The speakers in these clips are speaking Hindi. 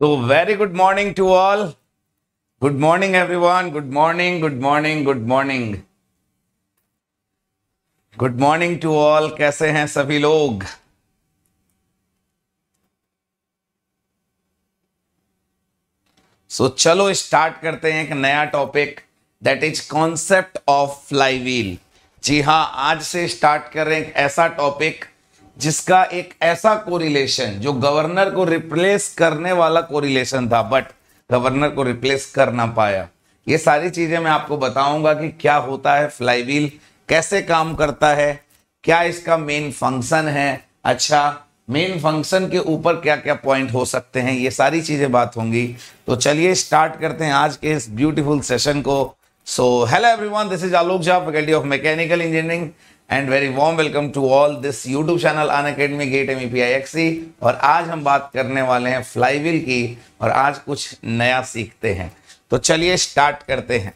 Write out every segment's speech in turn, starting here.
तो very good morning to all good morning everyone good morning good morning good morning good morning to all कैसे हैं सभी लोग सो so, चलो स्टार्ट करते हैं एक नया topic that is concept of flywheel जी हाँ आज से स्टार्ट कर रहे हैं ऐसा टॉपिक जिसका एक ऐसा कोरिलेशन जो गवर्नर को रिप्लेस करने वाला कोरिलेशन था बट गवर्नर को रिप्लेस कर ना पाया ये सारी चीजें मैं आपको बताऊंगा कि क्या होता है फ्लाईवील कैसे काम करता है क्या इसका मेन फंक्शन है अच्छा मेन फंक्शन के ऊपर क्या क्या पॉइंट हो सकते हैं ये सारी चीजें बात होंगी तो चलिए स्टार्ट करते हैं आज के इस ब्यूटीफुल सेशन को so hello everyone this is Alok Jha faculty of mechanical engineering and very warm welcome to all this YouTube channel Unacademy GATE M E और आज हम बात करने वाले हैं फ्लाईवील की और आज कुछ नया सीखते हैं तो चलिए स्टार्ट करते हैं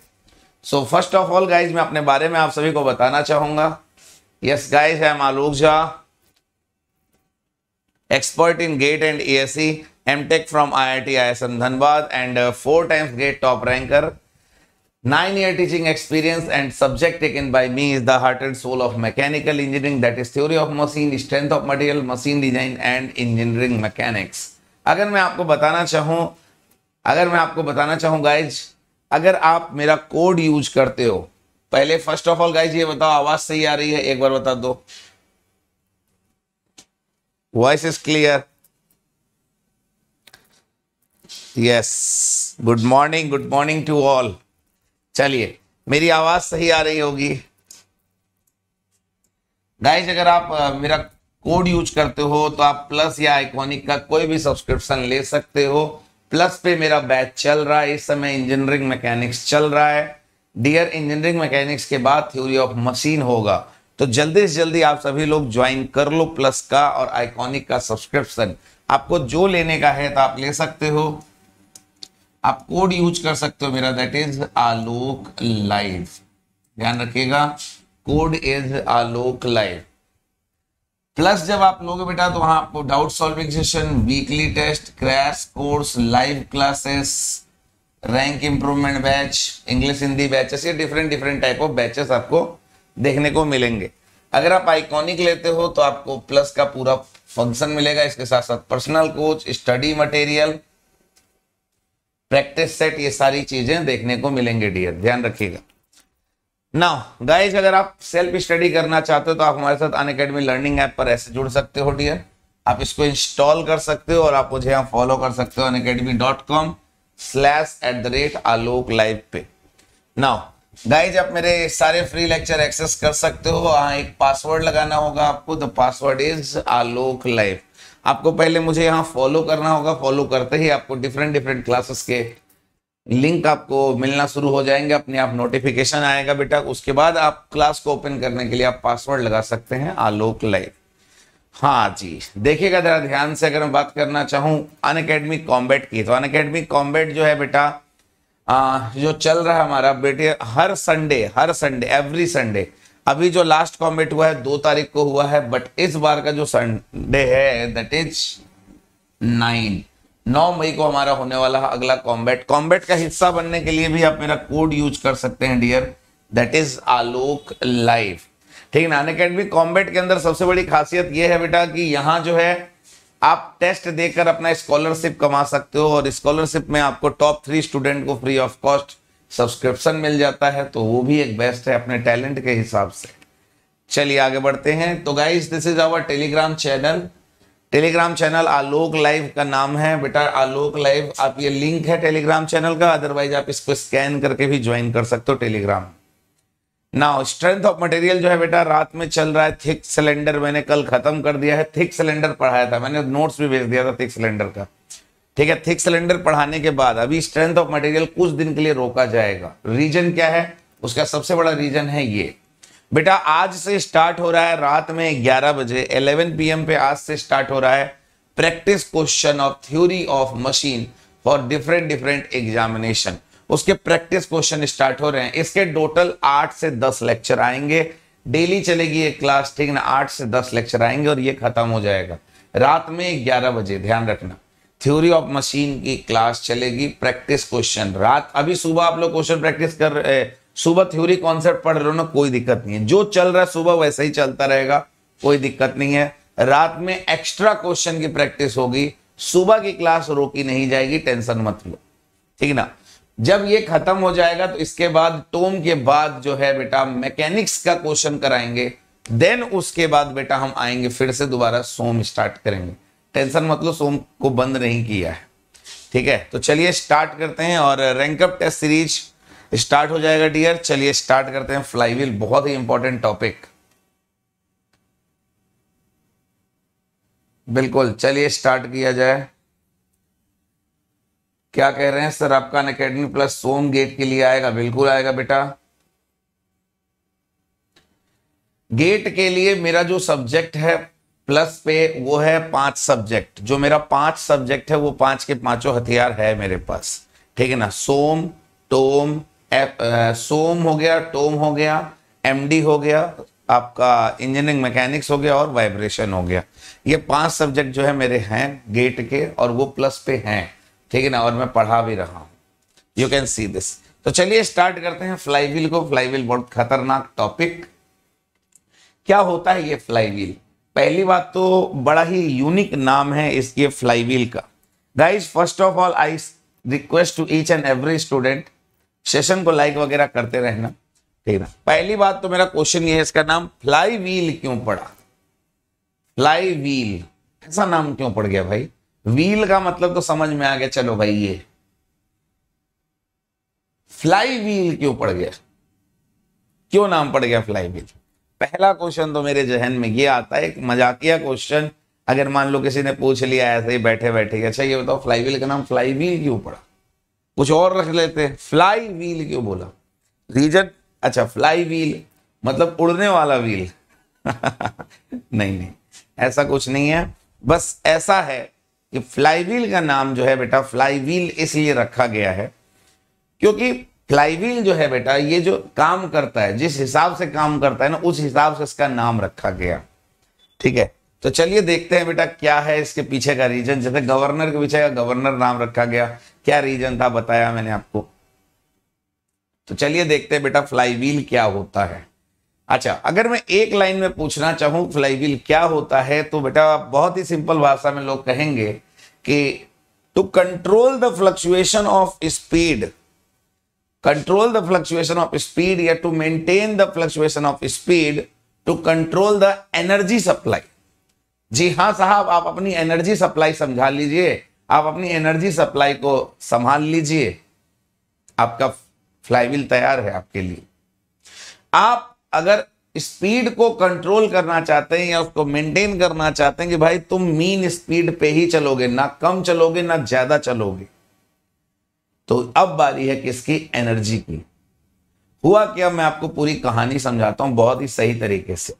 so first of all guys मैं अपने बारे में आप सभी को बताना चाहूंगा yes guys I am Alok Jha C M tech from I I T I S M Dhanbad and four times GATE top ranker Nine year teaching experience and subject taken by me is the heart and soul of mechanical engineering, that is theory of machine, strength of material, machine design and engineering mechanics. अगर मैं आपको बताना चाहूँ अगर मैं आपको बताना चाहूँ गाइज अगर आप मेरा कोड यूज करते हो पहले फर्स्ट ऑफ ऑल गाइज ये बताओ आवाज सही आ रही है एक बार बता दो voice is clear yes good morning good morning to all चलिए मेरी आवाज सही आ रही होगी गाइज अगर आप मेरा कोड यूज करते हो तो आप प्लस या आइकॉनिक का कोई भी सब्सक्रिप्शन ले सकते हो प्लस पे मेरा बैच चल रहा है इस समय इंजीनियरिंग मैकेनिक्स चल रहा है डियर इंजीनियरिंग मैकेनिक्स के बाद थ्योरी ऑफ मशीन होगा तो जल्दी से जल्दी आप सभी लोग ज्वाइन कर लो प्लस का और आइकॉनिक का सब्सक्रिप्शन आपको जो लेने का है तो आप ले सकते हो आप कोड यूज कर सकते हो मेरा दैट इज आलोक लाइव ध्यान रखिएगा code is Alok live plus जब आप लोगे बेटा तो वहां आपको doubt solving session weekly test crash course live classes rank improvement batch English Hindi batches ये different different type of batches आपको देखने को मिलेंगे अगर आप आइकॉनिक लेते हो तो आपको प्लस का पूरा फंक्शन मिलेगा इसके साथ साथ personal coach study material practice set ये सारी चीजें देखने को मिलेंगे डियर ध्यान रखिएगा नाउ गाइज अगर आप सेल्फ स्टडी करना चाहते हो तो आप हमारे साथ अन अकेडमी लर्निंग ऐप पर ऐसे जुड़ सकते हो डियर आप इसको इंस्टॉल कर सकते हो और आप मुझे यहाँ फॉलो कर सकते हो Unacademy dot com slash at the rate Alok live पे नाउ गाइज आप मेरे सारे फ्री लेक्चर एक्सेस कर सकते हो एक पासवर्ड लगाना होगा आपको the password is Alok live आपको पहले मुझे यहाँ फॉलो करना होगा फॉलो करते ही आपको डिफरेंट डिफरेंट क्लासेस के लिंक आपको मिलना शुरू हो जाएंगे अपने आप नोटिफिकेशन आएगा बेटा उसके बाद आप क्लास को ओपन करने के लिए आप पासवर्ड लगा सकते हैं आलोक लाइव हाँ जी देखिएगा जरा ध्यान से अगर मैं बात करना चाहूँ अन अकेडमी कॉम्बैट की तो अन अकेडमी कॉम्बैट जो है बेटा जो चल रहा है हमारा बेटे हर संडे हर संडे एवरी संडे अभी जो लास्ट कॉमेट हुआ है दो तारीख को हुआ है बट इस बार का जो संडे है दट इज नाइन नौ मई को हमारा होने वाला है अगला कॉम्बैट कॉम्बैट का हिस्सा बनने के लिए भी आप मेरा कोड यूज कर सकते हैं dear that is Alok live ठीक नान अकेडमी कॉम्बैट के अंदर सबसे बड़ी खासियत यह है बेटा कि यहाँ जो है आप टेस्ट देकर अपना स्कॉलरशिप कमा सकते हो और स्कॉलरशिप में आपको टॉप थ्री स्टूडेंट को फ्री ऑफ कॉस्ट सब्सक्रिप्शन मिल जाता है तो वो भी एक बेस्ट है अपने टैलेंट के हिसाब से चलिए आगे बढ़ते हैं तो guys this is our Telegram channel Telegram channel Alok live का नाम है बेटा आलोक लाइव आप ये लिंक है टेलीग्राम चैनल का अदरवाइज आप इसको स्कैन करके भी ज्वाइन कर सकते हो Telegram now strength of material जो है बेटा रात में चल रहा है थिक सिलेंडर मैंने कल खत्म कर दिया है थिक सिलेंडर पढ़ाया था मैंने नोट्स भी भेज दिया था थिक सिलेंडर का ठीक है थिक सिलेंडर पढ़ाने के बाद अभी स्ट्रेंथ ऑफ मटेरियल कुछ दिन के लिए रोका जाएगा रीजन क्या है उसका सबसे बड़ा रीजन है ये बेटा आज से स्टार्ट हो रहा है रात में 11 बजे 11 पीएम पे आज से स्टार्ट हो रहा है practice question of theory of machine for different different examination उसके प्रैक्टिस क्वेश्चन स्टार्ट हो रहे हैं इसके टोटल आठ से दस लेक्चर आएंगे डेली चलेगी ये क्लास ठीक ना आठ से दस लेक्चर आएंगे और ये खत्म हो जाएगा रात में ग्यारह बजे ध्यान रखना थ्योरी ऑफ मशीन की क्लास चलेगी प्रैक्टिस क्वेश्चन रात अभी सुबह आप लोग क्वेश्चन प्रैक्टिस कर रहे सुबह थ्योरी कॉन्सेप्ट पढ़ रहे हो ना कोई दिक्कत नहीं है जो चल रहा है सुबह वैसे ही चलता रहेगा कोई दिक्कत नहीं है रात में एक्स्ट्रा क्वेश्चन की प्रैक्टिस होगी सुबह की क्लास रोकी नहीं जाएगी टेंशन मत लो ठीक ना जब ये खत्म हो जाएगा तो इसके बाद टोम के बाद जो है बेटा मैकेनिक्स का क्वेश्चन कराएंगे देन उसके बाद बेटा हम आएंगे फिर से दोबारा सोम स्टार्ट करेंगे टेंशन मतलब सोम को बंद नहीं किया है ठीक है तो चलिए स्टार्ट करते हैं और रैंकअप टेस्ट सीरीज स्टार्ट हो जाएगा डियर चलिए स्टार्ट करते हैं फ्लाईवील बहुत ही इंपॉर्टेंट टॉपिक बिल्कुल चलिए स्टार्ट किया जाए क्या कह रहे हैं सर आपका अनकेडमी प्लस सोम गेट के लिए आएगा बिल्कुल आएगा बेटा गेट के लिए मेरा जो सब्जेक्ट है प्लस पे वो है पांच सब्जेक्ट जो मेरा पांच सब्जेक्ट है वो पांच के पांचों हथियार है मेरे पास ठीक है ना सोम टोम एफ, आ, सोम हो गया टोम हो गया एमडी हो गया आपका इंजीनियरिंग मैकेनिक्स हो गया और वाइब्रेशन हो गया ये पांच सब्जेक्ट जो है मेरे हैं गेट के और वो प्लस पे हैं ठीक है ना और मैं पढ़ा भी रहा हूँ यू कैन सी दिस तो चलिए स्टार्ट करते हैं फ्लाईवील को फ्लाईवील बहुत खतरनाक टॉपिक क्या होता है ये फ्लाईवील पहली बात तो बड़ा ही यूनिक नाम है इसके फ्लाईवील का guys first of all I request to each and every student session को लाइक वगैरह करते रहना ठीक है पहली बात तो मेरा क्वेश्चन ये है इसका नाम फ्लाई व्हील क्यों पड़ा फ्लाई व्हील ऐसा नाम क्यों पड़ गया भाई व्हील का मतलब तो समझ में आ गया चलो भाई ये फ्लाई व्हील क्यों पड़ गया क्यों नाम पड़ गया फ्लाई व्हील पहला क्वेश्चन तो मेरे जहन में ये आता है एक मजाकिया क्वेश्चन अगर मान लो किसी ने पूछ लिया ऐसे ही बैठे बैठे अच्छा ये बताओ फ्लाई व्हील का नाम फ्लाई व्हील क्यों पड़ा कुछ और रख लेते फ्लाई व्हील क्यों बोला रीजन अच्छा फ्लाई व्हील मतलब उड़ने वाला व्हील नहीं नहीं ऐसा कुछ नहीं है बस ऐसा है कि फ्लाई व्हील का नाम जो है बेटा फ्लाई व्हील इसलिए रखा गया है क्योंकि फ्लाईवील जो है बेटा ये जो काम करता है जिस हिसाब से काम करता है ना उस हिसाब से इसका नाम रखा गया ठीक है तो चलिए देखते हैं बेटा क्या है इसके पीछे का रीजन जैसे गवर्नर के पीछे का गवर्नर नाम रखा गया क्या रीजन था बताया मैंने आपको तो चलिए देखते हैं बेटा फ्लाईवील क्या होता है अच्छा अगर मैं एक लाइन में पूछना चाहूं फ्लाईवील क्या होता है तो बेटा बहुत ही सिंपल भाषा में लोग कहेंगे कि to control the fluctuation of speed control the fluctuation of speed yet to maintain the fluctuation of speed to control the energy supply जी हां साहब आप अपनी एनर्जी सप्लाई समझा लीजिए आप अपनी एनर्जी सप्लाई को संभाल लीजिए आपका फ्लाईविल तैयार है आपके लिए आप अगर स्पीड को कंट्रोल करना चाहते हैं या उसको मेंटेन करना चाहते हैं कि भाई तुम मीन स्पीड पे ही चलोगे ना कम चलोगे ना ज्यादा चलोगे तो अब बारी है किसकी एनर्जी की हुआ क्या मैं आपको पूरी कहानी समझाता हूं बहुत ही सही तरीके से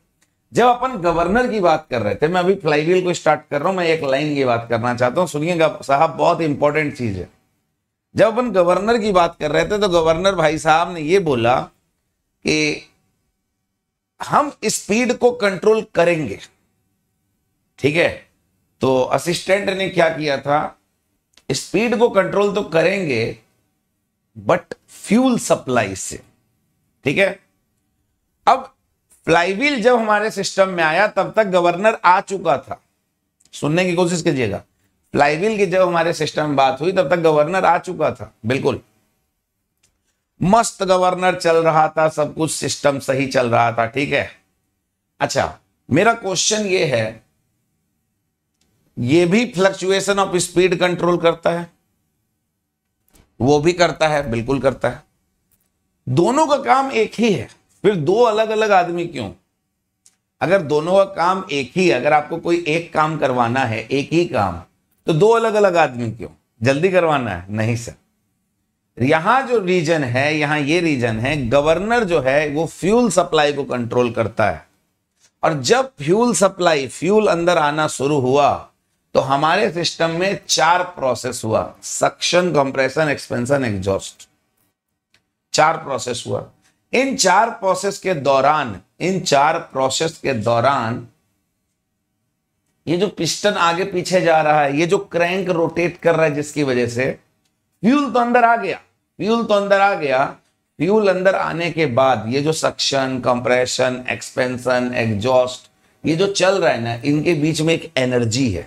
जब अपन गवर्नर की बात कर रहे थे मैं अभी फ्लाईवील को स्टार्ट कर रहा हूं मैं एक लाइन की बात करना चाहता हूं सुनिए साहब बहुत इंपॉर्टेंट चीज है जब अपन गवर्नर की बात कर रहे थे तो गवर्नर भाई साहब ने ये बोला कि हम स्पीड को कंट्रोल करेंगे ठीक है तो असिस्टेंट ने क्या किया था स्पीड को कंट्रोल तो करेंगे बट फ्यूल सप्लाई से ठीक है अब फ्लाईवील जब हमारे सिस्टम में आया तब तक गवर्नर आ चुका था सुनने की कोशिश कीजिएगा फ्लाईवील की जब हमारे सिस्टम में बात हुई तब तक गवर्नर आ चुका था बिल्कुल मस्त गवर्नर चल रहा था सब कुछ सिस्टम सही चल रहा था ठीक है अच्छा मेरा क्वेश्चन ये है ये भी फ्लक्चुएशन ऑफ स्पीड कंट्रोल करता है वो भी करता है बिल्कुल करता है दोनों का काम एक ही है फिर दो अलग अलग आदमी क्यों अगर दोनों का काम एक ही अगर आपको कोई एक काम करवाना है एक ही काम तो दो अलग अलग आदमी क्यों जल्दी करवाना है नहीं सर यहां जो रीजन है यहां ये रीजन है गवर्नर जो है वो फ्यूल सप्लाई को कंट्रोल करता है और जब फ्यूल सप्लाई फ्यूल अंदर आना शुरू हुआ तो हमारे सिस्टम में चार प्रोसेस हुआ सक्शन कंप्रेशन एक्सपेंशन एग्जॉस्ट चार प्रोसेस हुआ इन चार प्रोसेस के दौरान इन चार प्रोसेस के दौरान ये जो पिस्टन आगे पीछे जा रहा है ये जो क्रैंक रोटेट कर रहा है जिसकी वजह से फ्यूल तो अंदर आ गया फ्यूल तो अंदर आ गया फ्यूल अंदर आने के बाद ये जो सक्शन कंप्रेशन एक्सपेंशन एग्जॉस्ट ये जो चल रहा है ना इनके बीच में एक एनर्जी है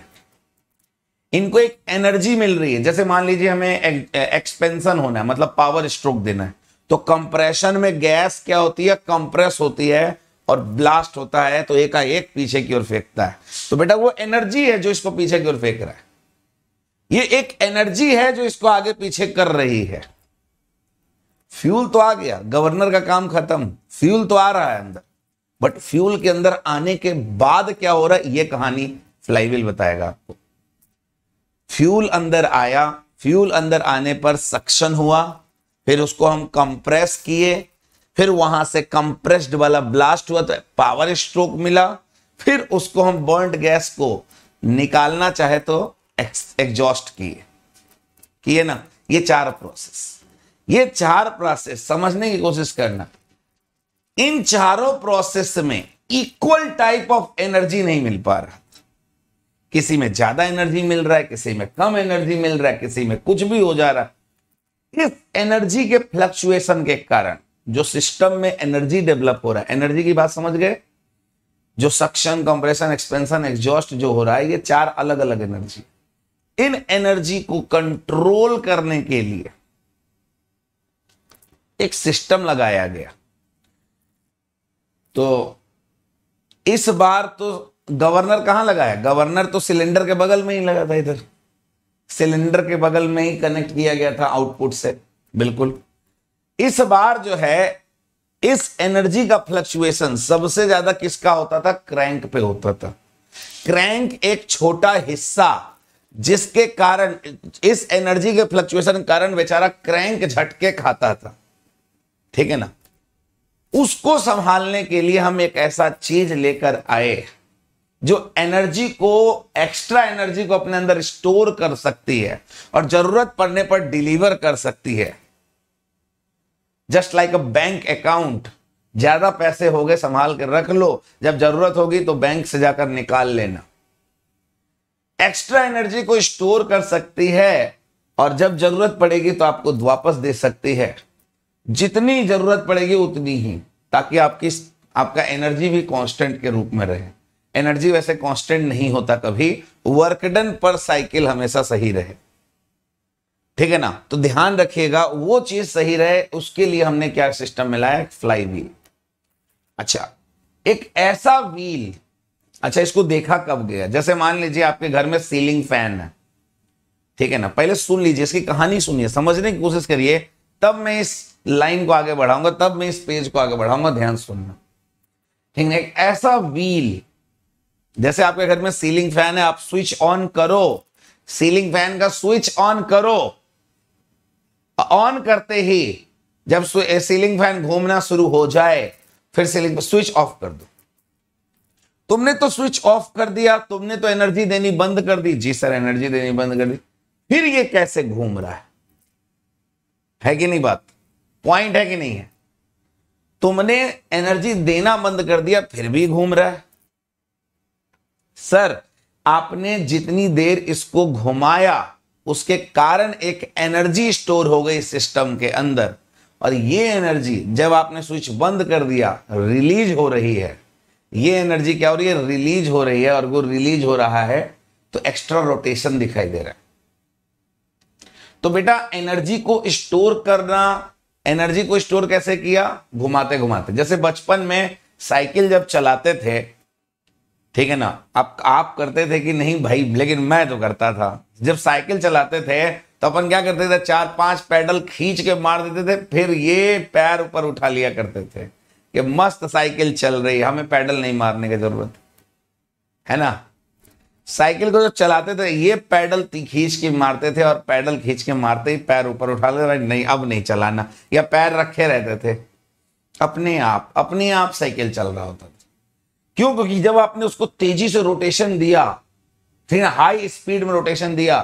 इनको एक एनर्जी मिल रही है जैसे मान लीजिए हमें एक्सपेंशन होना है मतलब पावर स्ट्रोक देना है तो कंप्रेशन में गैस क्या होती है कंप्रेस होती है और ब्लास्ट होता है तो एक पीछे की ओर फेंकता है तो बेटा वो एनर्जी है जो इसको पीछे की ओर फेंक रहा है ये एक एनर्जी है जो इसको आगे पीछे कर रही है फ्यूल तो आ गया गवर्नर का काम खत्म फ्यूल तो आ रहा है अंदर बट फ्यूल के अंदर आने के बाद क्या हो रहा है यह कहानी फ्लाईविल बताएगा आपको फ्यूल अंदर आया फ्यूल अंदर आने पर सक्शन हुआ फिर उसको हम कंप्रेस किए फिर वहां से कंप्रेस्ड वाला ब्लास्ट हुआ तो पावर स्ट्रोक मिला फिर उसको हम बर्ड गैस को निकालना चाहे तो एग्जॉस्ट किए किए ना ये चार प्रोसेस ये चार प्रोसेस समझने की कोशिश करना इन चारों प्रोसेस में इक्वल टाइप ऑफ एनर्जी नहीं मिल पा रहा किसी में ज्यादा एनर्जी मिल रहा है किसी में कम एनर्जी मिल रहा है किसी में कुछ भी हो जा रहा है इस एनर्जी के फ्लक्चुएशन के कारण जो सिस्टम में एनर्जी डेवलप हो रहा है एनर्जी की बात समझ गए जो सक्शन कंप्रेशन एक्सपेंशन एग्जॉस्ट जो हो रहा है ये चार अलग अलग एनर्जी इन एनर्जी को कंट्रोल करने के लिए एक सिस्टम लगाया गया तो इस बार तो गवर्नर कहां लगा है गवर्नर तो सिलेंडर के बगल में ही लगा था इधर सिलेंडर के बगल में ही कनेक्ट किया गया था आउटपुट से बिल्कुल इस बार जो है इस एनर्जी का फ्लक्चुएशन सबसे ज्यादा किसका होता था क्रैंक पे होता था क्रैंक एक छोटा हिस्सा जिसके कारण इस एनर्जी के फ्लक्चुएशन कारण बेचारा क्रैंक झटके खाता था ठीक है ना उसको संभालने के लिए हम एक ऐसा चीज लेकर आए जो एनर्जी को एक्स्ट्रा एनर्जी को अपने अंदर स्टोर कर सकती है और जरूरत पड़ने पर डिलीवर कर सकती है just like a bank account ज्यादा पैसे हो गए संभाल कर रख लो जब जरूरत होगी तो बैंक से जाकर निकाल लेना एक्स्ट्रा एनर्जी को स्टोर कर सकती है और जब जरूरत पड़ेगी तो आपको वापस दे सकती है जितनी जरूरत पड़ेगी उतनी ही ताकि आपकी आपका एनर्जी भी कांस्टेंट के रूप में रहे एनर्जी वैसे कांस्टेंट नहीं होता कभी वर्कडन पर साइकिल हमेशा सही रहे ठीक है ना तो ध्यान रखिएगा वो चीज सही रहे उसके लिए हमने क्या सिस्टम मिलाया फ्लाई व्हील अच्छा एक ऐसा व्हील अच्छा इसको देखा कब गया जैसे मान लीजिए आपके घर में सीलिंग फैन है ठीक है ना पहले सुन लीजिए इसकी कहानी सुनिए समझने की कोशिश करिए तब मैं इस लाइन को आगे बढ़ाऊंगा तब मैं इस पेज को आगे बढ़ाऊंगा ध्यान सुनना ठीक है एक ऐसा व्हील जैसे आपके घर में सीलिंग फैन है आप स्विच ऑन करो सीलिंग फैन का स्विच ऑन करो ऑन करते ही जब सीलिंग फैन घूमना शुरू हो जाए फिर सीलिंग स्विच ऑफ कर दो तुमने तो स्विच ऑफ कर दिया तुमने तो एनर्जी देनी बंद कर दी जी सर एनर्जी देनी बंद कर दी फिर ये कैसे घूम रहा है है कि नहीं बात पॉइंट है कि नहीं है तुमने एनर्जी देना बंद कर दिया फिर भी घूम रहा है सर आपने जितनी देर इसको घुमाया उसके कारण एक एनर्जी स्टोर हो गई सिस्टम के अंदर और ये एनर्जी जब आपने स्विच बंद कर दिया रिलीज हो रही है ये एनर्जी क्या हो रही है रिलीज हो रही है और वो रिलीज हो रहा है तो एक्स्ट्रा रोटेशन दिखाई दे रहा है तो बेटा एनर्जी को स्टोर करना एनर्जी को स्टोर कैसे किया घुमाते घुमाते जैसे बचपन में साइकिल जब चलाते थे ठीक है ना आप आप करते थे कि नहीं भाई लेकिन मैं तो करता था जब साइकिल चलाते थे तो अपन क्या करते थे चार पांच पैडल खींच के मार देते थे फिर ये पैर ऊपर उठा लिया करते थे कि मस्त साइकिल चल रही हमें पैडल नहीं मारने की जरूरत है ना साइकिल को जो चलाते थे ये पैडल खींच के मारते थे और पैडल खींच के मारते ही पैर ऊपर उठा ले नहीं अब नहीं चलाना या पैर रखे रहते थे अपने आप अपने आप साइकिल चल रहा होता था क्यों क्योंकि जब आपने उसको तेजी से रोटेशन दिया ठीक है हाई स्पीड में रोटेशन दिया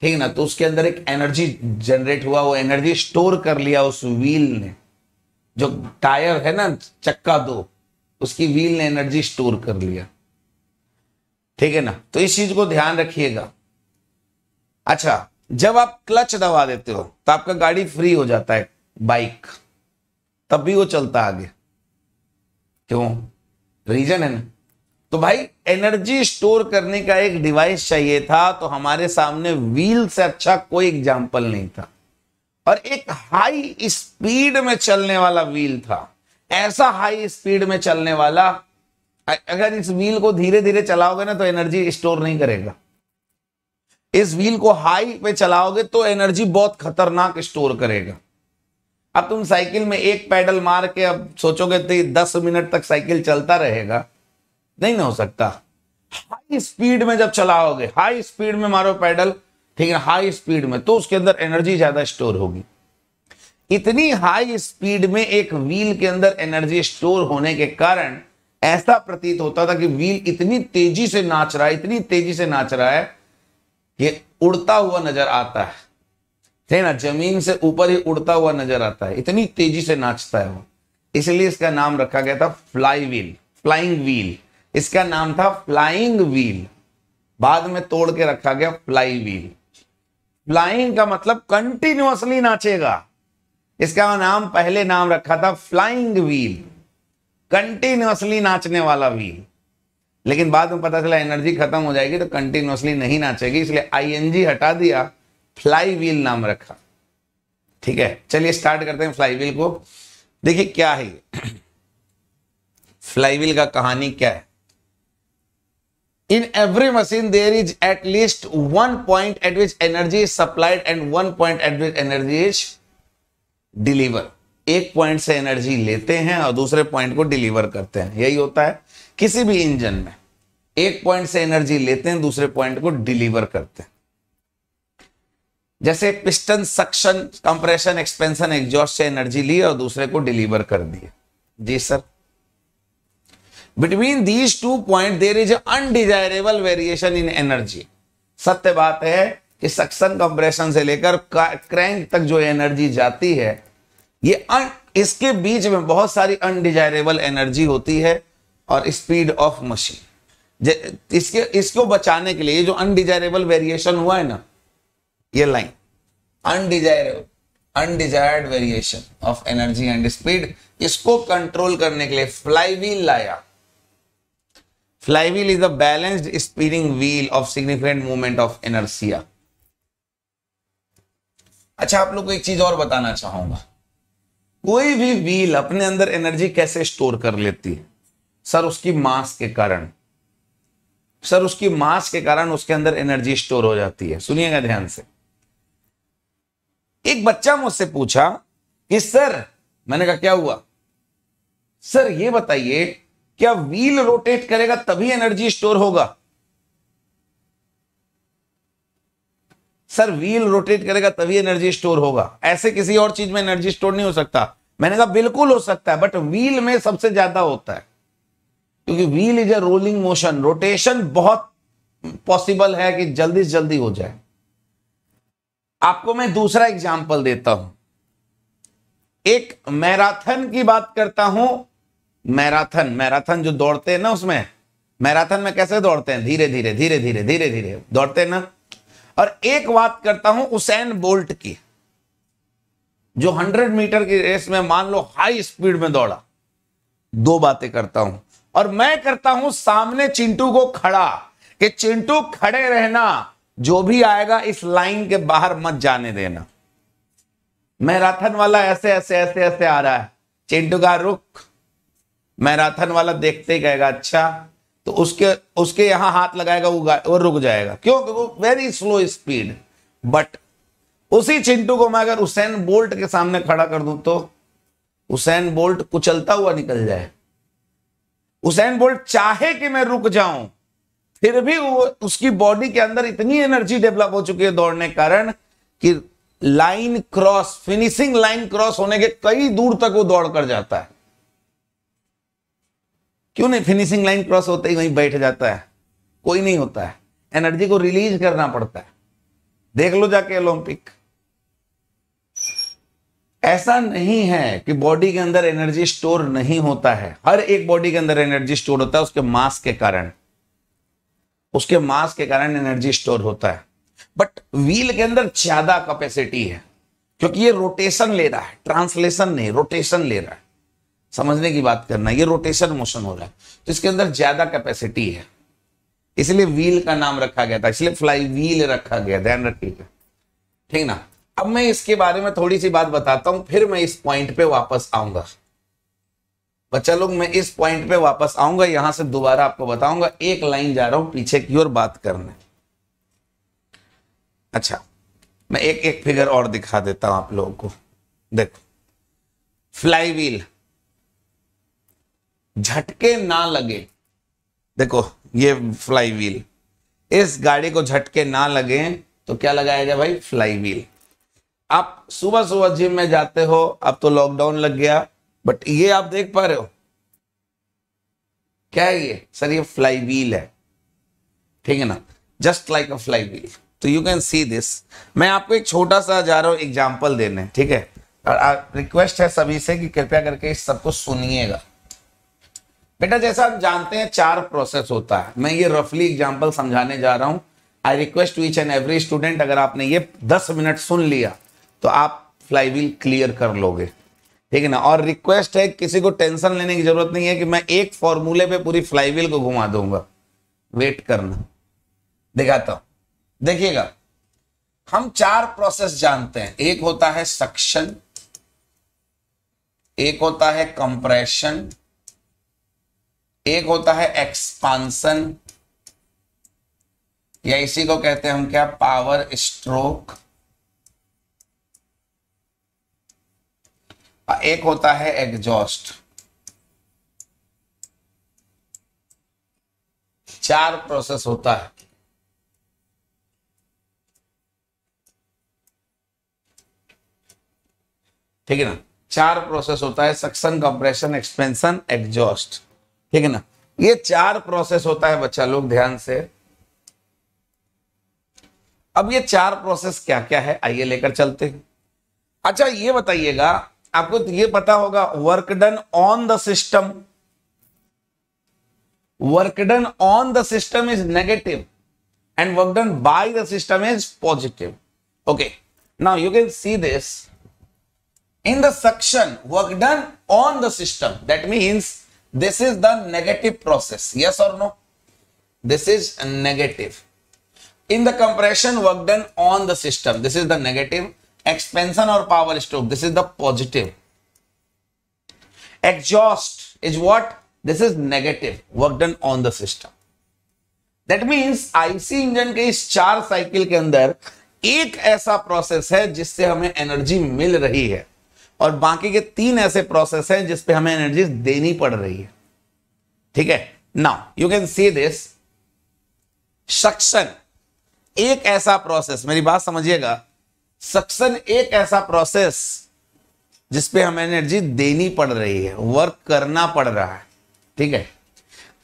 ठीक ना तो उसके अंदर एक एनर्जी जनरेट हुआ वो एनर्जी स्टोर कर लिया उस व्हील ने जो टायर है ना चक्का दो उसकी व्हील ने एनर्जी स्टोर कर लिया ठीक है ना तो इस चीज को ध्यान रखिएगा अच्छा जब आप क्लच दबा देते हो तो आपका गाड़ी फ्री हो जाता है बाइक तब भी वो चलता आगे क्यों रीजन है ना तो भाई एनर्जी स्टोर करने का एक डिवाइस चाहिए था तो हमारे सामने व्हील से अच्छा कोई एग्जाम्पल नहीं था और एक हाई स्पीड में चलने वाला व्हील था ऐसा हाई स्पीड में चलने वाला अगर इस व्हील को धीरे धीरे चलाओगे ना तो एनर्जी स्टोर नहीं करेगा इस व्हील को हाई पे चलाओगे तो एनर्जी बहुत खतरनाक स्टोर करेगा अब तुम साइकिल में एक पैडल मार के अब सोचोगे तो दस मिनट तक साइकिल चलता रहेगा नहीं ना हो सकता हाई स्पीड में जब चलाओगे हाई स्पीड में मारो पैडल ठीक है हाई स्पीड में तो उसके अंदर एनर्जी ज्यादा स्टोर होगी इतनी हाई स्पीड में एक व्हील के अंदर एनर्जी स्टोर होने के कारण ऐसा प्रतीत होता था कि व्हील इतनी तेजी से नाच रहा है इतनी तेजी से नाच रहा है कि उड़ता हुआ नजर आता है है ना जमीन से ऊपर ही उड़ता हुआ नजर आता है इतनी तेजी से नाचता है वो इसलिए इसका नाम रखा गया था फ्लाई व्हील फ्लाइंग व्हील इसका नाम था फ्लाइंग व्हील बाद में तोड़ के रखा गया फ्लाई व्हील फ्लाइंग का मतलब कंटिन्यूसली नाचेगा इसका नाम पहले नाम रखा था फ्लाइंग व्हील कंटिन्यूसली नाचने वाला व्हील लेकिन बाद में पता चला एनर्जी खत्म हो जाएगी तो कंटिन्यूसली नहीं नाचेगी इसलिए आईएनजी हटा दिया फ्लाई व्हील नाम रखा ठीक है चलिए स्टार्ट करते हैं फ्लाई व्हील को देखिए क्या है फ्लाई व्हील का कहानी क्या है in every machine there is at least one point at which energy supplied and one point at which energy is deliver एक पॉइंट से एनर्जी लेते हैं और दूसरे पॉइंट को डिलीवर करते हैं यही होता है किसी भी इंजन में एक पॉइंट से एनर्जी लेते हैं दूसरे पॉइंट को डिलीवर करते हैं जैसे piston suction compression expansion exhaust से एनर्जी ली और दूसरे को डिलीवर कर दिए जी sir between these two point there is undesirable variation in energy सत्य बात है कि सक्शन कंप्रेशन से लेकर क्रैंक तक जो एनर्जी जाती है ये अन, इसके बीच में बहुत सारी अनडिजायरेबल एनर्जी होती है और स्पीड ऑफ मशीन इसके इसको बचाने के लिए जो अनडिजायरेबल वेरिएशन हुआ है ना ये line undesirable undesired variation of energy and speed इसको कंट्रोल करने के लिए फ्लाईवील लाया flywheel is the balanced speeding wheel of significant movement of inertia अच्छा आप लोग को एक चीज और बताना चाहूंगा कोई भी व्हील अपने अंदर एनर्जी कैसे स्टोर कर लेती है सर उसकी मास के कारण सर उसकी मास के कारण उसके अंदर एनर्जी स्टोर हो जाती है सुनिएगा ध्यान से एक बच्चा मुझसे पूछा कि सर मैंने कहा क्या हुआ सर ये बताइए क्या व्हील रोटेट करेगा तभी एनर्जी स्टोर होगा सर व्हील रोटेट करेगा तभी एनर्जी स्टोर होगा ऐसे किसी और चीज में एनर्जी स्टोर नहीं हो सकता मैंने कहा बिल्कुल हो सकता है बट व्हील में सबसे ज्यादा होता है क्योंकि wheel is a rolling motion rotation बहुत पॉसिबल है कि जल्दी से जल्दी हो जाए आपको मैं दूसरा एग्जाम्पल देता हूं एक मैराथन की बात करता हूं मैराथन मैराथन जो दौड़ते हैं ना उसमें मैराथन में कैसे दौड़ते हैं धीरे धीरे धीरे धीरे धीरे धीरे दौड़ते हैं ना और एक बात करता हूं उसेन बोल्ट की जो हंड्रेड मीटर की रेस में मान लो हाई स्पीड में दौड़ा दो बातें करता हूं और मैं करता हूं सामने चिंटू को खड़ा कि चिंटू खड़े रहना जो भी आएगा इस लाइन के बाहर मत जाने देना मैराथन वाला ऐसे ऐसे ऐसे ऐसे आ रहा है चिंटू का रुख मैराथन वाला देखते ही कहेगा अच्छा तो उसके उसके यहां हाथ लगाएगा वो वो रुक जाएगा क्यों क्योंकि वेरी स्लो स्पीड बट उसी चिंटू को मैं अगर हुसैन बोल्ट के सामने खड़ा कर दूं तो हुसैन बोल्ट कुचलता हुआ निकल जाए हुसैन बोल्ट चाहे कि मैं रुक जाऊं फिर भी वो उसकी बॉडी के अंदर इतनी एनर्जी डेवलप हो चुकी है दौड़ने के कारण कि line cross finishing line cross होने के कई दूर तक वो दौड़ कर जाता है क्यों नहीं फिनिशिंग लाइन क्रॉस होते ही वहीं बैठ जाता है कोई नहीं होता है एनर्जी को रिलीज करना पड़ता है देख लो जाके ओलंपिक ऐसा नहीं है कि बॉडी के अंदर एनर्जी स्टोर नहीं होता है हर एक बॉडी के अंदर एनर्जी स्टोर होता है उसके मास के कारण उसके मास के कारण एनर्जी स्टोर होता है बट व्हील के अंदर ज्यादा कैपेसिटी है क्योंकि ये रोटेशन ले रहा है ट्रांसलेशन नहीं रोटेशन ले रहा है समझने की बात करना ये रोटेशन मोशन हो रहा है तो इसके अंदर ज्यादा कैपेसिटी है इसलिए व्हील का नाम रखा गया था इसलिए फ्लाई व्हील रखा गया ध्यान रखिएगा ठीक ना अब मैं इसके बारे में थोड़ी सी बात बताता हूं फिर मैं इस पॉइंट पे वापस आऊंगा बच्चा तो लोग मैं इस पॉइंट पे वापस आऊंगा यहां से दोबारा आपको बताऊंगा एक लाइन जा रहा हूं पीछे की ओर बात करने अच्छा मैं एक एक फिगर और दिखा देता हूं आप लोगों को देखो फ्लाई व्हील झटके ना लगे देखो ये फ्लाई व्हील इस गाड़ी को झटके ना लगे तो क्या लगाया जाए भाई फ्लाई व्हील आप सुबह सुबह जिम में जाते हो अब तो लॉकडाउन लग गया बट ये आप देख पा रहे हो क्या है ये सर ये फ्लाई व्हील है ठीक है ना just like a flywheel तो यू कैन सी दिस मैं आपको एक छोटा सा जा रहा हूं एग्जाम्पल देने ठीक है और रिक्वेस्ट है सभी से कि कृपया करके इस सबको सुनिएगा बेटा जैसा आप जानते हैं चार प्रोसेस होता है मैं ये रफली एग्जाम्पल समझाने जा रहा हूं I request each and every student अगर आपने ये दस मिनट सुन लिया तो आप व्हील क्लियर कर लोगे ठीक है ना और रिक्वेस्ट है किसी को टेंशन लेने की जरूरत नहीं है कि मैं एक फॉर्मूले पे पूरी फ्लाईवील को घुमा दूंगा वेट करना दिखाता हूं देखिएगा हम चार प्रोसेस जानते हैं एक होता है सक्शन एक होता है कंप्रेशन एक होता है एक्सपांसन या इसी को कहते हैं हम क्या पावर स्ट्रोक एक होता है एग्जॉस्ट चार प्रोसेस होता है ठीक है ना चार प्रोसेस होता है सक्शन कंप्रेशन एक्सपेंशन एग्जॉस्ट ठीक है ना ये चार प्रोसेस होता है बच्चा लोग ध्यान से अब ये चार प्रोसेस क्या क्या है आइए लेकर चलते हैं अच्छा ये बताइएगा आपको तो ये पता होगा work done on the system work done on the system is negative and work done by the system is positive okay now you can see this in the suction work done on the system that means this is the negative process yes और no this is negative in the compression work done on the system this is the negative expansion और power stroke this is the positive exhaust is what this is negative work done on the system that means IC engine के इस चार साइकिल के अंदर एक ऐसा प्रोसेस है जिससे हमें एनर्जी मिल रही है और बाकी के तीन ऐसे प्रोसेस हैं जिसपे हमें एनर्जी देनी पड़ रही है ठीक है now you can see this suction एक ऐसा प्रोसेस मेरी बात समझिएगा सक्सन एक ऐसा प्रोसेस जिसपे हमें एनर्जी देनी पड़ रही है वर्क करना पड़ रहा है ठीक है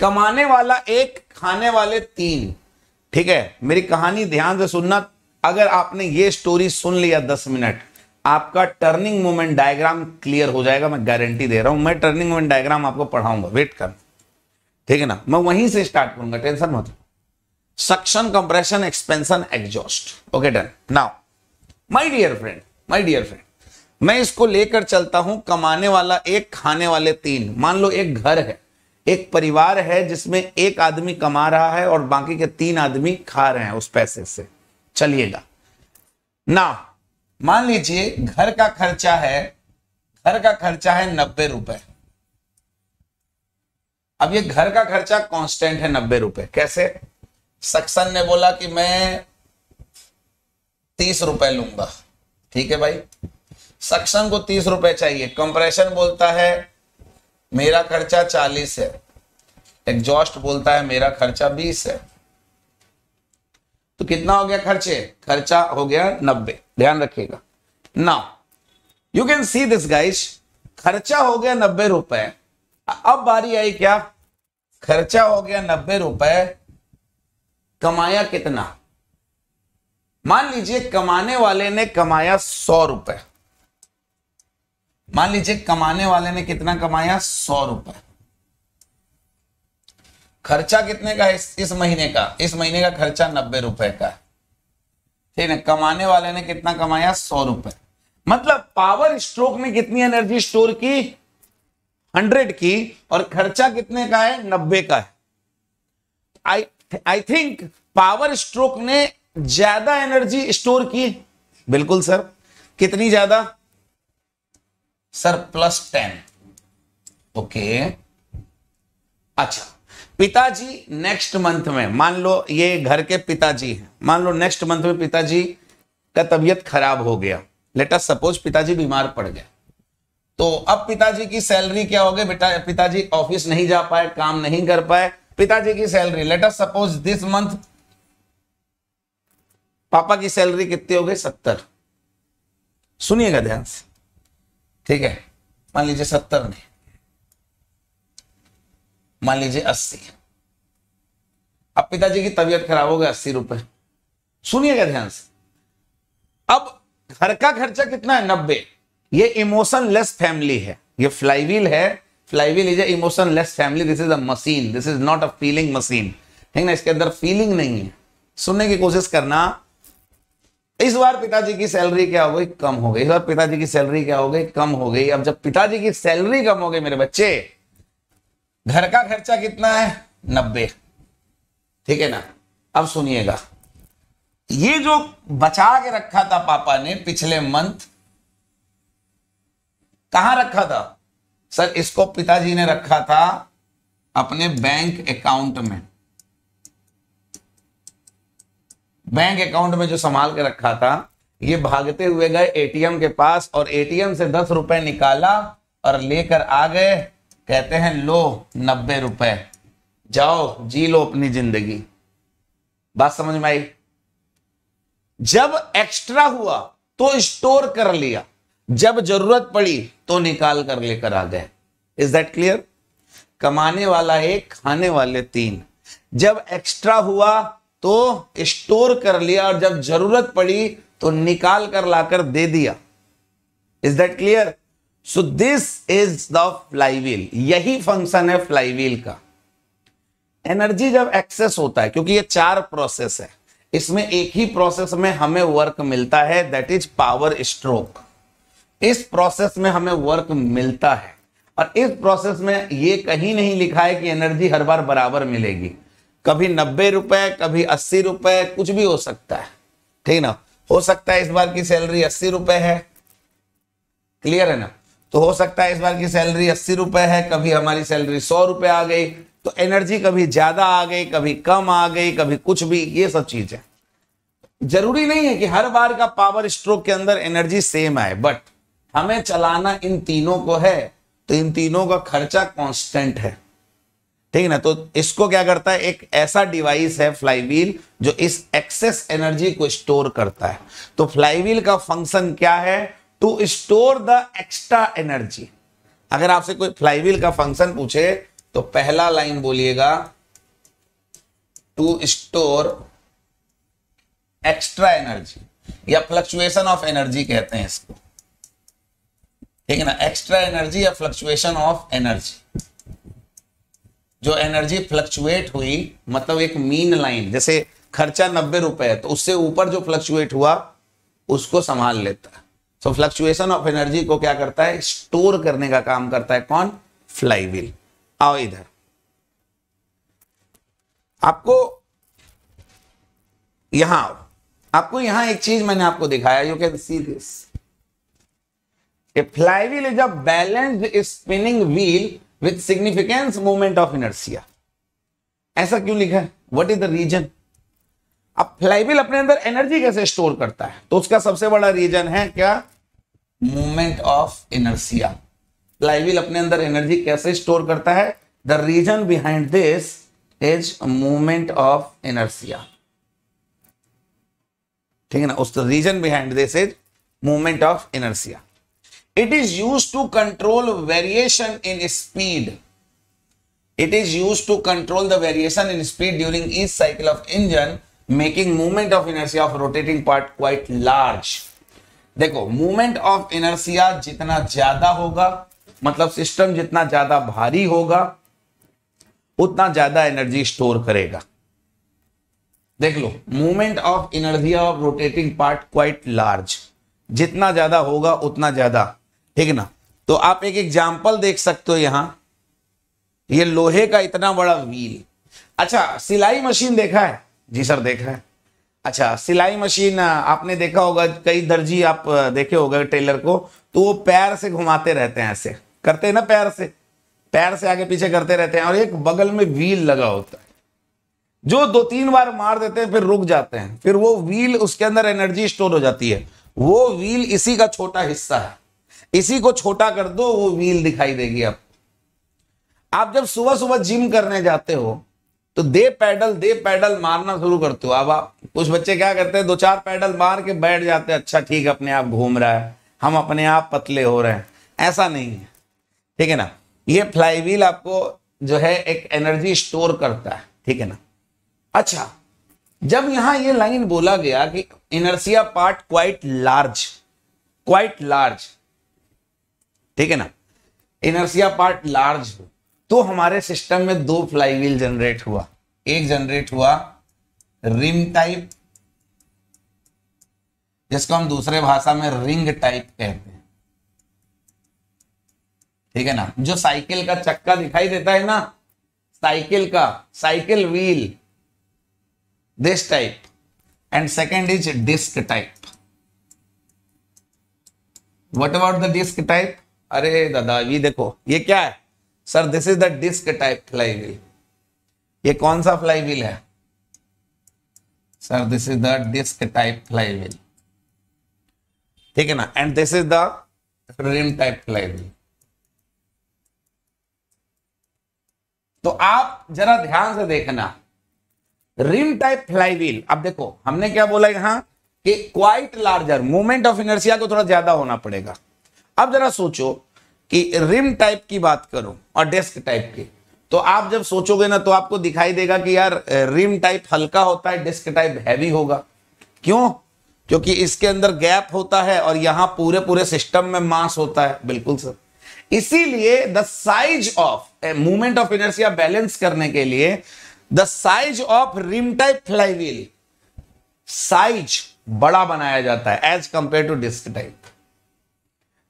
कमाने वाला एक खाने वाले तीन ठीक है मेरी कहानी ध्यान से सुनना अगर आपने ये स्टोरी सुन लिया दस मिनट आपका टर्निंग मोमेंट डायग्राम क्लियर हो जाएगा मैं गारंटी दे रहा हूं मैं टर्निंग मोमेंट डायग्राम आपको पढ़ाऊंगा वेट कर ठीक है ना मैं वहीं से स्टार्ट करूंगा टेंशन मत suction compression expansion exhaust okay done now my dear friend my dear friend मैं इसको लेकर चलता हूं कमाने वाला एक खाने वाले तीन मान लो एक घर है एक परिवार है जिसमें एक आदमी कमा रहा है और बाकी के तीन आदमी खा रहे हैं उस पैसे से चलिएगा ना मान लीजिए घर का खर्चा है घर का खर्चा है नब्बे रुपए अब ये घर का खर्चा कांस्टेंट है नब्बे रुपए कैसे सक्सन ने बोला कि मैं तीस रुपए लूंगा ठीक है भाई सक्शन को तीस रुपए चाहिए कंप्रेशन बोलता है मेरा खर्चा चालीस है एग्जॉस्ट बोलता है मेरा खर्चा बीस है तो कितना हो गया खर्चे खर्चा हो गया नब्बे ध्यान रखिएगा now you can see this guys खर्चा हो गया नब्बे रुपए अब बारी आई क्या खर्चा हो गया नब्बे रुपए कमाया कितना मान लीजिए कमाने वाले ने कमाया सौ रुपए मान लीजिए कमाने वाले ने कितना कमाया सौ रुपए खर्चा कितने का है इस, इस महीने का इस महीने का खर्चा नब्बे रुपए का ठीक है कमाने वाले ने कितना कमाया सौ रुपए मतलब पावर स्ट्रोक ने कितनी एनर्जी स्टोर की हंड्रेड की और खर्चा कितने का है नब्बे का है I I think power stroke ने ज्यादा एनर्जी स्टोर की बिल्कुल सर कितनी ज्यादा सर प्लस टेन ओके अच्छा पिताजी नेक्स्ट मंथ में मान लो ये घर के पिताजी हैं मान लो नेक्स्ट मंथ में पिताजी का तबियत खराब हो गया लेटर सपोज पिताजी बीमार पड़ गए तो अब पिताजी की सैलरी क्या हो गई बेटा पिताजी ऑफिस नहीं जा पाए काम नहीं कर पाए पिताजी की salary letter suppose this month पापा की सैलरी कितनी हो गई सत्तर सुनिएगा ध्यान से ठीक है मान लीजिए सत्तर नहीं मान लीजिए अस्सी अब पिताजी की तबीयत खराब हो गई अस्सी रुपए सुनिएगा ध्यान से अब घर का खर्चा कितना है नब्बे ये इमोशन लेस फैमिली है ये फ्लाईवील है flywheel is a emotionless family this is a machine this is not a feeling machine ठीक ना इसके अंदर फीलिंग नहीं है सुनने की कोशिश करना इस बार पिताजी की सैलरी क्या हो गई कम हो गई इस बार पिताजी की सैलरी क्या हो गई कम हो गई अब जब पिताजी की सैलरी कम हो गई मेरे बच्चे घर का खर्चा कितना है नब्बे ठीक है ना अब सुनिएगा ये जो बचा के रखा था पापा ने पिछले मंथ कहा रखा था सर इसको पिताजी ने रखा था अपने बैंक अकाउंट में बैंक अकाउंट में जो संभाल के रखा था ये भागते हुए गए एटीएम के पास और एटीएम से दस रुपए निकाला और लेकर आ गए कहते हैं लो नब्बे रुपए जाओ जी लो अपनी जिंदगी बात समझ में आई जब एक्स्ट्रा हुआ तो स्टोर कर लिया जब जरूरत पड़ी तो निकाल कर लेकर आ गए इज दैट क्लियर कमाने वाला एक खाने वाले तीन जब एक्स्ट्रा हुआ तो स्टोर कर लिया और जब जरूरत पड़ी तो निकाल कर लाकर दे दिया is that clear so this is the flywheel यही फंक्शन है फ्लाईवील का एनर्जी जब एक्सेस होता है क्योंकि ये चार प्रोसेस है इसमें एक ही प्रोसेस में हमें वर्क मिलता है दैट इज पावर स्ट्रोक इस प्रोसेस में हमें वर्क मिलता है और इस प्रोसेस में ये कहीं नहीं लिखा है कि एनर्जी हर बार बराबर मिलेगी कभी नब्बे रुपए कभी अस्सी रुपए कुछ भी हो सकता है ठीक ना हो सकता है इस बार की सैलरी अस्सी रुपए है क्लियर है ना तो हो सकता है इस बार की सैलरी अस्सी रुपए है कभी हमारी सैलरी सौ रुपए आ गई तो एनर्जी कभी ज्यादा आ गई कभी कम आ गई कभी कुछ भी ये सब चीज है जरूरी नहीं है कि हर बार का पावर स्ट्रोक के अंदर एनर्जी सेम आए बट हमें चलाना इन तीनों को है तो इन तीनों का खर्चा कॉन्स्टेंट है ठीक है ना तो इसको क्या करता है एक ऐसा डिवाइस है फ्लाईवील जो इस एक्सेस एनर्जी को स्टोर करता है तो फ्लाईवील का फंक्शन क्या है to store the extra energy अगर आपसे कोई फ्लाईवील का फंक्शन पूछे तो पहला लाइन बोलिएगा टू स्टोर एक्स्ट्रा एनर्जी या फ्लक्चुएशन ऑफ एनर्जी कहते हैं इसको ठीक है ना एक्स्ट्रा एनर्जी या फ्लक्चुएशन ऑफ एनर्जी जो एनर्जी फ्लक्चुएट हुई मतलब एक मीन लाइन जैसे खर्चा नब्बे रुपए है तो उससे ऊपर जो फ्लक्चुएट हुआ उसको संभाल लेता है सो फ्लक्चुएशन ऑफ एनर्जी को क्या करता है स्टोर करने का काम करता है कौन व्हील आओ इधर आपको यहां आओ आपको यहां एक चीज मैंने आपको दिखाया you can see this flywheel is a balanced spinning wheel with significance movement of inertia ऐसा क्यों लिखा है वट इज द रीजन अब फ्लाईविल अपने अंदर एनर्जी कैसे स्टोर करता है तो उसका सबसे बड़ा रीजन है क्या मूवमेंट ऑफ इनर्सिया फ्लाइबिल अपने अंदर एनर्जी कैसे स्टोर करता है the reason behind this is movement of inertia ठीक है ना उसका reason behind this is movement of inertia it is used to control variation in speed it is used to control the variation in speed during each cycle of engine making movement of inertia of rotating part quite large देखो मूवमेंट ऑफ इनर्सिया जितना ज्यादा होगा मतलब सिस्टम जितना ज्यादा भारी होगा उतना ज्यादा एनर्जी स्टोर करेगा देख लो movement of inertia of rotating part quite large जितना ज्यादा होगा उतना ज्यादा ठीक ना तो आप एक एग्जाम्पल देख सकते हो यहां ये लोहे का इतना बड़ा व्हील अच्छा सिलाई मशीन देखा है जी सर देखा है अच्छा सिलाई मशीन आपने देखा होगा कई दर्जी आप देखे हो टेलर को तो वो पैर से घुमाते रहते हैं ऐसे करते हैं ना पैर से पैर से आगे पीछे करते रहते हैं और एक बगल में व्हील लगा होता है जो दो तीन बार मार देते हैं फिर रुक जाते हैं फिर वो व्हील उसके अंदर एनर्जी स्टोर हो जाती है वो व्हील इसी का छोटा हिस्सा है इसी को छोटा कर दो वो व्हील दिखाई देगी आपको आप जब सुबह सुबह जिम करने जाते हो तो दे पैडल दे पैडल मारना शुरू करते हो अब आप कुछ बच्चे क्या करते हैं दो चार पैडल मार के बैठ जाते हैं अच्छा ठीक अपने आप घूम रहा है हम अपने आप पतले हो रहे हैं ऐसा नहीं है ठीक है ना ये फ्लाई व्हील आपको जो है एक एनर्जी स्टोर करता है ठीक है ना अच्छा जब यहां ये लाइन बोला गया कि inertia part quite large quite large ठीक है ना इनर्सिया पार्ट लार्ज हो तो हमारे सिस्टम में दो फ्लाईव्हील जनरेट हुआ एक जनरेट हुआ रिम टाइप जिसको हम दूसरे भाषा में रिंग टाइप कहते हैं ठीक है ना जो साइकिल का चक्का दिखाई देता है ना साइकिल का cycle wheel this type and second is disc type what about the disc type अरे दादा ये देखो ये क्या है sir this is the disc type flywheel ये कौन सा फ्लाई व्हील है sir this is the disc type flywheel ठीक है ना and this is the rim type flywheel तो आप जरा ध्यान से देखना रिम टाइप फ्लाई व्हील अब देखो हमने क्या बोला यहां कि quite larger movement of inertia को थोड़ा ज्यादा होना पड़ेगा अब जरा सोचो कि रिम टाइप की बात करो और डेस्क टाइप की तो आप जब सोचोगे ना तो आपको दिखाई देगा कि यार रिम टाइप हल्का होता है डिस्क टाइप हैवी होगा क्यों क्योंकि इसके अंदर गैप होता है और यहां पूरे पूरे सिस्टम में मास होता है बिल्कुल सर इसीलिए the size of movement of inertia balance करने के लिए the size of rim type flywheel size बड़ा बनाया जाता है as compare to disc type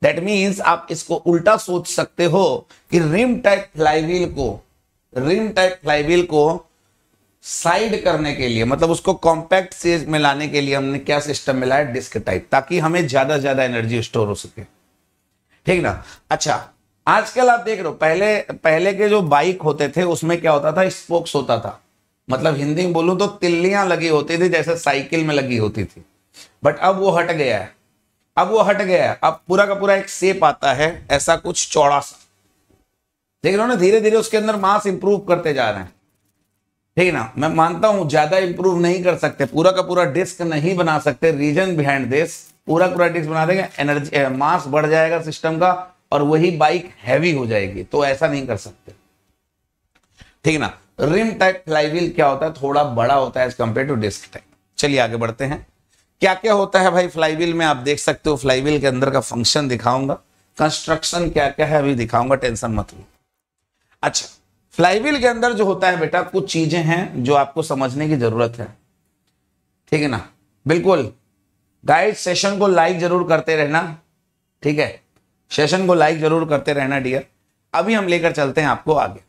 that means आप इसको उल्टा सोच सकते हो कि रिम टाइप फ्लाईवील को रिम टाइप फ्लाईवील को साइड करने के लिए मतलब उसको कॉम्पैक्ट सेज में लाने के लिए हमने क्या सिस्टम मिलाया डिस्क टाइप ताकि हमें ज्यादा ज्यादा एनर्जी स्टोर हो सके ठीक ना अच्छा आजकल आप देख रहे हो पहले पहले के जो बाइक होते थे उसमें क्या होता था स्पोक्स होता था मतलब हिंदी में बोलूं तो तिल्लियां लगी होती थी जैसे साइकिल में लगी होती थी बट अब वो हट गया है अब वो हट गया अब पूरा का पूरा एक सेप आता है ऐसा कुछ चौड़ा सा देख रहे हो ना धीरे धीरे उसके अंदर मास इंप्रूव करते जा रहे हैं ठीक है ना मैं मानता हूं ज्यादा इंप्रूव नहीं कर सकते पूरा का पूरा डिस्क नहीं बना सकते रीजन बिहाइंड दिस पूरा पूरा डिस्क बना देंगे एनर्जी मास बढ़ जाएगा सिस्टम का और वही बाइक हैवी हो जाएगी तो ऐसा नहीं कर सकते ठीक है ना रिम टाइप फ्लाईवील क्या होता है थोड़ा बड़ा होता है as compare to disc type चलिए आगे बढ़ते हैं क्या क्या होता है भाई फ्लाईविल में आप देख सकते हो फ्लाईविल के अंदर का फंक्शन दिखाऊंगा कंस्ट्रक्शन क्या क्या है अभी दिखाऊंगा टेंशन मत लो अच्छा फ्लाईविल के अंदर जो होता है बेटा कुछ चीजें हैं जो आपको समझने की जरूरत है ठीक है ना बिल्कुल गाइड सेशन को लाइक जरूर करते रहना ठीक है सेशन को लाइक जरूर करते रहना डियर अभी हम लेकर चलते हैं आपको आगे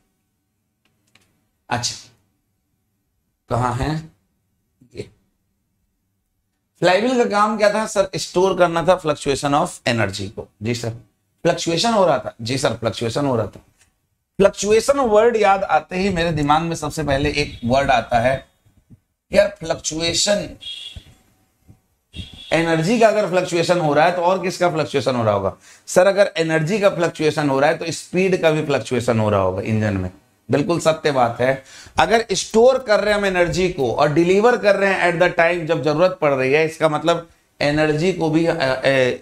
अच्छा कहा है फ्लाईविल का काम क्या था सर स्टोर करना था फ्लक्चुएशन ऑफ एनर्जी को जी सर फ्लक्चुएशन हो रहा था जी सर फ्लक्चुएशन हो रहा था फ्लक्चुएशन वर्ड याद आते ही मेरे दिमाग में सबसे पहले एक वर्ड आता है यार फ्लक्चुएशन एनर्जी का अगर फ्लक्चुएशन हो रहा है तो और किसका फ्लक्चुएशन हो रहा होगा सर अगर एनर्जी का फ्लक्चुएशन हो रहा है तो स्पीड का भी फ्लक्चुएशन हो रहा होगा इंजन में बिल्कुल सत्य बात है अगर स्टोर कर रहे हैं हम एनर्जी को और डिलीवर कर रहे हैं एट द टाइम जब जरूरत पड़ रही है इसका मतलब एनर्जी को भी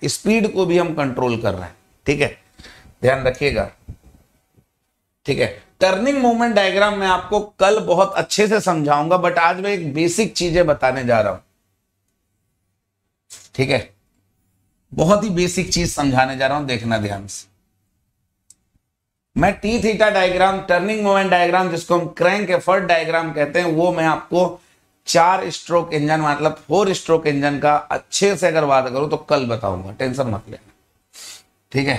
स्पीड को भी हम कंट्रोल कर रहे हैं ठीक है ध्यान रखिएगा ठीक है टर्निंग मूवमेंट डायग्राम मैं आपको कल बहुत अच्छे से समझाऊंगा बट आज मैं एक बेसिक चीजें बताने जा रहा हूं ठीक है बहुत ही बेसिक चीज समझाने जा रहा हूं देखना ध्यान से मैं T theta diagram turning moment diagram जिसको हम क्रैंक एफर्ट डायग्राम कहते हैं वो मैं आपको चार स्ट्रोक इंजन मतलब फोर स्ट्रोक इंजन का अच्छे से अगर वादा करूं तो कल बताऊंगा टेंशन मत लेना ठीक है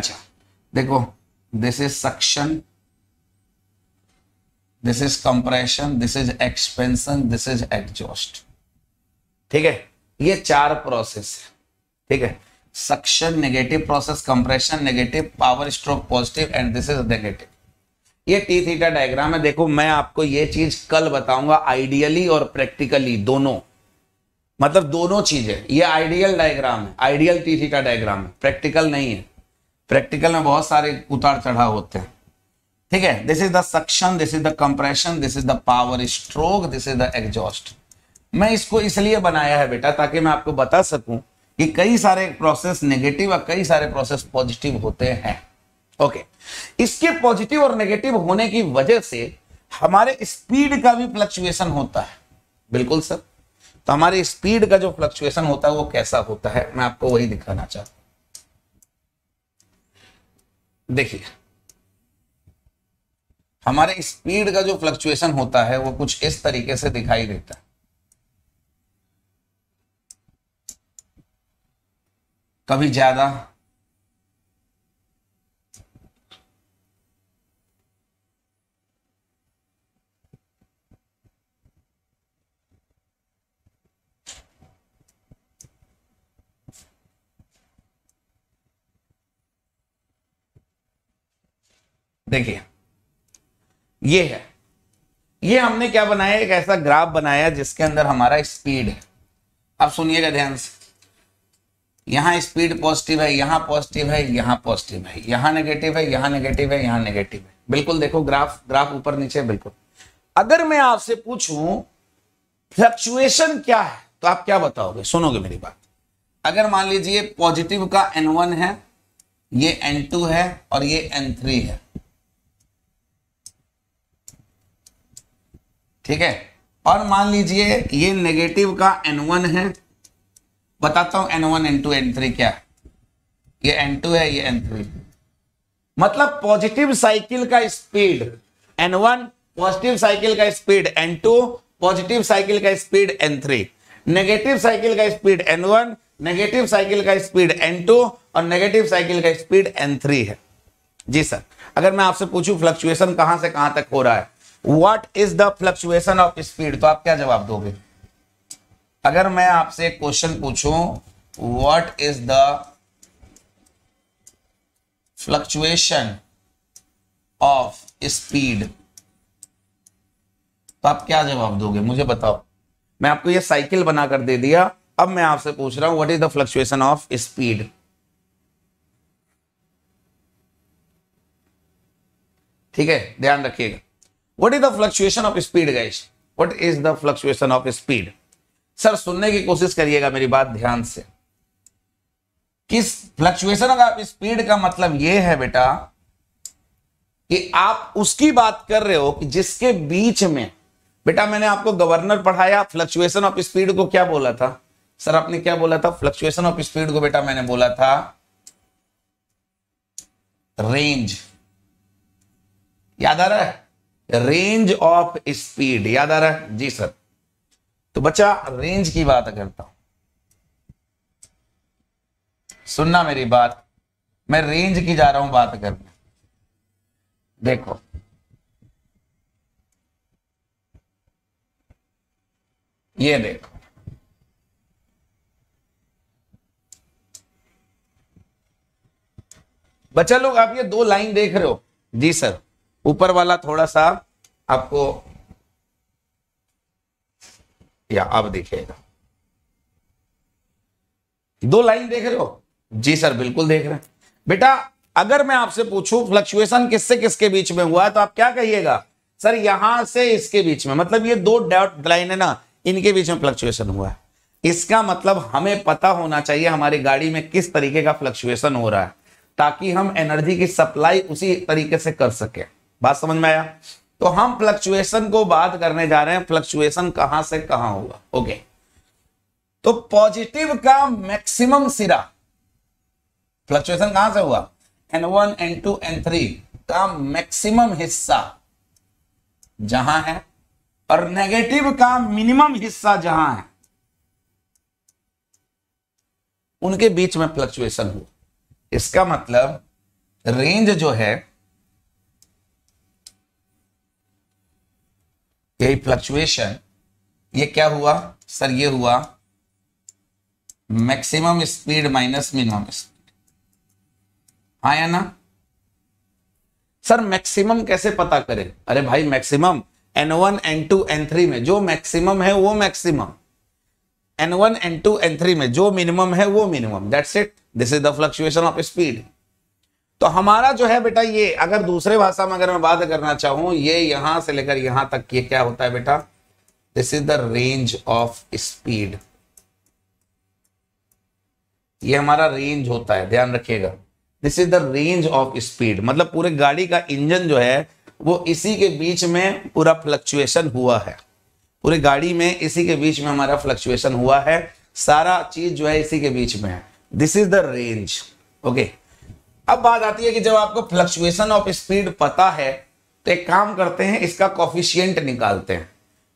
अच्छा देखो this is suction this is compression this is expansion this is exhaust ठीक है ये चार प्रोसेस है ठीक है suction negative process compression negative power stroke positive and this is negative ये टी थीटा डायग्राम है देखो मैं आपको ये चीज कल बताऊंगा आइडियली और प्रैक्टिकली दोनों मतलब दोनों चीजें ये आइडियल डायग्राम है आइडियल टी थीटा डायग्राम है प्रैक्टिकल नहीं है प्रैक्टिकल में बहुत सारे उतार चढ़ाव होते हैं ठीक है this is the suction this is the compression this is the power stroke this is the exhaust मैं इसको इसलिए बनाया है बेटा ताकि मैं आपको बता सकूं कि कई सारे प्रोसेस नेगेटिव और कई सारे प्रोसेस पॉजिटिव होते हैं ओके इसके पॉजिटिव और नेगेटिव होने की वजह से हमारे स्पीड का भी फ्लक्चुएशन होता है बिल्कुल सर तो हमारे स्पीड का जो फ्लक्चुएशन होता है वो कैसा होता है मैं आपको वही दिखाना चाहता हूं देखिए हमारे स्पीड का जो फ्लक्चुएशन होता है वो कुछ इस तरीके से दिखाई देता है कभी ज्यादा देखिए ये है ये हमने क्या बनाया एक ऐसा ग्राफ बनाया जिसके अंदर हमारा स्पीड है अब सुनिएगा ध्यान से यहाँ स्पीड पॉजिटिव है यहाँ पॉजिटिव है यहाँ पॉजिटिव है यहाँ नेगेटिव है यहाँ नेगेटिव है यहाँ नेगेटिव है बिल्कुल देखो ग्राफ ग्राफ ऊपर नीचे बिल्कुल अगर मैं आपसे पूछूं फ्लक्चुएशन क्या है तो आप क्या बताओगे सुनोगे मेरी बात अगर मान लीजिए पॉजिटिव का एन वन है ये एन टू है और ये एन थ्री है ठीक है और मान लीजिए ये नेगेटिव का एन वन है बताता हूं N one N two N three क्या है ये एन टू है ये एन थ्री मतलब पॉजिटिव साइकिल का speed N one positive cycle का speed N two positive cycle का speed N three negative cycle का speed N one negative cycle का स्पीड एन टू और नेगेटिव साइकिल का स्पीड एन थ्री है जी सर अगर मैं आपसे पूछूं फ्लक्चुएशन कहां से कहां तक हो रहा है what is the fluctuation of speed तो आप क्या जवाब दोगे अगर मैं आपसे एक क्वेश्चन पूछूं what is the fluctuation of speed तो आप क्या जवाब दोगे मुझे बताओ मैं आपको ये साइकिल बनाकर दे दिया अब मैं आपसे पूछ रहा हूं what is the fluctuation of speed ठीक है ध्यान रखिएगा what is the fluctuation of speed guys what is the fluctuation of speed sir सुनने की कोशिश करिएगा मेरी बात ध्यान से किस फ्लक्चुएशन ऑफ स्पीड का मतलब यह है बेटा कि आप उसकी बात कर रहे हो कि जिसके बीच में बेटा मैंने आपको गवर्नर पढ़ाया फ्लक्चुएशन ऑफ स्पीड को क्या बोला था सर आपने क्या बोला था फ्लक्चुएशन ऑफ स्पीड को बेटा मैंने बोला था रेंज याद आ रहा है रेंज ऑफ स्पीड याद आ रहा है जी सर तो बच्चा रेंज की बात करता हूं सुनना मेरी बात मैं रेंज की जा रहा हूं बात करने देखो ये देखो बच्चा लोग आप ये दो लाइन देख रहे हो जी सर ऊपर वाला थोड़ा सा आपको या अब देखिएगा दो लाइन देख रहे हो जी सर बिल्कुल देख रहे बेटा अगर मैं आपसे पूछूं फ्लक्चुएशन किससे किसके बीच में हुआ है तो आप क्या कहिएगा सर यहां से इसके बीच में मतलब ये दो डॉट लाइन है ना इनके बीच में फ्लक्चुएशन हुआ है इसका मतलब हमें पता होना चाहिए हमारी गाड़ी में किस तरीके का फ्लक्चुएशन हो रहा है ताकि हम एनर्जी की सप्लाई उसी तरीके से कर सके बात समझ में आया तो हम फ्लक्चुएशन को बात करने जा रहे हैं फ्लक्चुएशन कहां से कहां होगा ओके तो पॉजिटिव का मैक्सिमम सिरा फ्लक्चुएशन कहां से हुआ N one N two N three का मैक्सिमम हिस्सा जहां है और नेगेटिव का मिनिमम हिस्सा जहां है उनके बीच में फ्लक्चुएशन हुआ इसका मतलब रेंज जो है यही फ्लक्चुएशन ये क्या हुआ सर ये हुआ maximum speed minus minimum speed आया ना सर मैक्सिमम कैसे पता करें अरे भाई maximum N N one two N three में जो मैक्सिमम है वो मैक्सिमम टू एन थ्री में जो मिनिमम है वो minimum that's it this is the fluctuation of speed तो हमारा जो है बेटा ये अगर दूसरे भाषा में अगर मैं बात करना चाहूं ये यहां से लेकर यहां तक ये क्या होता है बेटा this is the range of speed ये हमारा रेंज होता है ध्यान रखिएगा this is the range of speed मतलब पूरे गाड़ी का इंजन जो है वो इसी के बीच में पूरा फ्लक्चुएशन हुआ है पूरे गाड़ी में इसी के बीच में हमारा फ्लक्चुएशन हुआ है सारा चीज जो है इसी के बीच में है this is the range okay अब बात आती है कि जब आपको फ्लक्चुएशन ऑफ स्पीड पता है तो एक काम करते हैं इसका कॉफिशियंट निकालते हैं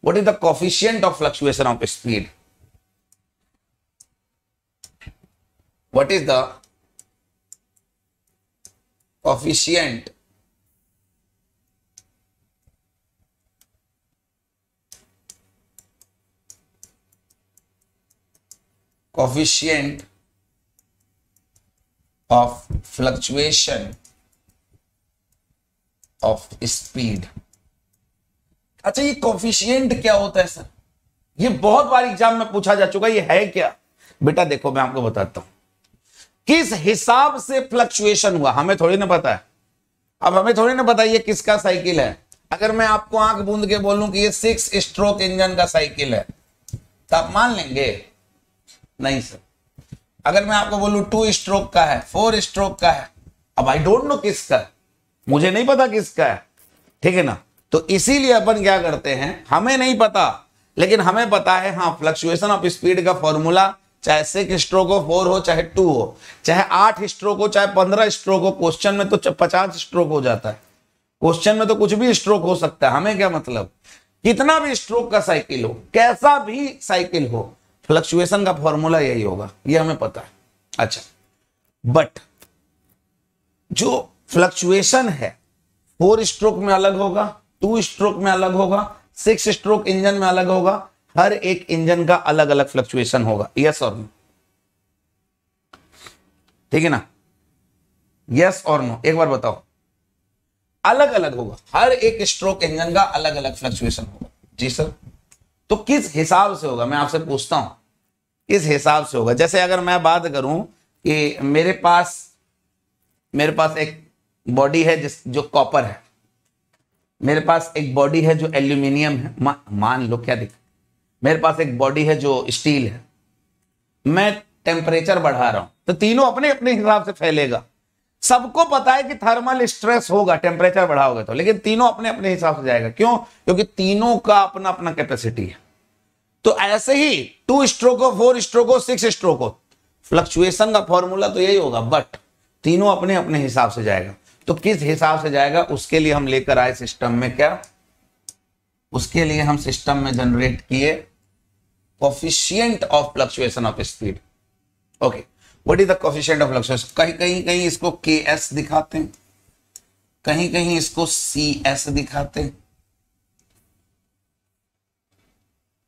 what is the coefficient of fluctuation of speed what is the coefficient coefficient of fluctuation of speed अच्छा ये कॉफिशियंट क्या होता है सर ये बहुत बार एग्जाम में पूछा जा चुका ये है क्या बेटा देखो मैं आपको बताता हूं किस हिसाब से फ्लक्चुएशन हुआ हमें थोड़ी ना पता है अब हमें थोड़ी ना पता ये किसका साइकिल है अगर मैं आपको आंख बूंद के बोलूं कि ये सिक्स स्ट्रोक इंजन का साइकिल है तो आप मान लेंगे नहीं सर अगर मैं आपको बोलूं टू स्ट्रोक का है फोर स्ट्रोक का है अब आई डोंट नो किसका मुझे नहीं पता किसका है ठीक है ना तो इसीलिए अपन क्या करते हैं हमें नहीं पता लेकिन हमें पता है हाँ फ्लक्चुएशन ऑफ स्पीड का फॉर्मूला चाहे सिक्स स्ट्रोक हो फोर हो चाहे टू हो चाहे आठ स्ट्रोक हो चाहे पंद्रह स्ट्रोक हो क्वेश्चन में तो पचास स्ट्रोक हो जाता है क्वेश्चन में तो कुछ भी स्ट्रोक हो सकता है हमें क्या मतलब कितना भी स्ट्रोक का साइकिल हो कैसा भी साइकिल हो फ्लक्चुएशन का फॉर्मूला यही होगा ये हमें पता है अच्छा बट जो फ्लक्चुएशन है फोर स्ट्रोक में अलग होगा टू स्ट्रोक में अलग होगा सिक्स स्ट्रोक इंजन में अलग होगा हर एक इंजन का अलग अलग फ्लक्चुएशन होगा यस और नो ठीक है ना यस और नो एक बार बताओ अलग अलग होगा हर एक स्ट्रोक इंजन का अलग अलग फ्लक्चुएशन होगा जी सर तो किस हिसाब से होगा मैं आपसे पूछता हूं इस हिसाब से होगा जैसे अगर मैं बात करूं कि मेरे पास मेरे पास एक बॉडी है जिस जो कॉपर है मेरे पास एक बॉडी है जो एल्यूमिनियम है मा, मान लो क्या दिख मेरे पास एक बॉडी है जो स्टील है मैं टेम्परेचर बढ़ा रहा हूं तो तीनों अपने अपने हिसाब से फैलेगा सबको पता है कि थर्मल स्ट्रेस होगा टेम्परेचर बढ़ाओगे तो लेकिन तीनों अपने अपने हिसाब से जाएगा क्यों क्योंकि तीनों का अपना अपना कैपेसिटी है तो ऐसे ही टू स्ट्रोक हो फोर स्ट्रोक हो सिक्स स्ट्रोक हो फ्लक्चुएशन का फॉर्मूला तो यही होगा बट तीनों अपने अपने हिसाब से जाएगा तो किस हिसाब से जाएगा उसके लिए हम लेकर आए सिस्टम में क्या उसके लिए हम सिस्टम में जनरेट किए coefficient of fluctuation of speed okay what is the coefficient of fluctuation कहीं कहीं कहीं इसको के एस दिखाते हैं कहीं कहीं इसको सी एस दिखाते हैं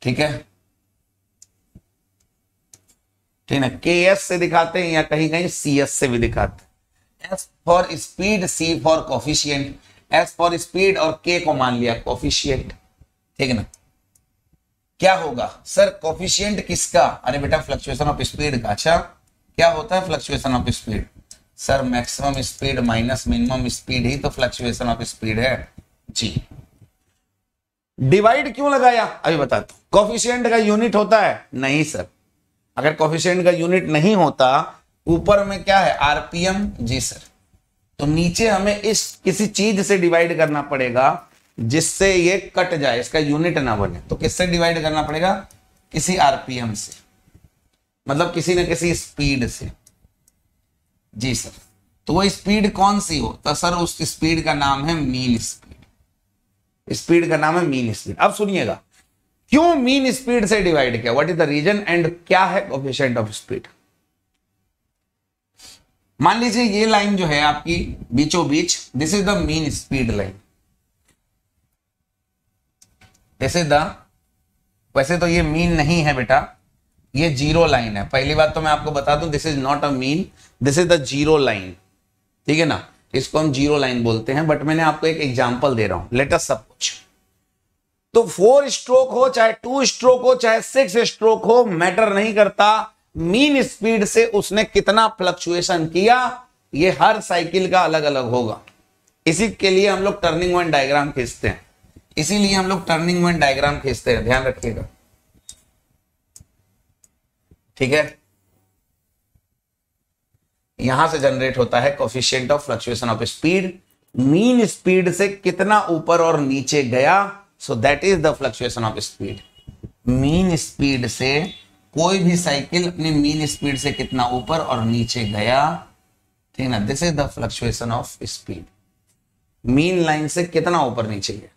ठीक है ठीक है के एस से दिखाते हैं या कहीं कहीं सी एस से भी दिखाते हैं S for speed C for coefficient S for speed और के को मान लिया कॉफिशियंट ठीक है ना क्या होगा सर कॉफिशियंट किसका अरे बेटा फ्लक्चुएशन ऑफ स्पीड का अच्छा क्या होता है fluctuation of speed sir maximum speed minus minimum speed ही तो फ्लक्चुएशन ऑफ स्पीड है जी डिवाइड क्यों लगाया अभी बताता हूं कॉफिशियंट का यूनिट होता है नहीं सर अगर कॉफिशियंट का यूनिट नहीं होता ऊपर में क्या है आरपीएम जी सर तो नीचे हमें इस किसी चीज से डिवाइड करना पड़ेगा जिससे ये कट जाए इसका यूनिट ना बने तो किससे डिवाइड करना पड़ेगा किसी आरपीएम से मतलब किसी न किसी स्पीड से जी सर तो वो स्पीड कौन सी हो तो सर उस स्पीड का नाम है मील स्पीड स्पीड का नाम है मीन स्पीड अब सुनिएगा क्यों मीन स्पीड से डिवाइड किया what is the reason and क्या है कोफिशिएंट ऑफ स्पीड मान लीजिए ये लाइन जो है आपकी बीचों बीच this is the mean speed line this is the वैसे तो ये मीन नहीं है बेटा ये जीरो लाइन है पहली बात तो मैं आपको बता दूं this is not a mean this is the zero line ठीक है ना इसको हम जीरो लाइन बोलते हैं बट मैंने आपको एक एग्जाम्पल दे रहा हूं लेटस कुछ तो फोर स्ट्रोक हो चाहे टू स्ट्रोक हो चाहे सिक्स स्ट्रोक हो मैटर नहीं करता मीन स्पीड से उसने कितना फ्लक्चुएशन किया ये हर साइकिल का अलग अलग होगा इसी के लिए हम लोग टर्निंग वन डायग्राम खींचते हैं इसीलिए हम लोग टर्निंग वन डायग्राम खींचते हैं ध्यान रखिएगा ठीक है यहां से जनरेट होता है coefficient of fluctuation of speed mean speed से कितना ऊपर और नीचे गया so that is the fluctuation of speed mean speed से कोई भी साइकिल अपनी मीन स्पीड से कितना ऊपर और नीचे गया ठीक ना this is the fluctuation of speed mean line से कितना ऊपर नीचे गया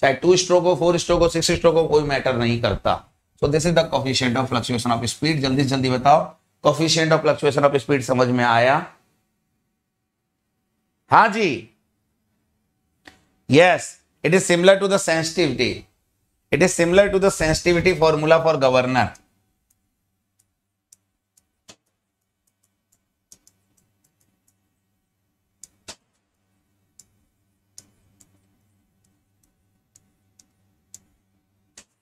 चाहे टू स्ट्रोक हो फोर स्ट्रोक हो सिक्स स्ट्रोक हो कोई मैटर नहीं करता so this is the coefficient of fluctuation of speed जल्दी से जल्दी बताओ coefficient of fluctuation of speed समझ में आया हाँ जी yes it is similar to the sensitivity it is similar to the sensitivity formula for governor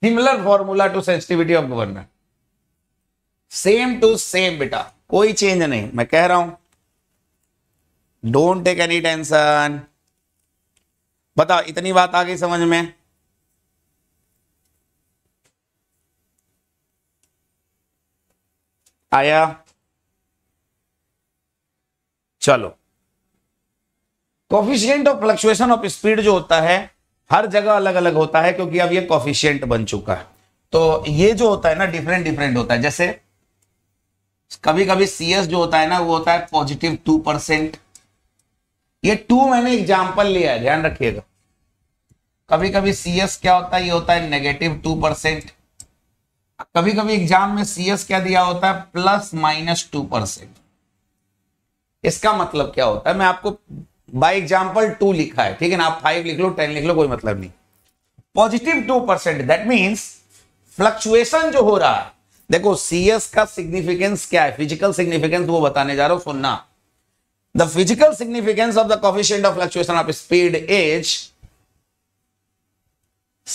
similar formula to sensitivity of governor same to same बेटा कोई चेंज नहीं मैं कह रहा हूं डोंट टेक एनी टेंशन बताओ इतनी बात आ गई समझ में आया चलो coefficient of fluctuation of speed जो होता है हर जगह अलग अलग होता है क्योंकि अब ये कॉफिशियंट बन चुका है तो ये जो होता है ना डिफरेंट डिफरेंट होता है जैसे कभी कभी सीएस जो होता है ना वो होता है पॉजिटिव टू परसेंट ये टू मैंने एग्जाम्पल लिया है ध्यान रखिएगा कभी कभी सीएस क्या होता है ये होता है नेगेटिव टू परसेंट कभी कभी एग्जाम में सीएस क्या दिया होता है प्लस माइनस टू परसेंट इसका मतलब क्या होता है मैं आपको बाय एग्जाम्पल टू लिखा है ठीक है ना आप फाइव लिख लो टेन लिख लो कोई मतलब नहीं positive two percent that means fluctuation जो हो रहा है देखो सीएस का सिग्निफिकेंस क्या है फिजिकल सिग्निफिकेंस वो बताने जा रहा हूं सुनना the physical significance of the coefficient of fluctuation of speed is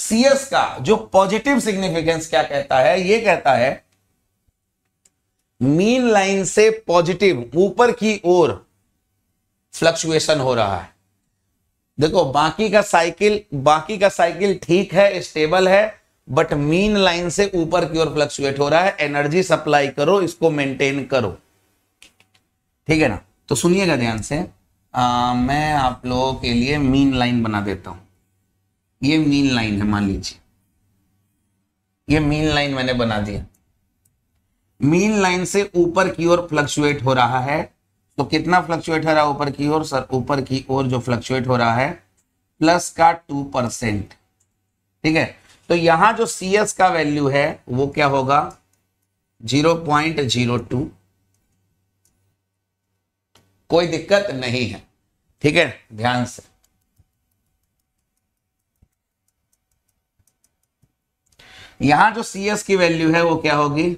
CS का जो पॉजिटिव सिग्निफिकेंस क्या कहता है ये कहता है मीन लाइन से पॉजिटिव ऊपर की ओर फ्लक्चुएशन हो रहा है देखो बाकी का साइकिल बाकी का साइकिल ठीक है स्टेबल है बट मीन लाइन से ऊपर की ओर फ्लक्चुएट हो रहा है एनर्जी सप्लाई करो इसको मेंटेन करो ठीक है ना तो सुनिएगा ध्यान से आ, मैं आप लोगों के लिए मीन लाइन बना देता हूं ये मीन लाइन है मान लीजिए ये मीन लाइन मैंने बना दिया मीन लाइन से ऊपर की ओर फ्लक्चुएट हो रहा है तो कितना फ्लक्चुएट हो रहा है ऊपर की ओर सर ऊपर की ओर जो फ्लक्चुएट हो रहा है प्लस का टू परसेंट ठीक है तो यहां जो सी एस का वैल्यू है वो क्या होगा जीरो पॉइंट जीरो टू कोई दिक्कत नहीं है ठीक है ध्यान से यहां जो सी एस की वैल्यू है वो क्या होगी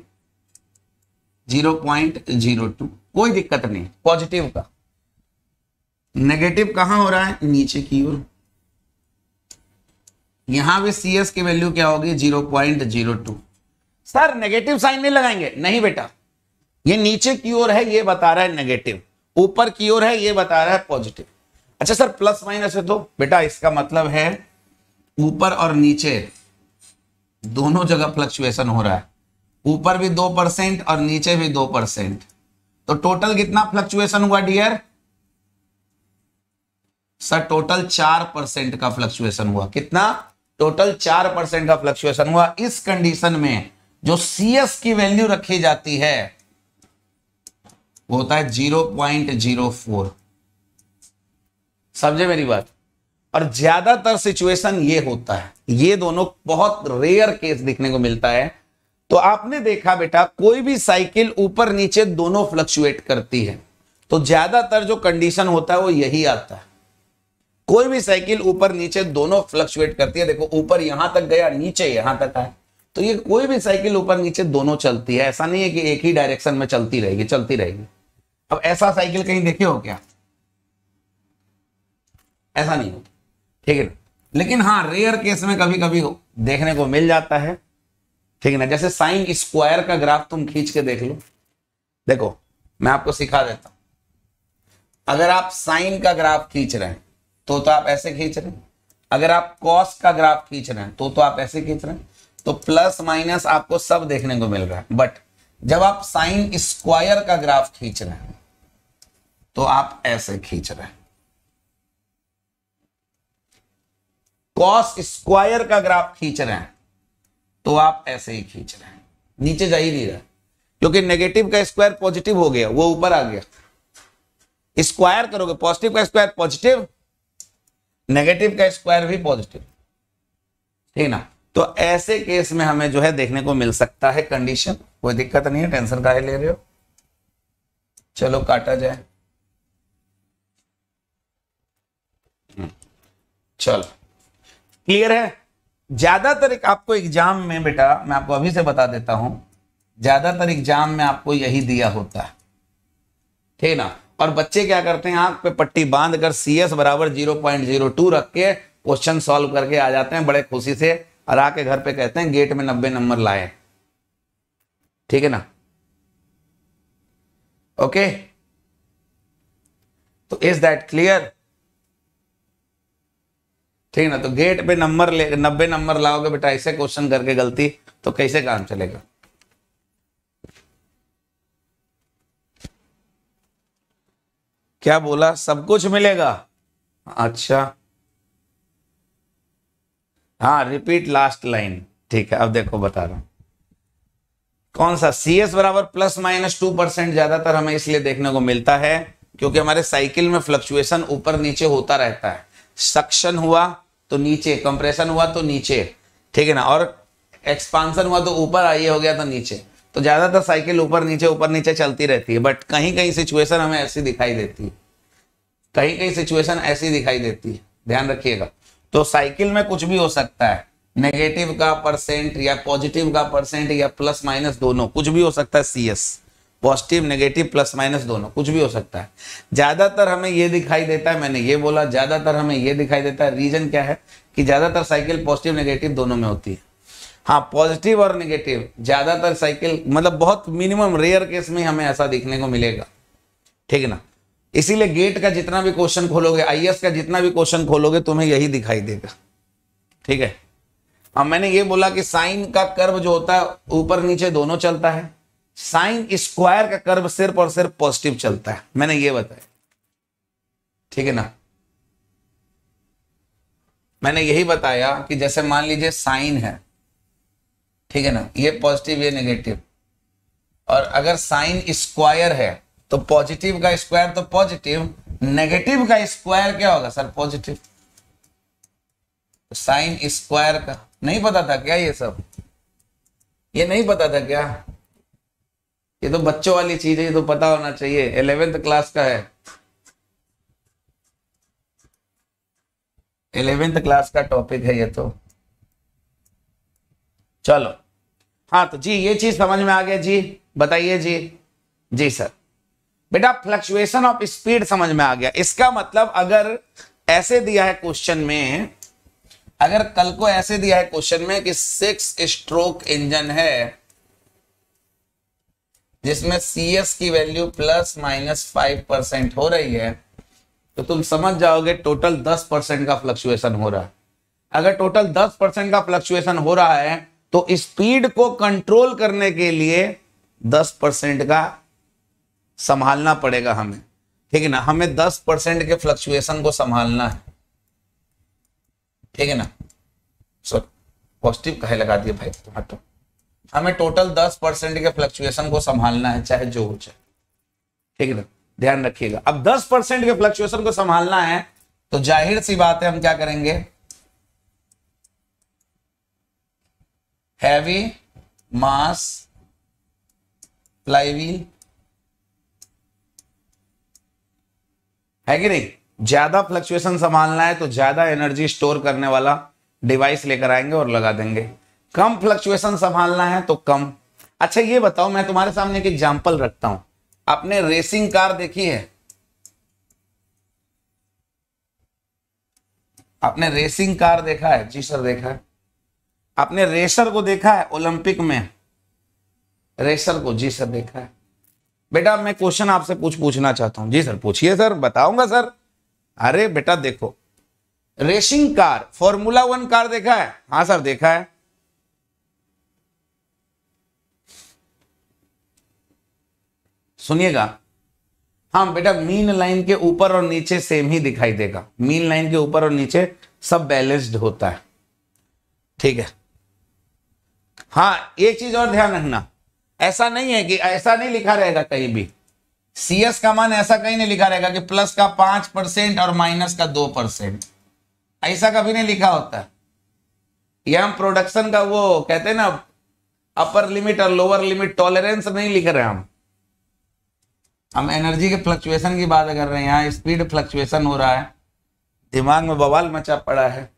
जीरो पॉइंट जीरो टू कोई दिक्कत नहीं पॉजिटिव का नेगेटिव कहां हो रहा है नीचे की ओर यहां भी सी एस की वैल्यू क्या होगी zero point zero two sir negative sign नहीं लगाएंगे नहीं बेटा ये नीचे की ओर है ये बता रहा है नेगेटिव ऊपर की ओर है ये बता रहा है पॉजिटिव अच्छा सर प्लस माइनस है तो बेटा इसका मतलब है ऊपर और नीचे दोनों जगह फ्लक्चुएशन हो रहा है ऊपर भी दो परसेंट और नीचे भी दो परसेंट तो टोटल कितना फ्लक्चुएशन हुआ डियर सर टोटल चार परसेंट का फ्लक्चुएशन हुआ कितना टोटल चार परसेंट का फ्लक्चुएशन हुआ इस कंडीशन में जो सीएस की वैल्यू रखी जाती है वो होता है जीरो पॉइंट जीरो फोर समझे मेरी बात और ज्यादातर सिचुएशन ये होता है ये दोनों बहुत रेयर केस देखने को मिलता है तो आपने देखा बेटा कोई भी साइकिल ऊपर नीचे दोनों फ्लक्चुएट करती है तो ज्यादातर जो कंडीशन होता है वो यही आता है कोई भी साइकिल ऊपर नीचे दोनों फ्लक्चुएट करती है देखो ऊपर यहां तक गया नीचे यहां तक आया तो ये कोई भी साइकिल ऊपर नीचे दोनों चलती है ऐसा नहीं है कि एक ही डायरेक्शन में चलती रहेगी चलती रहेगी अब ऐसा साइकिल कहीं देखे हो क्या ऐसा नहीं होता ठीक है लेकिन हाँ रेयर केस में कभी कभी देखने को मिल जाता है ठीक है ना जैसे साइन स्क्वायर का ग्राफ तुम खींच के देख लो देखो मैं आपको सिखा देता हूं अगर आप साइन का ग्राफ खींच रहे हैं तो तो आप ऐसे खींच रहे हैं अगर आप कॉस का ग्राफ खींच रहे हैं तो तो आप ऐसे खींच रहे हैं तो प्लस माइनस आपको सब देखने को मिल रहा है बट जब आप साइन स्क्वायर का ग्राफ खींच रहे हैं तो आप ऐसे खींच रहे हैं कॉस स्क्वायर का ग्राफ खींच रहे हैं तो आप ऐसे ही खींच रहे हैं नीचे जा ही नहीं रहा क्योंकि नेगेटिव का स्क्वायर पॉजिटिव हो गया वो ऊपर आ गया स्क्वायर करोगे पॉजिटिव का स्क्वायर पॉजिटिव नेगेटिव का स्क्वायर भी पॉजिटिव ठीक ना तो ऐसे केस में हमें जो है देखने को मिल सकता है कंडीशन कोई दिक्कत नहीं है टेंशन का ले रहे हो चलो काटा जाए हम्म, चल क्लियर है ज्यादातर आपको एग्जाम में बेटा मैं आपको अभी से बता देता हूं ज्यादातर एग्जाम में आपको यही दिया होता है ठीक ना और बच्चे क्या करते हैं आंख पे पट्टी बांध कर सी एस बराबर जीरो पॉइंट जीरो टू रख के क्वेश्चन सॉल्व करके आ जाते हैं बड़े खुशी से और आके घर पे कहते हैं गेट में नब्बे नंबर लाए ठीक है ना ओके तो इज दैट क्लियर ठीक है ना तो गेट पे नंबर ले नब्बे नंबर लाओगे बेटा ऐसे क्वेश्चन करके गलती तो कैसे काम चलेगा क्या बोला सब कुछ मिलेगा अच्छा हाँ रिपीट लास्ट लाइन ठीक है अब देखो बता रहा हूं कौन सा सी एस बराबर प्लस माइनस टू परसेंट ज्यादातर हमें इसलिए देखने को मिलता है क्योंकि हमारे साइकिल में फ्लक्चुएशन ऊपर नीचे होता रहता है सक्शन हुआ तो नीचे कंप्रेशन हुआ तो नीचे ठीक है ना और एक्सपांसन हुआ तो ऊपर आइए हो गया तो नीचे तो ज़्यादातर साइकिल ऊपर नीचे ऊपर नीचे चलती रहती है बट कहीं कहीं सिचुएशन हमें ऐसी दिखाई देती है कहीं कहीं सिचुएशन ऐसी दिखाई देती है ध्यान रखिएगा तो साइकिल में कुछ भी हो सकता है नेगेटिव का परसेंट या पॉजिटिव का परसेंट या प्लस माइनस दोनों कुछ भी हो सकता है CS positive negative plus minus दोनों कुछ भी हो सकता है ज्यादातर हमें ये दिखाई देता है मैंने ये बोला ज्यादातर हमें ये दिखाई देता है रीजन क्या है कि ज्यादातर साइकिल पॉजिटिव नेगेटिव दोनों में होती है हाँ पॉजिटिव और निगेटिव ज्यादातर साइकिल मतलब बहुत मिनिमम रेयर केस में हमें ऐसा देखने को मिलेगा ठीक है ना इसीलिए गेट का जितना भी क्वेश्चन खोलोगे आई का जितना भी क्वेश्चन खोलोगे तुम्हें यही दिखाई देगा ठीक है अब मैंने ये बोला कि साइन का कर्व जो होता है ऊपर नीचे दोनों चलता है साइन स्क्वायर का कर्व सिर्फ और सिर्फ पॉजिटिव चलता है मैंने ये बताया ठीक है ना मैंने यही बताया कि जैसे मान लीजिए साइन है ठीक है ना ये पॉजिटिव ये नेगेटिव और अगर साइन स्क्वायर है तो पॉजिटिव का स्क्वायर तो पॉजिटिव नेगेटिव का स्क्वायर क्या होगा सर पॉजिटिव तो साइन स्क्वायर का नहीं पता था क्या ये सब ये नहीं पता था क्या ये तो बच्चों वाली चीज है ये तो पता होना चाहिए इलेवेंथ क्लास का है इलेवेंथ क्लास का टॉपिक है ये तो चलो हाँ तो जी ये चीज समझ में आ गया जी बताइए जी जी सर बेटा फ्लक्चुएशन ऑफ स्पीड समझ में आ गया इसका मतलब अगर ऐसे दिया है क्वेश्चन में अगर कल को ऐसे दिया है क्वेश्चन में कि सिक्स स्ट्रोक इंजन है जिसमें सी एस की value plus minus five percent हो रही है तो तुम समझ जाओगे टोटल दस परसेंट का फ्लक्चुएशन हो रहा है अगर टोटल दस परसेंट का फ्लक्चुएशन हो रहा है तो स्पीड को कंट्रोल करने के लिए 10 परसेंट का संभालना पड़ेगा हमें ठीक है ना हमें 10 परसेंट के फ्लक्चुएशन को संभालना है ठीक है ना सॉरी पॉजिटिव कहे लगा दिए भाई तो हमें टोटल 10 परसेंट के फ्लक्चुएशन को संभालना है चाहे जो हो चाहे ठीक है ना ध्यान रखिएगा अब 10 परसेंट के फ्लक्चुएशन को संभालना है तो जाहिर सी बात है हम क्या करेंगे हैवी मास फ्लाईवील है कि नहीं ज्यादा फ्लक्चुएशन संभालना है तो ज्यादा एनर्जी स्टोर करने वाला डिवाइस लेकर आएंगे और लगा देंगे कम फ्लक्चुएशन संभालना है तो कम अच्छा ये बताओ मैं तुम्हारे सामने एक एग्जाम्पल रखता हूं आपने रेसिंग कार देखी है आपने रेसिंग कार देखा है जी सर देखा है आपने रेसर को देखा है ओलंपिक में रेसर को जी सर देखा है बेटा मैं क्वेश्चन आपसे पूछ पूछना चाहता हूं जी सर पूछिए सर बताऊंगा सर अरे बेटा देखो racing car formula one car देखा है हाँ सर देखा है सुनिएगा हाँ बेटा मीन लाइन के ऊपर और नीचे सेम ही दिखाई देगा मीन लाइन के ऊपर और नीचे सब बैलेंस्ड होता है ठीक है हाँ एक चीज और ध्यान रखना ऐसा नहीं है कि ऐसा नहीं लिखा रहेगा कहीं भी सी एस का मान ऐसा कहीं नहीं लिखा रहेगा कि प्लस का पांच परसेंट और माइनस का दो परसेंट ऐसा कभी नहीं लिखा होता है यह हम प्रोडक्शन का वो कहते हैं ना अपर लिमिट और लोअर लिमिट टॉलरेंस नहीं लिख रहे हम हम एनर्जी के फ्लक्चुएशन की बात कर रहे हैं यहाँ स्पीड फ्लक्चुएशन हो रहा है दिमाग में बवाल मचा पड़ा है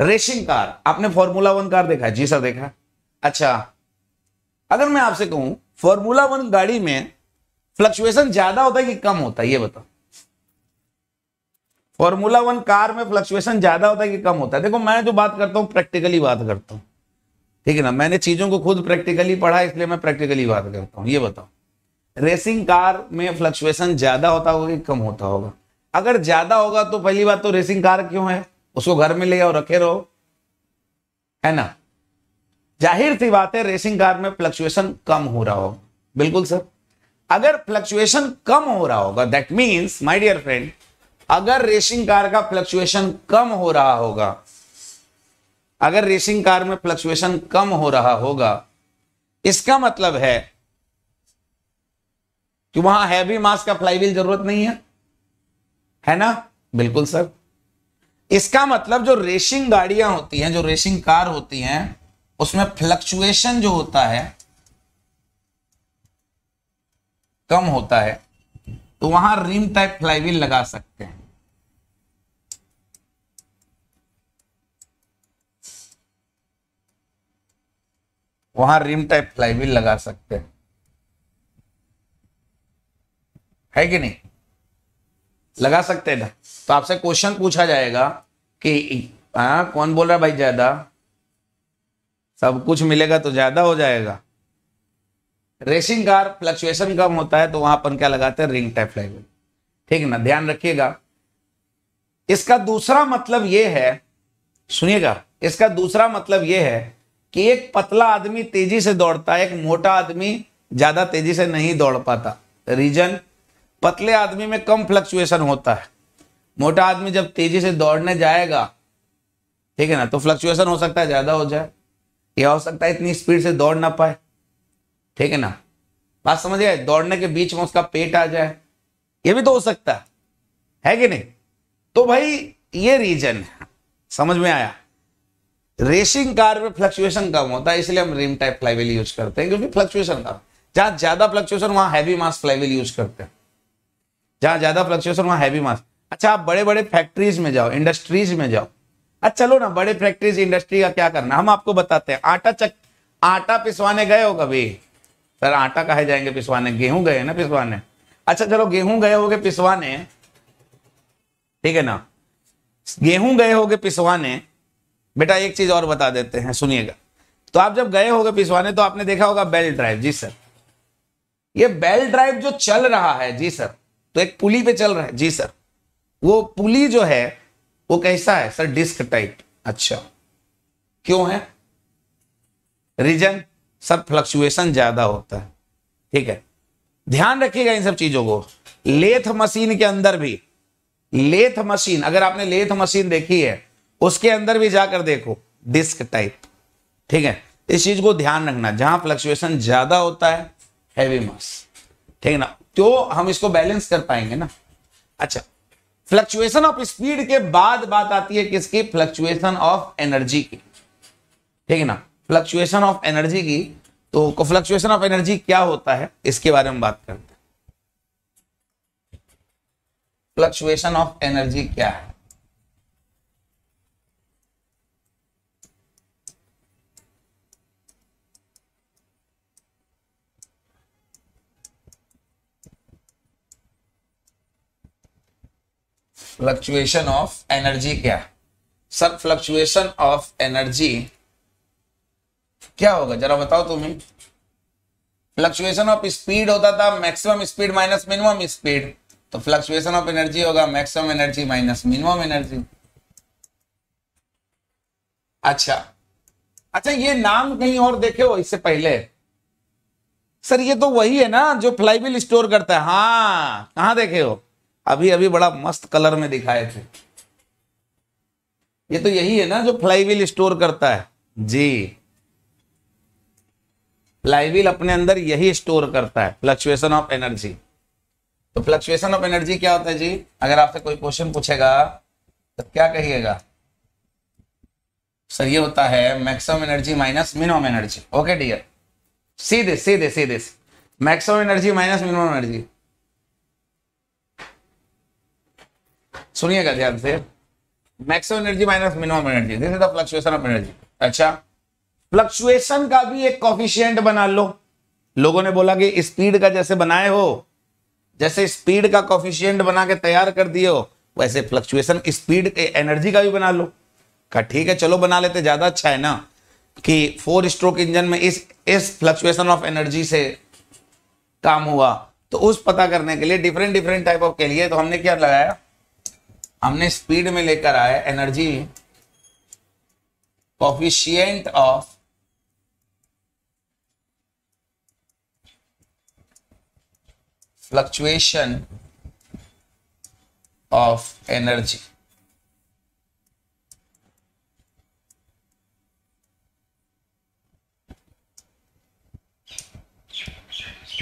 रेसिंग कार आपने फॉर्मूला वन कार देखा है जी सर देखा अच्छा अगर मैं आपसे कहूं फॉर्मूला वन गाड़ी में फ्लक्चुएशन ज्यादा होता है कि कम होता है ये बताओ फॉर्मूला वन कार में फ्लक्चुएशन ज्यादा होता है कि कम होता है देखो मैं जो बात करता हूं प्रैक्टिकली बात करता हूं ठीक है ना मैंने चीजों को खुद प्रैक्टिकली पढ़ा इसलिए मैं प्रैक्टिकली बात करता हूं ये बताओ रेसिंग कार में फ्लक्चुएशन ज्यादा होता होगा कि कम होता होगा अगर ज्यादा होगा तो पहली बात तो रेसिंग कार क्यों है उसको घर में ले आओ रखे रहो है ना जाहिर सी बात है रेसिंग कार में फ्लक्चुएशन कम हो रहा हो बिल्कुल सर अगर फ्लक्चुएशन कम हो रहा होगा that means my dear friend अगर रेसिंग कार का फ्लक्चुएशन कम हो रहा होगा अगर रेसिंग कार में फ्लक्चुएशन कम हो रहा होगा इसका मतलब है कि वहां हैवी मास का फ्लाईवील जरूरत नहीं है है ना बिल्कुल सर इसका मतलब जो रेसिंग गाड़ियां होती हैं जो रेसिंग कार होती हैं उसमें फ्लक्चुएशन जो होता है कम होता है तो वहां रिम टाइप फ्लाईवील लगा सकते हैं वहां रिम टाइप फ्लाईवील लगा सकते हैं है कि नहीं लगा सकते हैं तो आपसे क्वेश्चन पूछा जाएगा कि हाँ कौन बोल रहा भाई ज्यादा सब कुछ मिलेगा तो ज्यादा हो जाएगा रेसिंग कार फ्लक्चुएशन कम होता है तो वहां अपन क्या लगाते हैं रिंग टाइप लाइव ठीक ना ध्यान रखिएगा इसका दूसरा मतलब यह है सुनिएगा इसका दूसरा मतलब यह है कि एक पतला आदमी तेजी से दौड़ता है एक मोटा आदमी ज्यादा तेजी से नहीं दौड़ पाता रीजन पतले आदमी में कम फ्लक्चुएशन होता है मोटा आदमी जब तेजी से दौड़ने जाएगा ठीक है ना तो फ्लक्चुएशन हो सकता है ज़्यादा हो जाए या हो सकता है इतनी स्पीड से दौड़ ना पाए ठीक है ना बात समझ गए दौड़ने के बीच में उसका पेट आ जाए ये भी तो हो सकता है है कि नहीं तो भाई ये रीजन है समझ में आया रेसिंग कार में फ्लक्चुएशन कम होता है इसलिए हम रिम टाइप फ्लाईवेल यूज करते हैं क्योंकि फ्लक्चुएशन कम जहां ज्यादा फ्लक्चुएशन वहां हैवी मास फ्लाईवेल यूज करते हैं जहां ज्यादा फ्लक्चुएशन वहां हैवी मास अच्छा आप बड़े बड़े फैक्ट्रीज में जाओ इंडस्ट्रीज में जाओ अच्छा चलो ना बड़े फैक्ट्रीज इंडस्ट्री का क्या करना हम आपको बताते हैं आटा चक आटा पिसवाने गए हो कभी सर आटा कहा जाएंगे पिसवाने गेहूं गए ना पिसवाने अच्छा चलो गेहूं गए होगे पिसवाने ठीक है ना गेहूं गए होगे पिसवाने बेटा एक चीज और बता देते हैं सुनिएगा तो आप जब गए होगे पिसवाने तो आपने देखा होगा बेल ड्राइव जी सर ये बेल ड्राइव जो चल रहा है जी सर तो एक पुली पे चल रहा है जी सर वो पुली जो है वो कैसा है सर डिस्क टाइप अच्छा क्यों है रीजन सर फ्लक्चुएशन ज्यादा होता है ठीक है ध्यान रखिएगा इन सब चीजों को लेथ मशीन के अंदर भी लेथ मशीन अगर आपने लेथ मशीन देखी है उसके अंदर भी जाकर देखो डिस्क टाइप ठीक है इस चीज को ध्यान रखना जहां फ्लक्चुएशन ज्यादा होता है हैवी मास ठीक है ना तो हम इसको बैलेंस कर पाएंगे ना अच्छा फ्लक्चुएशन ऑफ स्पीड के बाद बात आती है किसकी फ्लक्चुएशन ऑफ एनर्जी की ठीक है ना फ्लक्चुएशन ऑफ एनर्जी की तो फ्लक्चुएशन ऑफ एनर्जी क्या होता है इसके बारे में बात करते हैं फ्लक्चुएशन ऑफ एनर्जी क्या है फ्लक्चुएशन ऑफ एनर्जी क्या सर फ्लक्चुएशन ऑफ एनर्जी क्या होगा जरा बताओ तुम्हें फ्लक्चुएशन ऑफ स्पीड होता था maximum speed minus minimum speed तो फ्लक्चुएशन ऑफ एनर्जी होगा maximum energy minus minimum energy अच्छा अच्छा ये नाम कहीं और देखे हो इससे पहले सर ये तो वही है ना जो फ्लाईविल स्टोर करता है हाँ कहा देखे हो अभी अभी बड़ा मस्त कलर में दिखाए थे ये तो यही है ना जो फ्लाईवील स्टोर करता है जी फ्लाईवील अपने अंदर यही स्टोर करता है फ्लक्चुएशन ऑफ एनर्जी तो फ्लक्चुएशन ऑफ एनर्जी क्या होता है जी अगर आपसे कोई क्वेश्चन पूछेगा तो क्या कहिएगा सर ये होता है maximum energy minus minimum energy okay dear सीधे सीधे सीधे maximum energy minus minimum energy सुनिएगा ध्यान से maximum energy minus minimum energy this is the fluctuation of energy अच्छा फ्लक्चुएशन का भी एक कॉफिशियंट बना लो लोगों ने बोला कि स्पीड का जैसे बनाए हो जैसे स्पीड का कॉफिशियंट बना के तैयार कर दिए हो वैसे फ्लक्चुएशन स्पीड एनर्जी का भी बना लो कहा ठीक है चलो बना लेते ज्यादा अच्छा है ना कि फोर स्ट्रोक इंजन में इस इस फ्लक्चुएशन ऑफ एनर्जी से काम हुआ तो उस पता करने के लिए डिफरेंट डिफरेंट टाइप ऑफ के लिए तो हमने क्या लगाया हमने स्पीड में लेकर आया energy coefficient of fluctuation of energy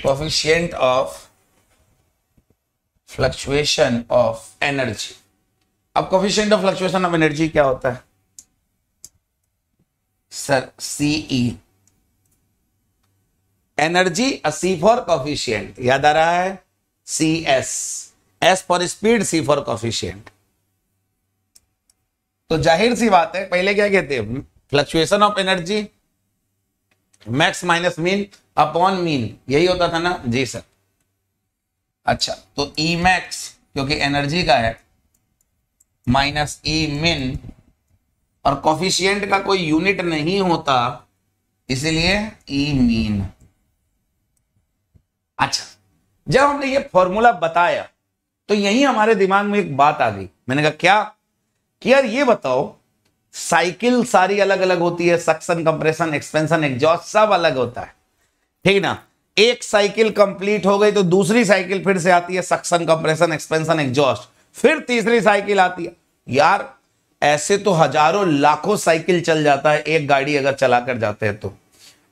coefficient of fluctuation of energy अब coefficient of fluctuation of energy क्या होता है sir CE energy C for coefficient याद आ रहा है C S S for speed C for coefficient तो जाहिर सी बात है पहले क्या कहते हैं fluctuation of energy max minus mean upon mean यही होता था ना जी सर अच्छा तो ई e मैक्स क्योंकि एनर्जी का है माइनस ई मिन और कॉफिशियंट का कोई यूनिट नहीं होता इसलिए ई मीन अच्छा जब हमने ये फॉर्मूला बताया तो यही हमारे दिमाग में एक बात आ गई मैंने कहा क्या कि यार ये बताओ साइकिल सारी अलग अलग होती है सक्शन कंप्रेशन एक्सपेंशन एग्जॉस्ट सब अलग होता है ठीक ना एक साइकिल कंप्लीट हो गई तो दूसरी साइकिल फिर से आती है सक्शन कंप्रेशन एक्सपेंशन एग्जॉस्ट फिर तीसरी साइकिल आती है यार ऐसे तो हजारों लाखों साइकिल चल जाता है एक गाड़ी अगर चलाकर जाते हैं तो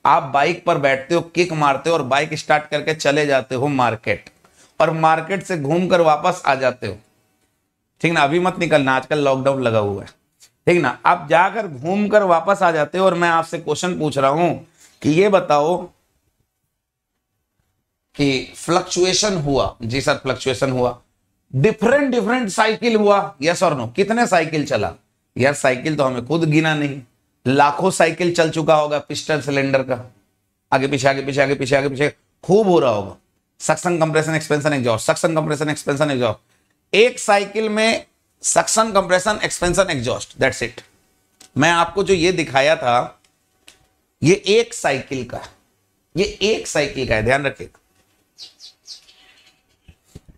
आप बाइक पर बैठते हो किक मारते हो और बाइक स्टार्ट करके चले जाते हो मार्केट और मार्केट से घूम वापस आ जाते हो ठीक ना अभी मत निकलना आजकल लॉकडाउन लगा हुआ है ठीक ना आप जाकर घूम वापस आ जाते हो और मैं आपसे क्वेश्चन पूछ रहा हूं कि ये बताओ कि फ्लक्चुएशन हुआ जी सर फ्लक्चुएशन हुआ डिफरेंट डिफरेंट साइकिल हुआ यस और नो कितने साइकिल चला यार साइकिल तो हमें खुद गिना नहीं लाखों साइकिल चल चुका होगा पिस्टन सिलेंडर का आगे पीछे आगे पीछे आगे पीछे आगे पीछे खूब हो रहा होगा suction compression expansion exhaust suction compression expansion exhaust एक साइकिल में suction compression expansion exhaust that's it मैं आपको जो ये दिखाया था ये एक साइकिल का ये एक साइकिल का है ध्यान रखिएगा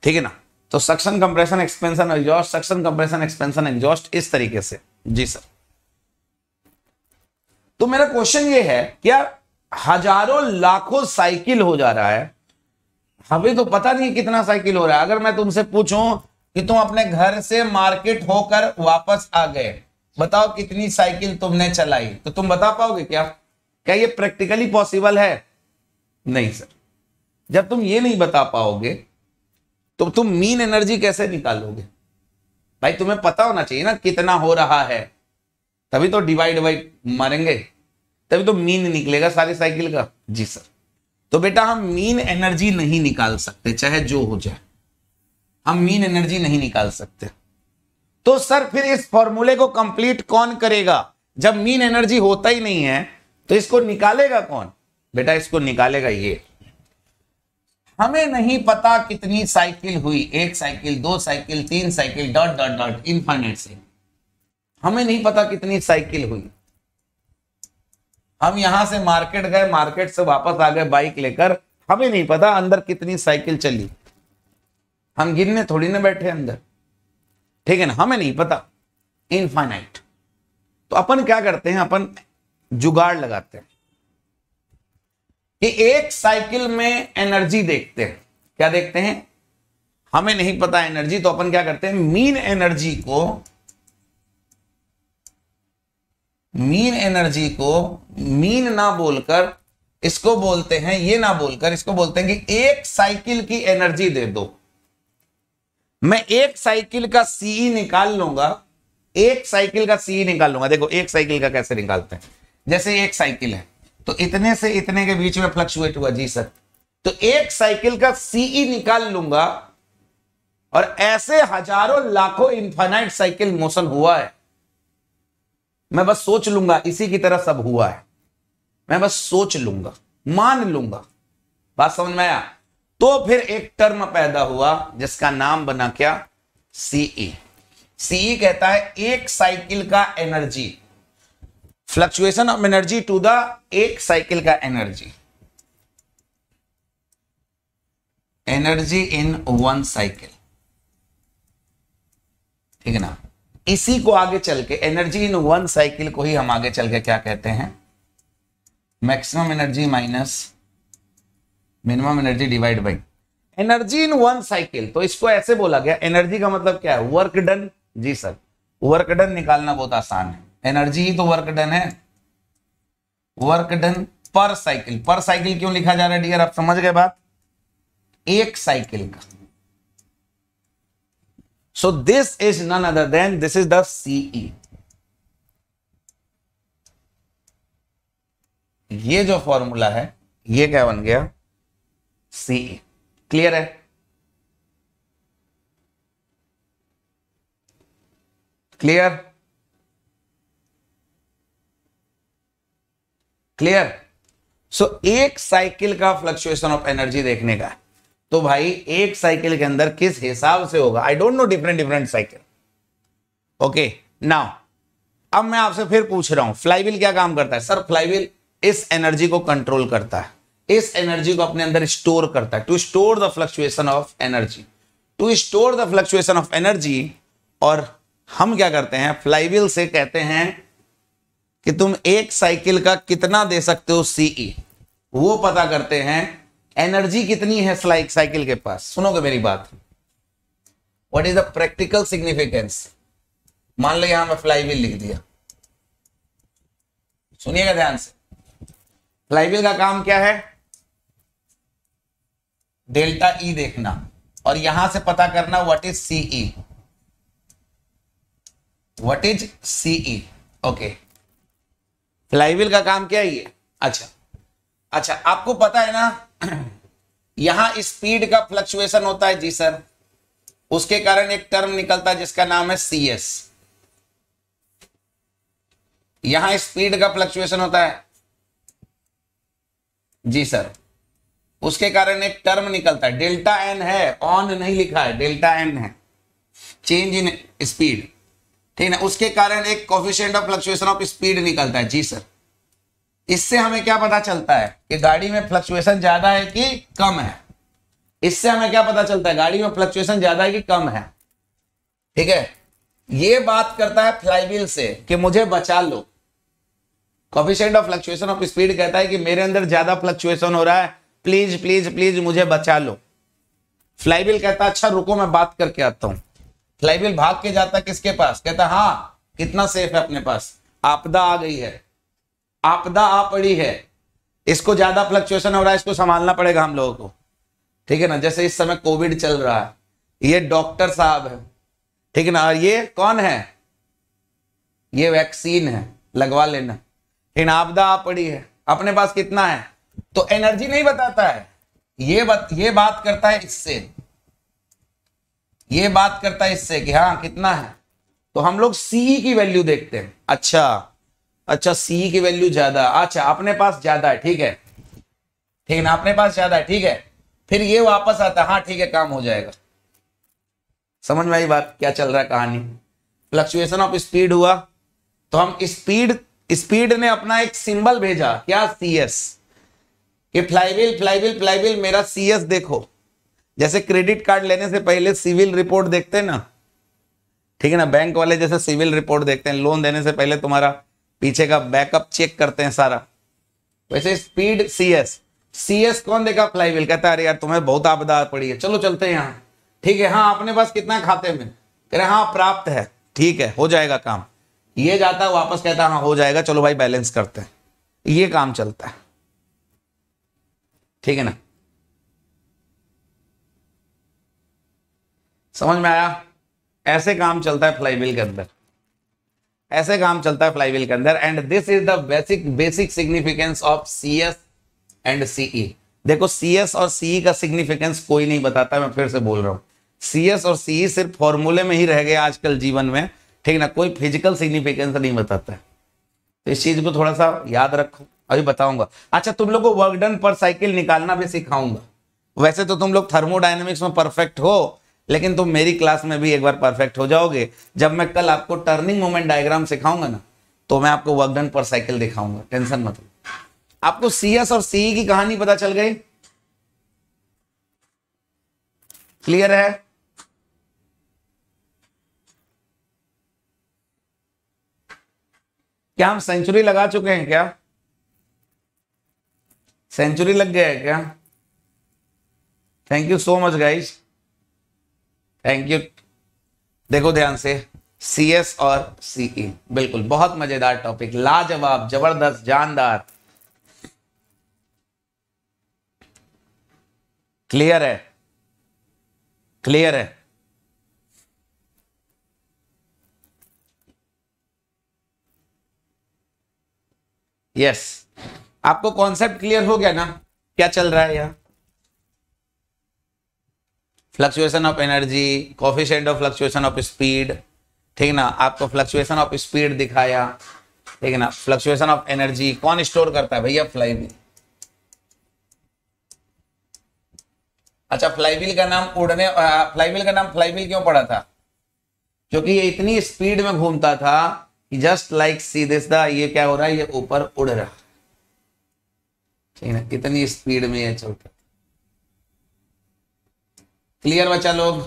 ठीक है ना तो suction compression expansion exhaust suction compression expansion exhaust इस तरीके से जी सर तो मेरा क्वेश्चन ये है क्या हजारों लाखों साइकिल हो जा रहा है हमें तो पता नहीं कितना साइकिल हो रहा है अगर मैं तुमसे पूछूं कि तुम अपने घर से मार्केट होकर वापस आ गए बताओ कितनी साइकिल तुमने चलाई तो तुम बता पाओगे क्या क्या ये प्रैक्टिकली पॉसिबल है नहीं सर जब तुम ये नहीं बता पाओगे तो तुम मीन एनर्जी कैसे निकालोगे भाई तुम्हें पता होना चाहिए ना कितना हो रहा है तभी तो डिवाइड बाई मारेंगे तभी तो मीन निकलेगा सारे साइकिल का जी सर तो बेटा हम मीन एनर्जी नहीं निकाल सकते चाहे जो हो जाए हम मीन एनर्जी नहीं निकाल सकते तो सर फिर इस फॉर्मूले को कंप्लीट कौन करेगा जब मीन एनर्जी होता ही नहीं है तो इसको निकालेगा कौन बेटा इसको निकालेगा ये हमें नहीं पता कितनी साइकिल हुई एक साइकिल दो साइकिल तीन cycle dot dot dot infinite से हमें नहीं पता कितनी साइकिल हुई हम यहां से मार्केट गए मार्केट से वापस आ गए बाइक लेकर हमें नहीं पता अंदर कितनी साइकिल चली हम गिनने थोड़ी ना बैठे अंदर ठीक है ना हमें नहीं पता इनफाइनाइट तो अपन क्या करते हैं अपन जुगाड़ लगाते हैं कि एक साइकिल में एनर्जी देखते हैं क्या देखते हैं हमें नहीं पता एनर्जी तो अपन क्या करते हैं मीन एनर्जी को मीन एनर्जी को मीन ना बोलकर इसको बोलते हैं ये ना बोलकर इसको बोलते हैं कि एक साइकिल की एनर्जी दे दो मैं एक साइकिल का सीई निकाल लूंगा एक साइकिल का सीई निकाल लूंगा देखो एक साइकिल का कैसे निकालते हैं जैसे एक साइकिल है तो इतने से इतने के बीच में फ्लक्चुएट हुआ जी सर तो एक साइकिल का सीई e निकाल लूंगा और ऐसे हजारों लाखों इंफाइनाइट साइकिल मोशन हुआ है मैं बस सोच लूंगा इसी की तरह सब हुआ है मैं बस सोच लूंगा मान लूंगा बात समझ में आया तो फिर एक टर्म पैदा हुआ जिसका नाम बना क्या सीई सीई e। e कहता है एक साइकिल का energy fluctuation of energy to the एक साइकिल का energy energy in one cycle ठीक है ना इसी को आगे चल के एनर्जी इन वन साइकिल को ही हम आगे चल के क्या कहते हैं maximum energy minus minimum energy divide by energy in one cycle तो इसको ऐसे बोला गया एनर्जी का मतलब क्या है वर्क डन जी सर वर्क डन निकालना बहुत आसान है एनर्जी ही तो वर्क डन है वर्क डन पर साइकिल पर साइकिल क्यों लिखा जा रहा है डियर आप समझ गए बात एक साइकिल का so this is none other than this is the CE ये जो फॉर्मूला है ये क्या बन गया सीई क्लियर e। है क्लियर क्लियर सो एक साइकिल का फ्लक्चुएशन ऑफ एनर्जी देखने का तो भाई एक साइकिल के अंदर किस हिसाब से होगा I don't know different different cycle okay now अब मैं आपसे फिर पूछ रहा हूं फ्लाईविल क्या काम करता है सर फ्लाईविल इस एनर्जी को कंट्रोल करता है इस एनर्जी को अपने अंदर स्टोर करता है to store the fluctuation of energy to store the fluctuation of energy और हम क्या करते हैं फ्लाईविल से कहते हैं कि तुम एक साइकिल का कितना दे सकते हो सीई e? वो पता करते हैं एनर्जी कितनी है स्लाइक साइकिल के पास सुनोगे मेरी बात what is the practical significance मान लो यहां मैं फ्लाईवील लिख दिया सुनिएगा ध्यान से फ्लाईवील का काम क्या है डेल्टा ई e देखना और यहां से पता करना what is CE what is CE okay flywheel का काम क्या है ये अच्छा अच्छा आपको पता है ना यहां स्पीड का फ्लक्चुएशन होता है जी सर उसके कारण एक टर्म निकलता है जिसका नाम है सी एस यहां स्पीड का फ्लक्चुएशन होता है जी सर उसके कारण एक टर्म निकलता है डेल्टा एन है ऑन नहीं लिखा है डेल्टा एन है चेंज इन स्पीड ठीक ना उसके कारण एक coefficient of fluctuation of speed निकलता है जी सर इससे हमें क्या पता चलता है कि गाड़ी में फ्लक्चुएशन ज्यादा है कि कम है इससे हमें क्या पता चलता है गाड़ी में फ्लक्चुएशन ज्यादा है कि कम है ठीक है ये बात करता है फ्लाईवील से कि मुझे बचा लो coefficient of fluctuation of speed कहता है कि मेरे अंदर ज्यादा फ्लक्चुएशन हो रहा है प्लीज प्लीज प्लीज मुझे बचा लो फ्लाईवील कहता है अच्छा रुको मैं बात करके आता हूं फ्लाईवील भाग के जाता किसके पास कहता हाँ कितना सेफ है अपने पास आपदा आ गई है आपदा आ पड़ी है इसको ज्यादा फ्लक्चुएशन हो रहा है इसको संभालना पड़ेगा हम लोगों को ठीक है ना जैसे इस समय कोविड चल रहा है ये डॉक्टर साहब है ठीक है ना और ये कौन है ये वैक्सीन है लगवा लेना इन आपदा आ पड़ी है अपने पास कितना है तो एनर्जी नहीं बताता है ये बत, ये बात करता है इससे ये बात करता है इससे कि हाँ कितना है तो हम लोग सी की वैल्यू देखते हैं अच्छा अच्छा सी की वैल्यू ज्यादा अच्छा अपने पास ज्यादा है ठीक है ठीक है ना अपने पास ज्यादा है ठीक है फिर ये वापस आता है हाँ ठीक है काम हो जाएगा समझ में आई बात क्या चल रहा है कहानी फ्लक्चुएशन ऑफ स्पीड हुआ तो हम स्पीड स्पीड ने अपना एक सिंबल भेजा क्या सी एस ये फ्लाईवील फ्लाईवील फ्लाईवील मेरा सी एस देखो जैसे क्रेडिट कार्ड लेने से पहले सिविल रिपोर्ट देखते हैं ना ठीक है ना बैंक वाले जैसे सिविल रिपोर्ट देखते हैं लोन देने से पहले तुम्हारा पीछे का बैकअप चेक करते हैं सारा वैसे स्पीड सीएस सीएस कौन देखा फ्लाईवील कहता है अरे यार तुम्हें बहुत आपदा पड़ी है चलो चलते हैं यहाँ ठीक है हाँ अपने पास कितना खाते में कह रहे हाँ प्राप्त है ठीक है हो जाएगा काम ये जाता है वापस कहता हाँ हो जाएगा चलो भाई बैलेंस करते हैं ये काम चलता है ठीक है ना समझ में आया ऐसे काम चलता है फ्लाईविल के अंदर ऐसे काम चलता है फ्लाईविल के अंदर and this is the basic basic significance of C S and CE देखो सी एस और सीई e का सिग्निफिकेंस कोई नहीं बताता मैं फिर से बोल रहा हूं सी एस और सीई e सिर्फ फॉर्मूले में ही रह गए आजकल जीवन में ठीक ना कोई फिजिकल सिग्निफिकेंस नहीं बताता है तो इस चीज को थोड़ा सा याद रखो अभी बताऊंगा अच्छा तुम लोग को वर्क डन पर साइकिल निकालना भी सिखाऊंगा वैसे तो तुम लोग थर्मोडाइनमिक्स में परफेक्ट हो लेकिन तुम मेरी क्लास में भी एक बार परफेक्ट हो जाओगे जब मैं कल आपको टर्निंग मोमेंट डायग्राम सिखाऊंगा ना तो मैं आपको वर्क डन पर साइकिल दिखाऊंगा टेंशन मत लो आपको सीएस और सीई e की कहानी पता चल गई क्लियर है क्या हम सेंचुरी लगा चुके हैं क्या सेंचुरी लग गया है क्या thank you so much guys thank you देखो ध्यान से सी एस और सीई e. बिल्कुल बहुत मजेदार टॉपिक लाजवाब जबरदस्त जानदार क्लियर है क्लियर है यस yes. आपको कॉन्सेप्ट क्लियर हो गया ना क्या चल रहा है यहाँ fluctuation of energy coefficient of fluctuation of speed ठीक ना आपको फ्लक्चुएशन ऑफ स्पीड दिखाया ठीक है ना फ्लक्चुएशन ऑफ एनर्जी कौन स्टोर करता है भैया फ्लाईवील अच्छा फ्लाईवील का नाम उड़ने फ्लाईवील का नाम फ्लाईवील क्यों पड़ा था क्योंकि ये इतनी स्पीड में घूमता था कि just like see this the ये क्या हो रहा है ये ऊपर उड़ रहा ठीक है ना कितनी स्पीड में ये चलता क्लियर बच्चा लोग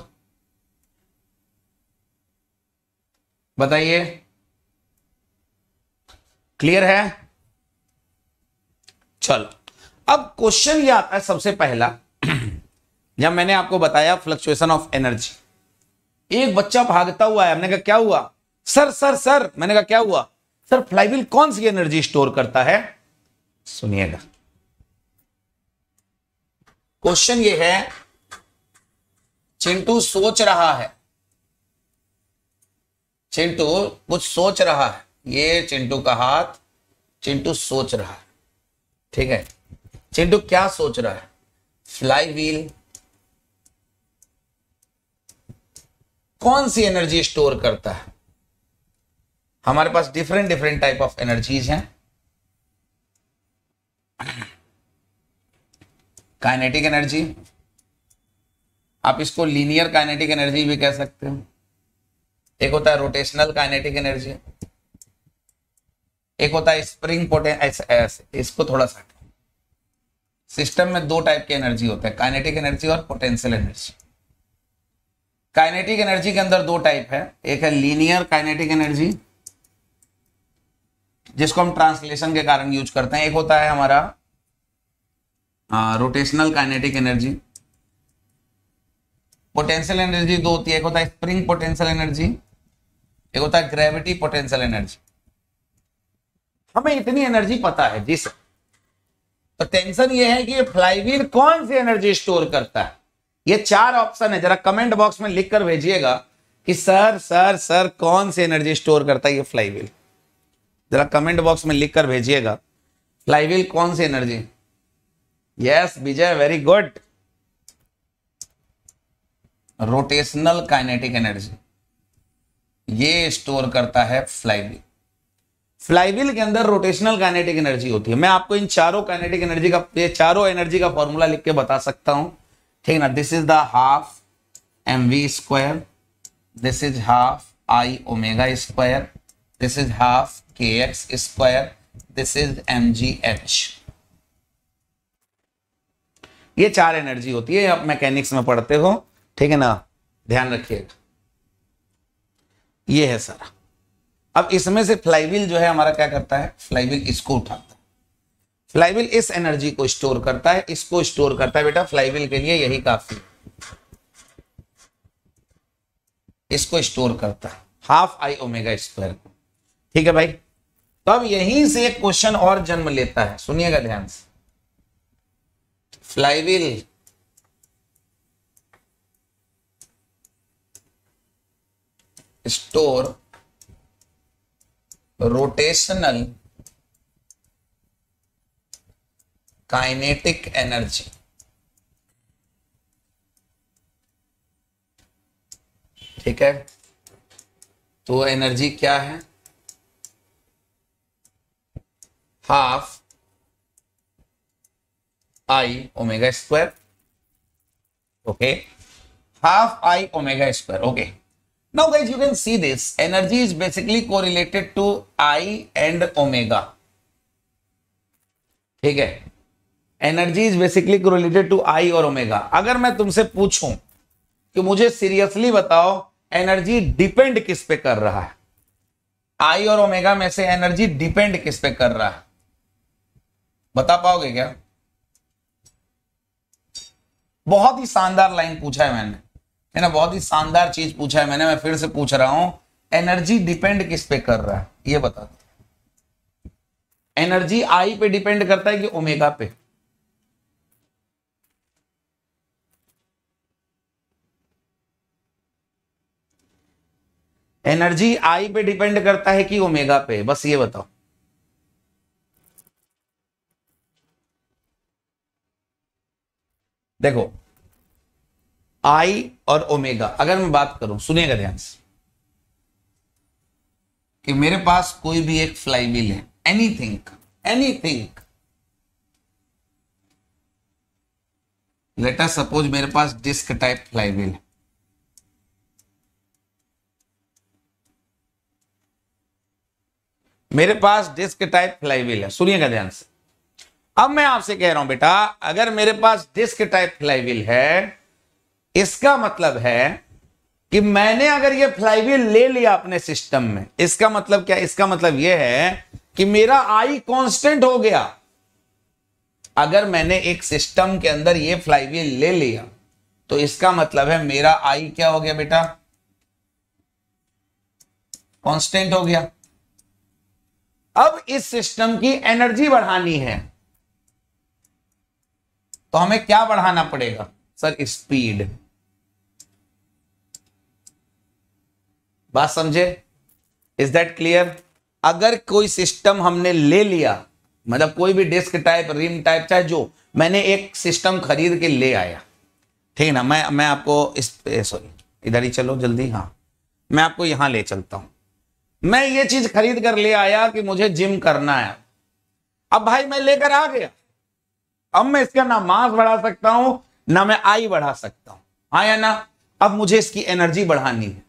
बताइए क्लियर है चलो अब क्वेश्चन ये आता है सबसे पहला जब मैंने आपको बताया फ्लक्चुएशन ऑफ एनर्जी एक बच्चा भागता हुआ है हमने कहा क्या हुआ सर सर सर मैंने कहा क्या हुआ सर फ्लाईव्हील कौन सी एनर्जी स्टोर करता है सुनिएगा क्वेश्चन ये है चिंटू सोच रहा है चिंटू कुछ सोच रहा है ये चिंटू का हाथ चिंटू सोच रहा है ठीक है चिंटू क्या सोच रहा है फ्लाई व्हील कौन सी एनर्जी स्टोर करता है हमारे पास different different type of energies हैं काइनेटिक एनर्जी आप इसको लीनियर काइनेटिक एनर्जी भी कह सकते हो एक होता है रोटेशनल काइनेटिक एनर्जी एक होता है स्प्रिंग पोटेंशियल इसको थोड़ा सा सिस्टम में दो टाइप के एनर्जी होता है काइनेटिक एनर्जी और पोटेंशियल एनर्जी काइनेटिक एनर्जी के अंदर दो टाइप है एक है लीनियर काइनेटिक एनर्जी जिसको हम ट्रांसलेशन के कारण यूज करते हैं एक होता है हमारा rotational kinetic energy potential energy दो होती है एक होता है स्प्रिंग पोटेंशियल एनर्जी एक होता है ग्रेविटी पोटेंशियल एनर्जी हमें इतनी एनर्जी पता है जी सर तो टेंशन ये है कि ये फ्लाईवील कौन सी एनर्जी स्टोर करता है ये चार ऑप्शन है जरा कमेंट बॉक्स में लिख कर भेजिएगा कि सर सर सर कौन सी एनर्जी स्टोर करता है ये फ्लाईवील जरा कमेंट बॉक्स में लिख कर भेजिएगा फ्लाईवील कौन सी energy yes Vijay very good rotational kinetic energy ये स्टोर करता है फ्लाईवील फ्लाईवील के अंदर रोटेशनल काइनेटिक एनर्जी होती है मैं आपको इन चारों काइनेटिक एनर्जी का ये चारों एनर्जी का फॉर्मूला लिख के बता सकता हूं ठीक ना this is the half M V square this is half I omega square this is half K X square this is M G H ये चार एनर्जी होती है आप मैकेनिक्स में पढ़ते हो ठीक है ना ध्यान रखिएगा ये है सारा अब इसमें से फ्लाईविल जो है हमारा क्या करता है फ्लाईविल इसको उठाता है फ्लाईविल इस एनर्जी को स्टोर करता है इसको स्टोर करता है बेटा फ्लाईविल के लिए यही काफी इसको स्टोर करता है हाफ आई ओमेगा स्क्वायर ठीक है भाई तो अब यहीं से एक क्वेश्चन और जन्म लेता है सुनिएगा ध्यान से flywheel store rotational kinetic energy ठीक है तो एनर्जी क्या है half I omega square okay half I omega square okay Now guys, you can see this. Energy is basically correlated to I and omega. ठीक है energy is basically related to I और ओमेगा अगर मैं तुमसे पूछूं कि मुझे सीरियसली बताओ एनर्जी डिपेंड किस पे कर रहा है आई और ओमेगा में से एनर्जी डिपेंड किस पे कर रहा है बता पाओगे क्या बहुत ही शानदार लाइन पूछा है मैंने है ना बहुत ही शानदार चीज पूछा है मैंने मैं फिर से पूछ रहा हूं एनर्जी डिपेंड किस पे कर रहा है ये बता दो एनर्जी आई पे डिपेंड करता है कि ओमेगा पे एनर्जी आई पे डिपेंड करता है कि ओमेगा पे बस ये बताओ देखो आई और ओमेगा अगर मैं बात करूं सुनिएगा ध्यान से कि मेरे पास कोई भी एक फ्लाईवील है एनीथिंग एनीथिंग लेटा सपोज मेरे पास डिस्क टाइप फ्लाईवील है मेरे पास डिस्क टाइप फ्लाईवील है सुनिएगा ध्यान से अब मैं आपसे कह रहा हूं बेटा अगर मेरे पास डिस्क टाइप फ्लाईवील है इसका मतलब है कि मैंने अगर ये फ्लाईवील ले लिया अपने सिस्टम में इसका मतलब क्या इसका मतलब यह है कि मेरा आई कांस्टेंट हो गया अगर मैंने एक सिस्टम के अंदर ये फ्लाईवील ले लिया तो इसका मतलब है मेरा आई क्या हो गया बेटा कांस्टेंट हो गया अब इस सिस्टम की एनर्जी बढ़ानी है तो हमें क्या बढ़ाना पड़ेगा सर स्पीड बात समझे इज दैट क्लियर अगर कोई सिस्टम हमने ले लिया मतलब कोई भी डिस्क टाइप रिम टाइप चाहे जो मैंने एक सिस्टम खरीद के ले आया ठीक है ना मैं मैं आपको इस सॉरी इधर ही चलो जल्दी हाँ मैं आपको यहां ले चलता हूं मैं ये चीज खरीद कर ले आया कि मुझे जिम करना है अब भाई मैं लेकर आ गया अब मैं इसका ना मास बढ़ा सकता हूं ना मैं आई बढ़ा सकता हूं हाँ या ना अब मुझे इसकी एनर्जी बढ़ानी है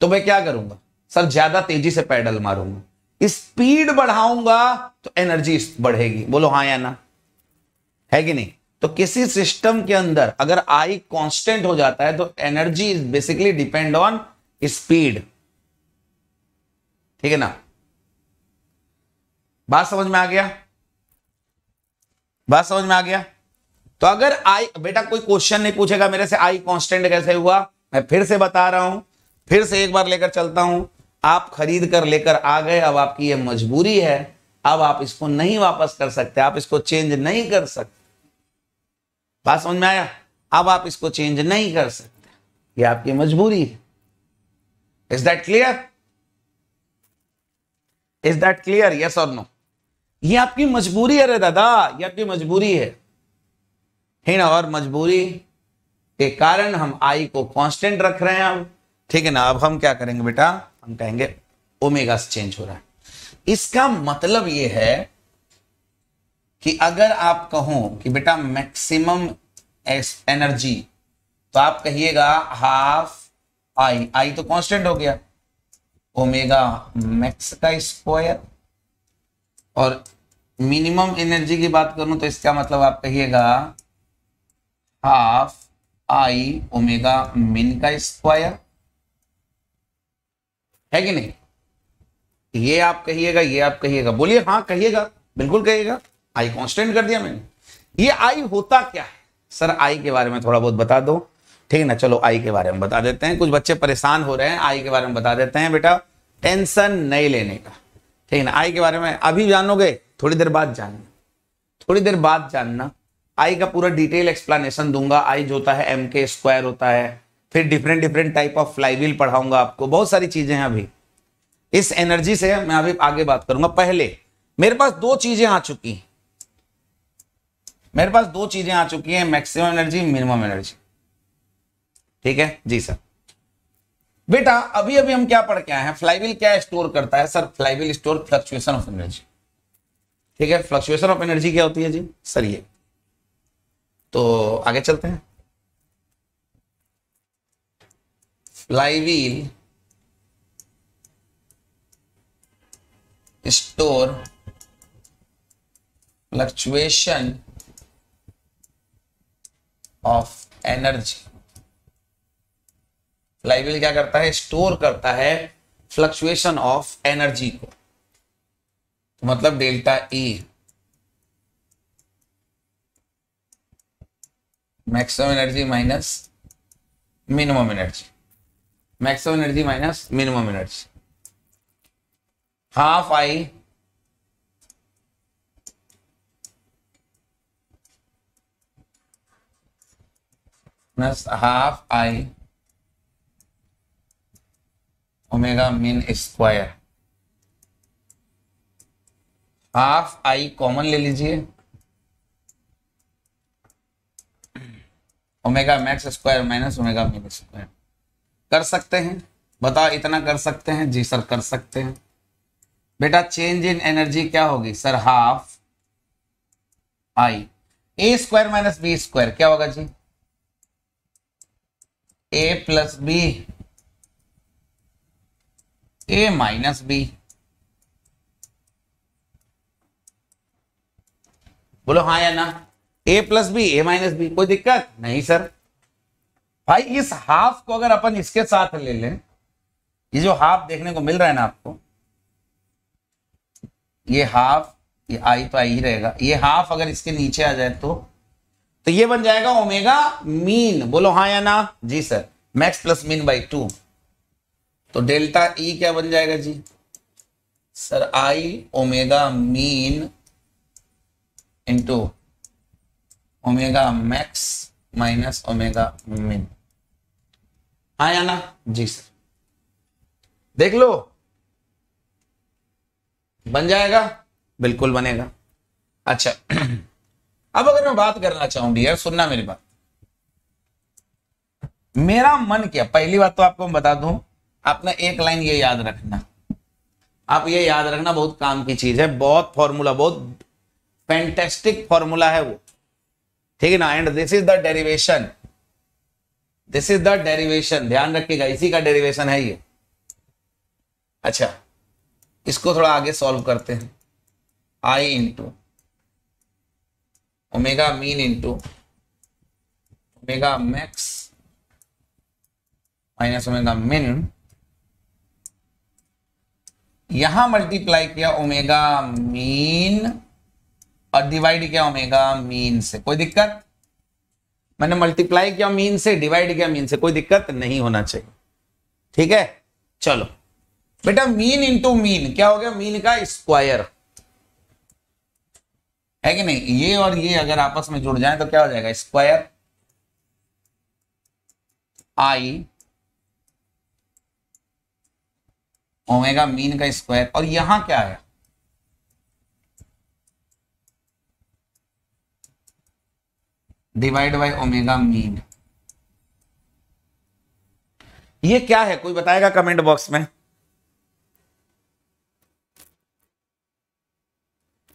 तो मैं क्या करूंगा सर ज्यादा तेजी से पैडल मारूंगा स्पीड बढ़ाऊंगा तो एनर्जी बढ़ेगी बोलो हाँ या ना है कि नहीं तो किसी सिस्टम के अंदर अगर आई कांस्टेंट हो जाता है तो energy is basically depend on speed ठीक है ना बात समझ में आ गया बात समझ में आ गया तो अगर आई बेटा कोई क्वेश्चन नहीं पूछेगा मेरे से आई कांस्टेंट कैसे हुआ मैं फिर से बता रहा हूं फिर से एक बार लेकर चलता हूं आप खरीद कर लेकर आ गए अब आपकी ये मजबूरी है अब आप इसको नहीं वापस कर सकते आप इसको चेंज नहीं कर सकते बात समझ में आया अब आप इसको चेंज नहीं कर सकते ये आपकी मजबूरी है is that clear is that clear yes और नो ये आपकी मजबूरी है रे दादा ये आपकी मजबूरी है है ना और मजबूरी के कारण हम आई को कांस्टेंट रख रहे हैं हम ठीक है ना अब हम क्या करेंगे बेटा हम कहेंगे ओमेगा से चेंज हो रहा है इसका मतलब यह है कि अगर आप कहो कि बेटा मैक्सिमम एनर्जी तो आप कहिएगा हाफ आई आई तो कांस्टेंट हो गया ओमेगा मैक्स का स्क्वायर और मिनिमम एनर्जी की बात करूं तो इसका मतलब आप कहिएगा हाफ आई ओमेगा मिन का स्क्वायर है कि नहीं ये आप कहिएगा ये आप कहिएगा बोलिए हाँ कहिएगा बिल्कुल कहिएगा आई कॉन्स्टेंट कर दिया मैंने ये आई होता क्या है सर आई के बारे में थोड़ा बहुत बता दो ठीक है ना चलो आई के बारे में बता देते हैं कुछ बच्चे परेशान हो रहे हैं आई के बारे में बता देते हैं बेटा टेंशन नहीं लेने का ठीक है ना आई के बारे में अभी जानोगे थोड़ी देर बाद जानना थोड़ी देर बाद जानना आई का पूरा डिटेल एक्सप्लेनेशन दूंगा आई जो होता है एम के स्क्वायर होता है फिर different different type of flywheel पढ़ाऊंगा आपको बहुत सारी चीजें हैं अभी इस एनर्जी से मैं अभी आगे बात करूंगा पहले मेरे पास दो चीजें आ चुकी हैं मेरे पास दो चीजें आ चुकी हैं मैक्सिमम एनर्जी मिनिमम एनर्जी ठीक है जी सर बेटा अभी अभी हम क्या पढ़ के आए हैं फ्लाईवील क्या स्टोर करता है sir flywheel store fluctuation of energy ठीक है फ्लक्चुएशन ऑफ एनर्जी क्या होती है जी सर ये तो आगे चलते हैं flywheel store fluctuation of energy flywheel क्या करता है स्टोर करता है फ्लक्चुएशन ऑफ एनर्जी को तो मतलब delta E maximum energy minus minimum energy maximum energy minus minimum energy half I plus half I omega mean square half I common ले लीजिए omega max square minus omega mean square कर सकते हैं बता इतना कर सकते हैं जी सर कर सकते हैं बेटा चेंज इन एनर्जी क्या होगी sir half I A square minus B square क्या होगा जी A plus B A minus B बोलो हाँ या ना A plus B A minus B कोई दिक्कत नहीं सर भाई इस हाफ को अगर अपन इसके साथ ले लें ये जो हाफ देखने को मिल रहा है ना आपको ये हाफ ये आई तो आई ही रहेगा ये हाफ अगर इसके नीचे आ जाए तो तो ये बन जाएगा ओमेगा मीन बोलो हाँ या ना जी sir max plus mean by two तो डेल्टा ई e क्या बन जाएगा जी sir I omega mean into omega max minus omega mean आया हाँ ना जी सर देख लो बन जाएगा बिल्कुल बनेगा अच्छा अब अगर मैं बात करना चाहूंगी यार सुनना मेरी बात मेरा मन क्या पहली बात तो आपको बता दूं आपने एक लाइन ये याद रखना आप ये याद रखना बहुत काम की चीज है बहुत फॉर्मूला बहुत फैंटेस्टिक फॉर्मूला है वो ठीक है ना and this is the derivation this is the derivation ध्यान रखिएगा इसी का डेरिवेशन है ये अच्छा इसको थोड़ा आगे सॉल्व करते हैं I into omega mean into omega max minus omega min यहां मल्टीप्लाई किया ओमेगा मीन और डिवाइड किया ओमेगा मीन से कोई दिक्कत मैंने मल्टीप्लाई किया मीन से डिवाइड किया मीन से कोई दिक्कत नहीं होना चाहिए ठीक है चलो बेटा मीन इंटू मीन क्या हो गया मीन का स्क्वायर है कि नहीं ये और ये अगर आपस में जुड़ जाए तो क्या हो जाएगा स्क्वायर आई ओमेगा मीन का स्क्वायर और यहां क्या है डिवाइड बाय ओमेगा मीन ये क्या है कोई बताएगा कमेंट बॉक्स में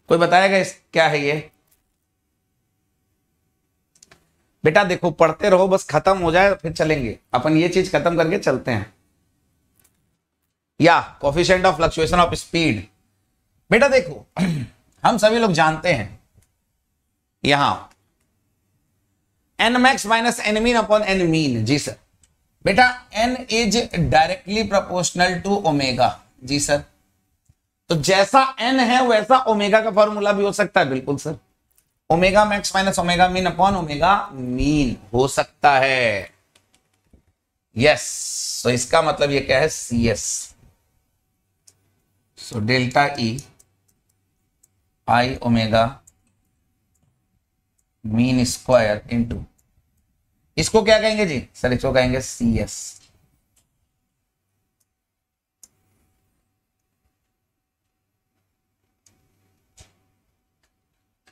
कोई बताएगा इस क्या है ये बेटा देखो पढ़ते रहो बस खत्म हो जाए फिर चलेंगे अपन ये चीज खत्म करके चलते हैं या coefficient of fluctuation of speed बेटा देखो हम सभी लोग जानते हैं यहां N max minus N mean upon N mean जी सर बेटा N is directly proportional to omega जी सर तो जैसा एन है वैसा ओमेगा का फॉर्मूला भी हो सकता है बिल्कुल sir omega max minus omega mean upon omega mean हो सकता है यस yes. तो so, इसका मतलब ये क्या है C S so delta E I omega mean square into इसको क्या कहेंगे जी सर इसको कहेंगे सी एस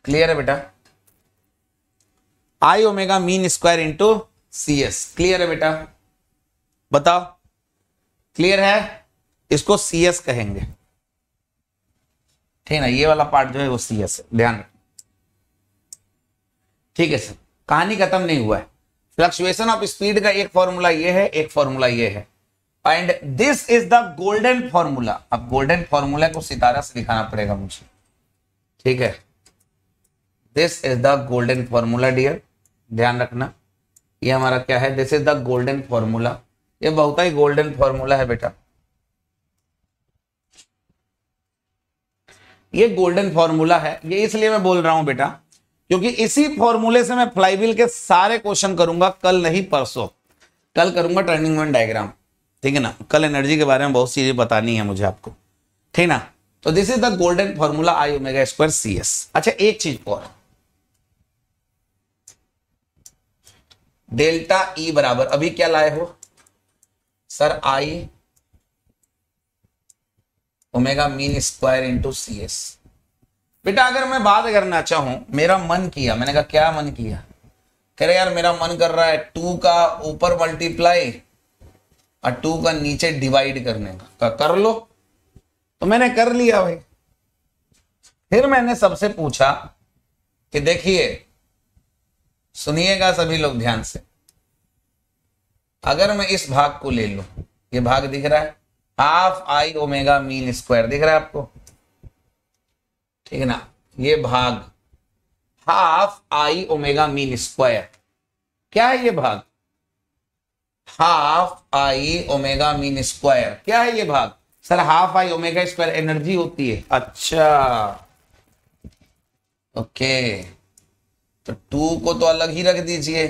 क्लियर है बेटा I omega mean square into C S clear है बेटा बताओ क्लियर है इसको सी एस कहेंगे ठीक ना ये वाला पार्ट जो है वो सी एस ध्यान ठीक है सर कहानी खत्म नहीं हुआ है फ्लक्चुएशन ऑफ स्पीड का एक फॉर्मूला ये है एक फॉर्मूला ये है and this is the golden formula अब गोल्डन फॉर्मूला को सितारा से दिखाना पड़ेगा मुझे ठीक है this is the golden formula dear ध्यान रखना ये हमारा क्या है this is the golden formula ये बहुत ही गोल्डन फॉर्मूला है बेटा ये गोल्डन फॉर्मूला है ये इसलिए मैं बोल रहा हूं बेटा क्योंकि इसी फॉर्मूले से मैं फ्लाईविल के सारे क्वेश्चन करूंगा कल नहीं परसों कल करूंगा टर्निंग पॉइंट डायग्राम ठीक है ना कल एनर्जी के बारे में बहुत सी बतानी है मुझे आपको ठीक ना तो this is the golden formula I omega square C S अच्छा एक चीज और डेल्टा ई e बराबर अभी क्या लाए हो sir I omega mean square into C S बेटा अगर मैं बात करना चाहूं मेरा मन किया मैंने कहा क्या मन किया कह रहे यार मेरा मन कर रहा है टू का ऊपर मल्टीप्लाई और टू का नीचे डिवाइड करने का, कर लो तो मैंने कर लिया भाई फिर मैंने सबसे पूछा कि देखिए सुनिएगा सभी लोग ध्यान से अगर मैं इस भाग को ले लू ये भाग दिख रहा है half I omega mean square दिख रहा है आपको ठीक है ना ये भाग half I omega mean square क्या है ये भाग half I omega mean square क्या है ये भाग sir half I omega square energy होती है अच्छा ओके तो टू को तो अलग ही रख दीजिए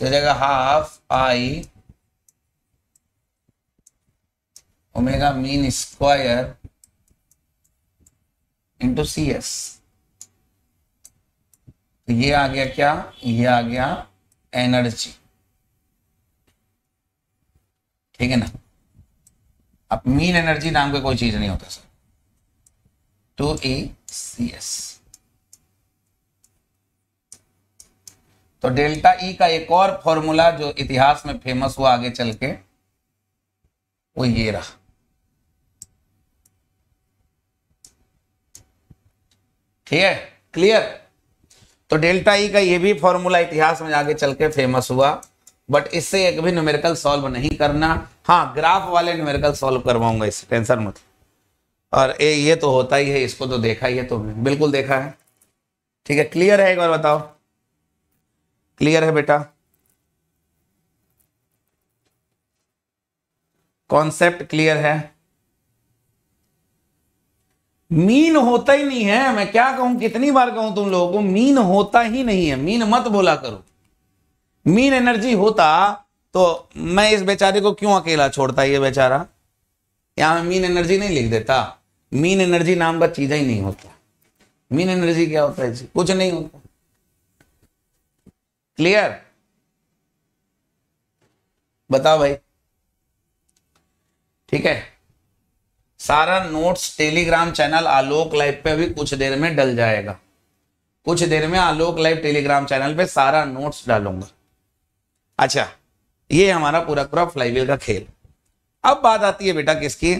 तो जगह half I omega mean square into C S तो ये आ गया क्या ये आ गया एनर्जी ठीक है ना अब मीन एनर्जी नाम का कोई चीज नहीं होता sir two A C S तो डेल्टा ई e का एक और फॉर्मूला जो इतिहास में फेमस हुआ आगे चल के वो ये रहा ठीक है क्लियर तो डेल्टा ई e का ये भी फॉर्मूला इतिहास में आगे चल के फेमस हुआ बट इससे एक भी न्यूमेरिकल सॉल्व नहीं करना हाँ ग्राफ वाले न्यूमेरिकल सॉल्व करवाऊंगा इससे टेंशन मत और ए ये तो होता ही है इसको तो देखा ही है तो बिल्कुल देखा है ठीक है क्लियर है एक बार बताओ क्लियर है बेटा कॉन्सेप्ट क्लियर है मीन होता ही नहीं है मैं क्या कहूं कितनी बार कहूं तुम लोगों को मीन होता ही नहीं है मीन मत बोला करो मीन एनर्जी होता तो मैं इस बेचारे को क्यों अकेला छोड़ता ये बेचारा यहां मीन एनर्जी नहीं लिख देता मीन एनर्जी नाम का चीज ही नहीं होता मीन एनर्जी क्या होता है कुछ नहीं होता क्लियर बताओ भाई ठीक है सारा notes Telegram channel Alok live पे अभी कुछ देर में डल जाएगा कुछ देर में आलोक लाइव टेलीग्राम चैनल पे सारा नोट्स डालूंगा अच्छा ये हमारा पूरा पूरा फ्लाईवील का खेल अब बात आती है बेटा किसकी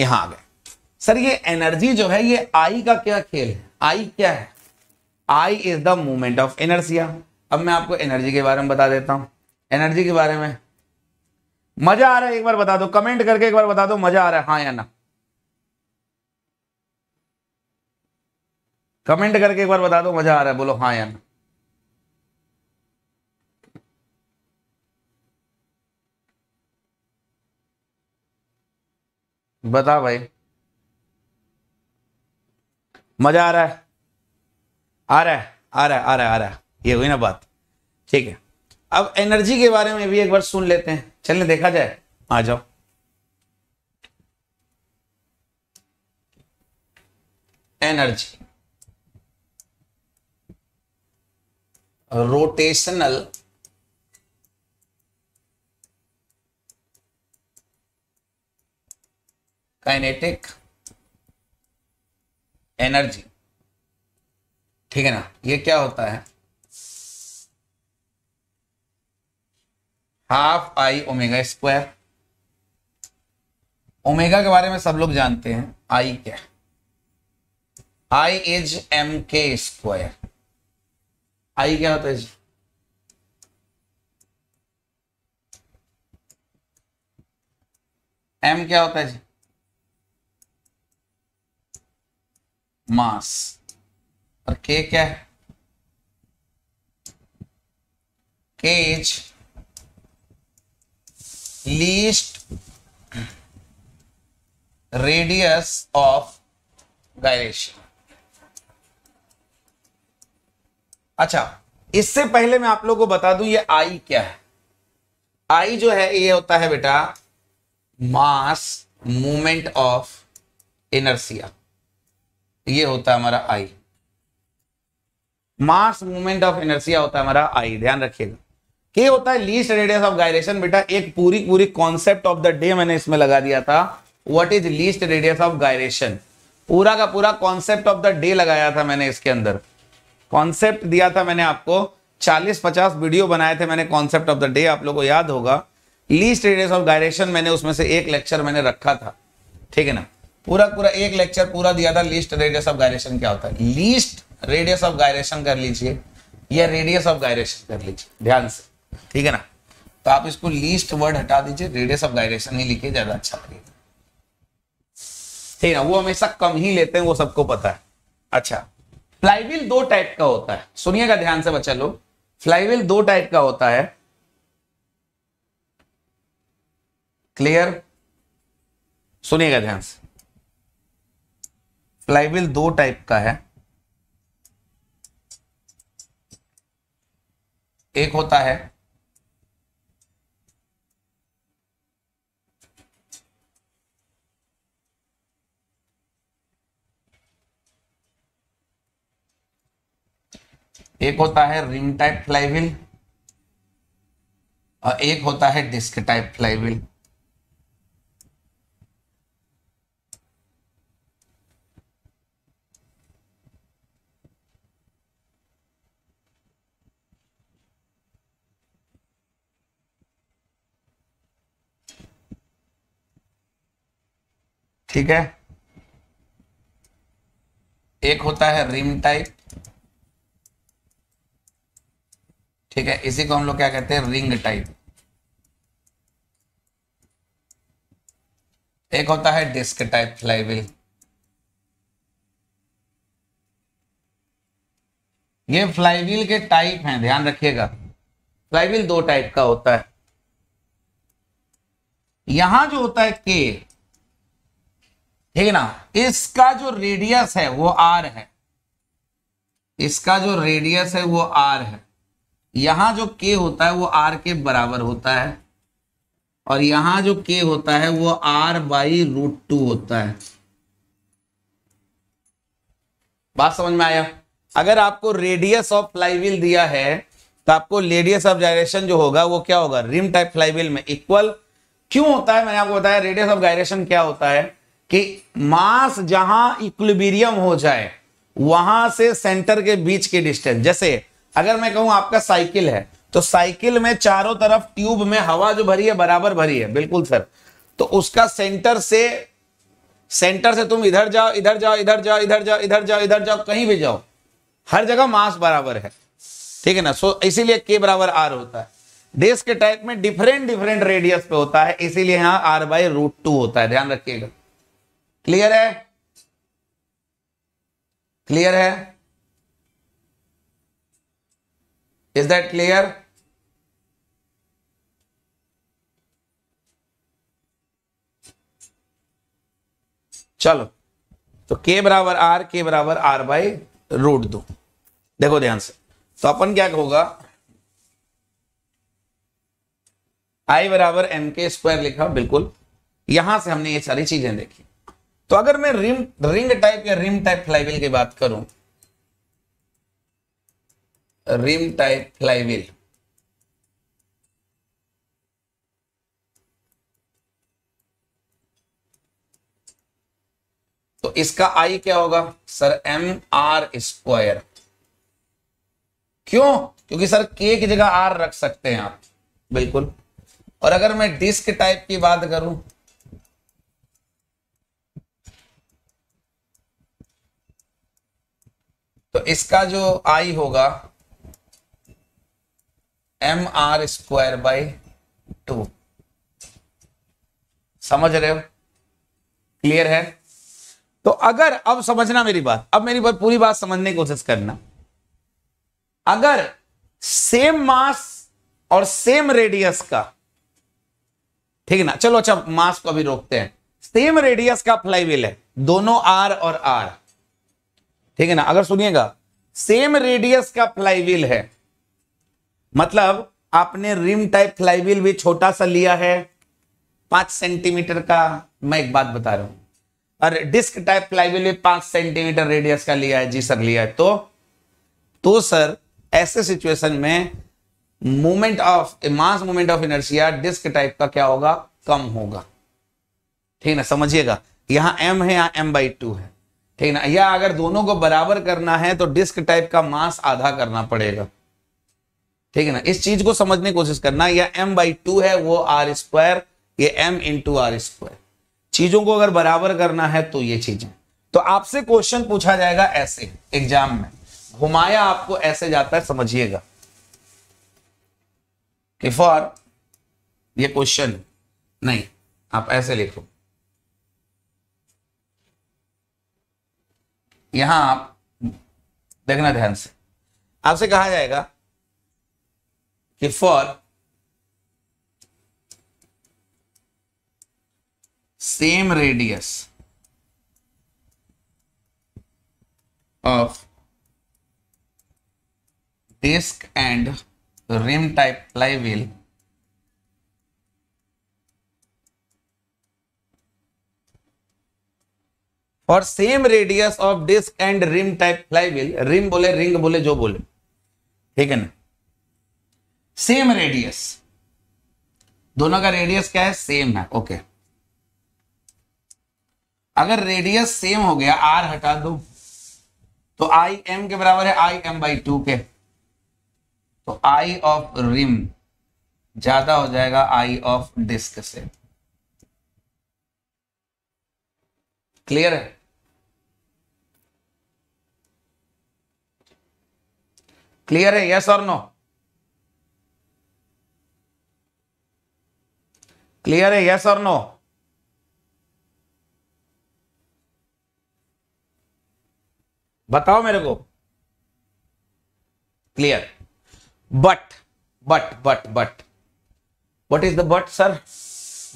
यहां आ गए सर ये एनर्जी जो है ये आई का क्या खेल है आई क्या है I is the movement of inertia अब मैं आपको एनर्जी के बारे में बता देता हूं एनर्जी के बारे में मजा आ रहा है एक बार बता दो कमेंट करके एक बार बता दो मजा आ रहा है हाँ या ना कमेंट करके एक बार बता दो मजा आ रहा है बोलो हाँ या ना बता भाई मजा आ रहा है आ रहा है आ रहा है आ रहा है आ रहा है ये हुई ना बात ठीक है अब एनर्जी के बारे में भी एक बार सुन लेते हैं चलने देखा जाए आ जाओ एनर्जी रोटेशनल काइनेटिक एनर्जी ठीक है ना ये क्या होता है half I omega square omega के बारे में सब लोग जानते हैं आई क्या I is M K square I क्या होता है जी एम क्या होता है जी मास और के क्या है K is least radius of gyration अच्छा इससे पहले मैं आप लोगों को बता दूं ये आई क्या है आई जो है ये होता है बेटा मास मूवमेंट ऑफ इनर्सिया ये होता है हमारा I mass movement of inertia होता है हमारा आई ध्यान रखिएगा के होता है लीस्ट रेडियस ऑफ गायरेशन बेटा एक पूरी पूरी कॉन्सेप्ट ऑफ द डे मैंने इसमें लगा दिया था what is least radius of gyration पूरा का पूरा कॉन्सेप्ट ऑफ द डे लगाया था मैंने इसके अंदर कॉन्सेप्ट दिया था मैंने आपको 40-50 वीडियो बनाए थे मैंने कॉन्सेप्ट ऑफ द डे आप लोगों को याद होगा लीस्ट रेडियस ऑफ गायरेशन मैंने उसमें से एक लेक्चर मैंने रखा था ठीक है ना पूरा पूरा एक लेक्चर पूरा दिया था लीस्ट रेडियस ऑफ गायरेशन क्या होता है लीस्ट रेडियस ऑफ गायरेशन कर लीजिए या रेडियस ऑफ गायरेशन कर लीजिए ध्यान से ठीक है ना तो आप इसको लीस्ट वर्ड हटा दीजिए रेडियस ऑफ डायरेक्शन ही लिखिए ज्यादा अच्छा लगेगा ठीक है वो हमेशा कम ही लेते हैं वो सबको पता है अच्छा फ्लाईविल दो टाइप का होता है सुनिएगा ध्यान से बच्चा लोग फ्लाईविल दो टाइप का होता है क्लियर सुनिएगा ध्यान से फ्लाईविल दो टाइप का है एक होता है एक होता है रिम टाइप फ्लाईविल और एक होता है डिस्क टाइप फ्लाईविल ठीक है एक होता है रिम टाइप ठीक है इसी को हम लोग क्या कहते हैं रिंग टाइप एक होता है डिस्क टाइप फ्लाईविल ये फ्लाईविल के टाइप हैं ध्यान रखिएगा फ्लाईविल दो टाइप का होता है यहां जो होता है के ठीक है ना इसका जो रेडियस है वो आर है इसका जो रेडियस है वो आर है यहां जो के होता है वो आर के बराबर होता है और यहां जो के होता है वो आर बाई रूट टू होता है बात समझ में आया अगर आपको रेडियस ऑफ फ्लाईवील दिया है तो आपको रेडियस ऑफ डायरेक्शन जो होगा वो क्या होगा रिम टाइप फ्लाईवील में इक्वल क्यों होता है मैंने आपको बताया रेडियस ऑफ गायरेशन क्या होता है कि मास जहां इक्विलिब्रियम हो जाए वहां से सेंटर के बीच की डिस्टेंस जैसे अगर मैं कहूं आपका साइकिल है तो साइकिल में चारों तरफ ट्यूब में हवा जो भरी है बराबर भरी है बिल्कुल सर तो उसका सेंटर से सेंटर से तुम इधर जाओ इधर जाओ इधर जाओ इधर जाओ इधर जाओ इधर जाओ कहीं भी जाओ हर जगह मास बराबर है ठीक है ना सो इसीलिए के बराबर आर होता है देश के टाइप में डिफरेंट डिफरेंट रेडियस पे होता है इसीलिए यहां आर बाई रूट टू होता है ध्यान रखिएगा क्लियर है क्लियर है इज दैट क्लियर चलो तो के बराबर आर के बराबर आर बाई रूट दो देखो ध्यान से तो अपन क्या होगा आई बराबर एम के स्क्वायर लिखा बिल्कुल यहां से हमने ये सारी चीजें देखी तो अगर मैं रिम रिंग टाइप या रिम टाइप फ्लाईवेल की बात करूं रिम टाइप फ्लाईव्हील तो इसका आई क्या होगा सर एम आर स्क्वायर क्यों क्योंकि सर के की जगह आर रख सकते हैं आप बिल्कुल और अगर मैं डिस्क टाइप की बात करूं तो इसका जो आई होगा M R square by two समझ रहे हो क्लियर है तो अगर अब समझना मेरी बात अब मेरी बात पूरी बात समझने की कोशिश करना अगर सेम मास और सेम रेडियस का ठीक है ना चलो अच्छा मास को अभी रोकते हैं सेम रेडियस का फ्लाईवील है दोनों आर और आर ठीक है ना अगर सुनिएगा सेम रेडियस का फ्लाईवील है मतलब आपने रिम टाइप फ्लाईवील भी छोटा सा लिया है पांच सेंटीमीटर का मैं एक बात बता रहा हूं और डिस्क टाइप फ्लाईवील भी पांच सेंटीमीटर रेडियस का लिया है जी सर लिया है तो तो सर ऐसे सिचुएशन में movement of mass movement of inertia disc type का क्या होगा कम होगा ठीक ना समझिएगा यहां एम है यहां एम बाई टू है ठीक ना या अगर दोनों को बराबर करना है तो डिस्क टाइप का मास आधा करना पड़ेगा ठीक है ना इस चीज को समझने की कोशिश करना या एम बाई टू है वो आर स्क्वायर ये एम इंटू आर स्क्वायर चीजों को अगर बराबर करना है तो ये चीजें तो आपसे क्वेश्चन पूछा जाएगा ऐसे एग्जाम में घुमाया आपको ऐसे जाता है समझिएगा कि फॉर ये क्वेश्चन नहीं आप ऐसे लिखो यहां आप देखना ध्यान से आपसे कहा जाएगा for same radius of of and rim type type flywheel और same radius of disc and rim type flywheel rim बोले रिंग बोले जो बोले ठीक है ना सेम रेडियस दोनों का रेडियस क्या है सेम है ओके अगर रेडियस सेम हो गया आर हटा दो तो आई एम के बराबर है आई एम बाई टू के तो आई ऑफ रिम ज्यादा हो जाएगा आई ऑफ डिस्क से क्लियर है क्लियर है यस और नो क्लियर है यस और नो बताओ मेरे को clear but but but but what is the but sir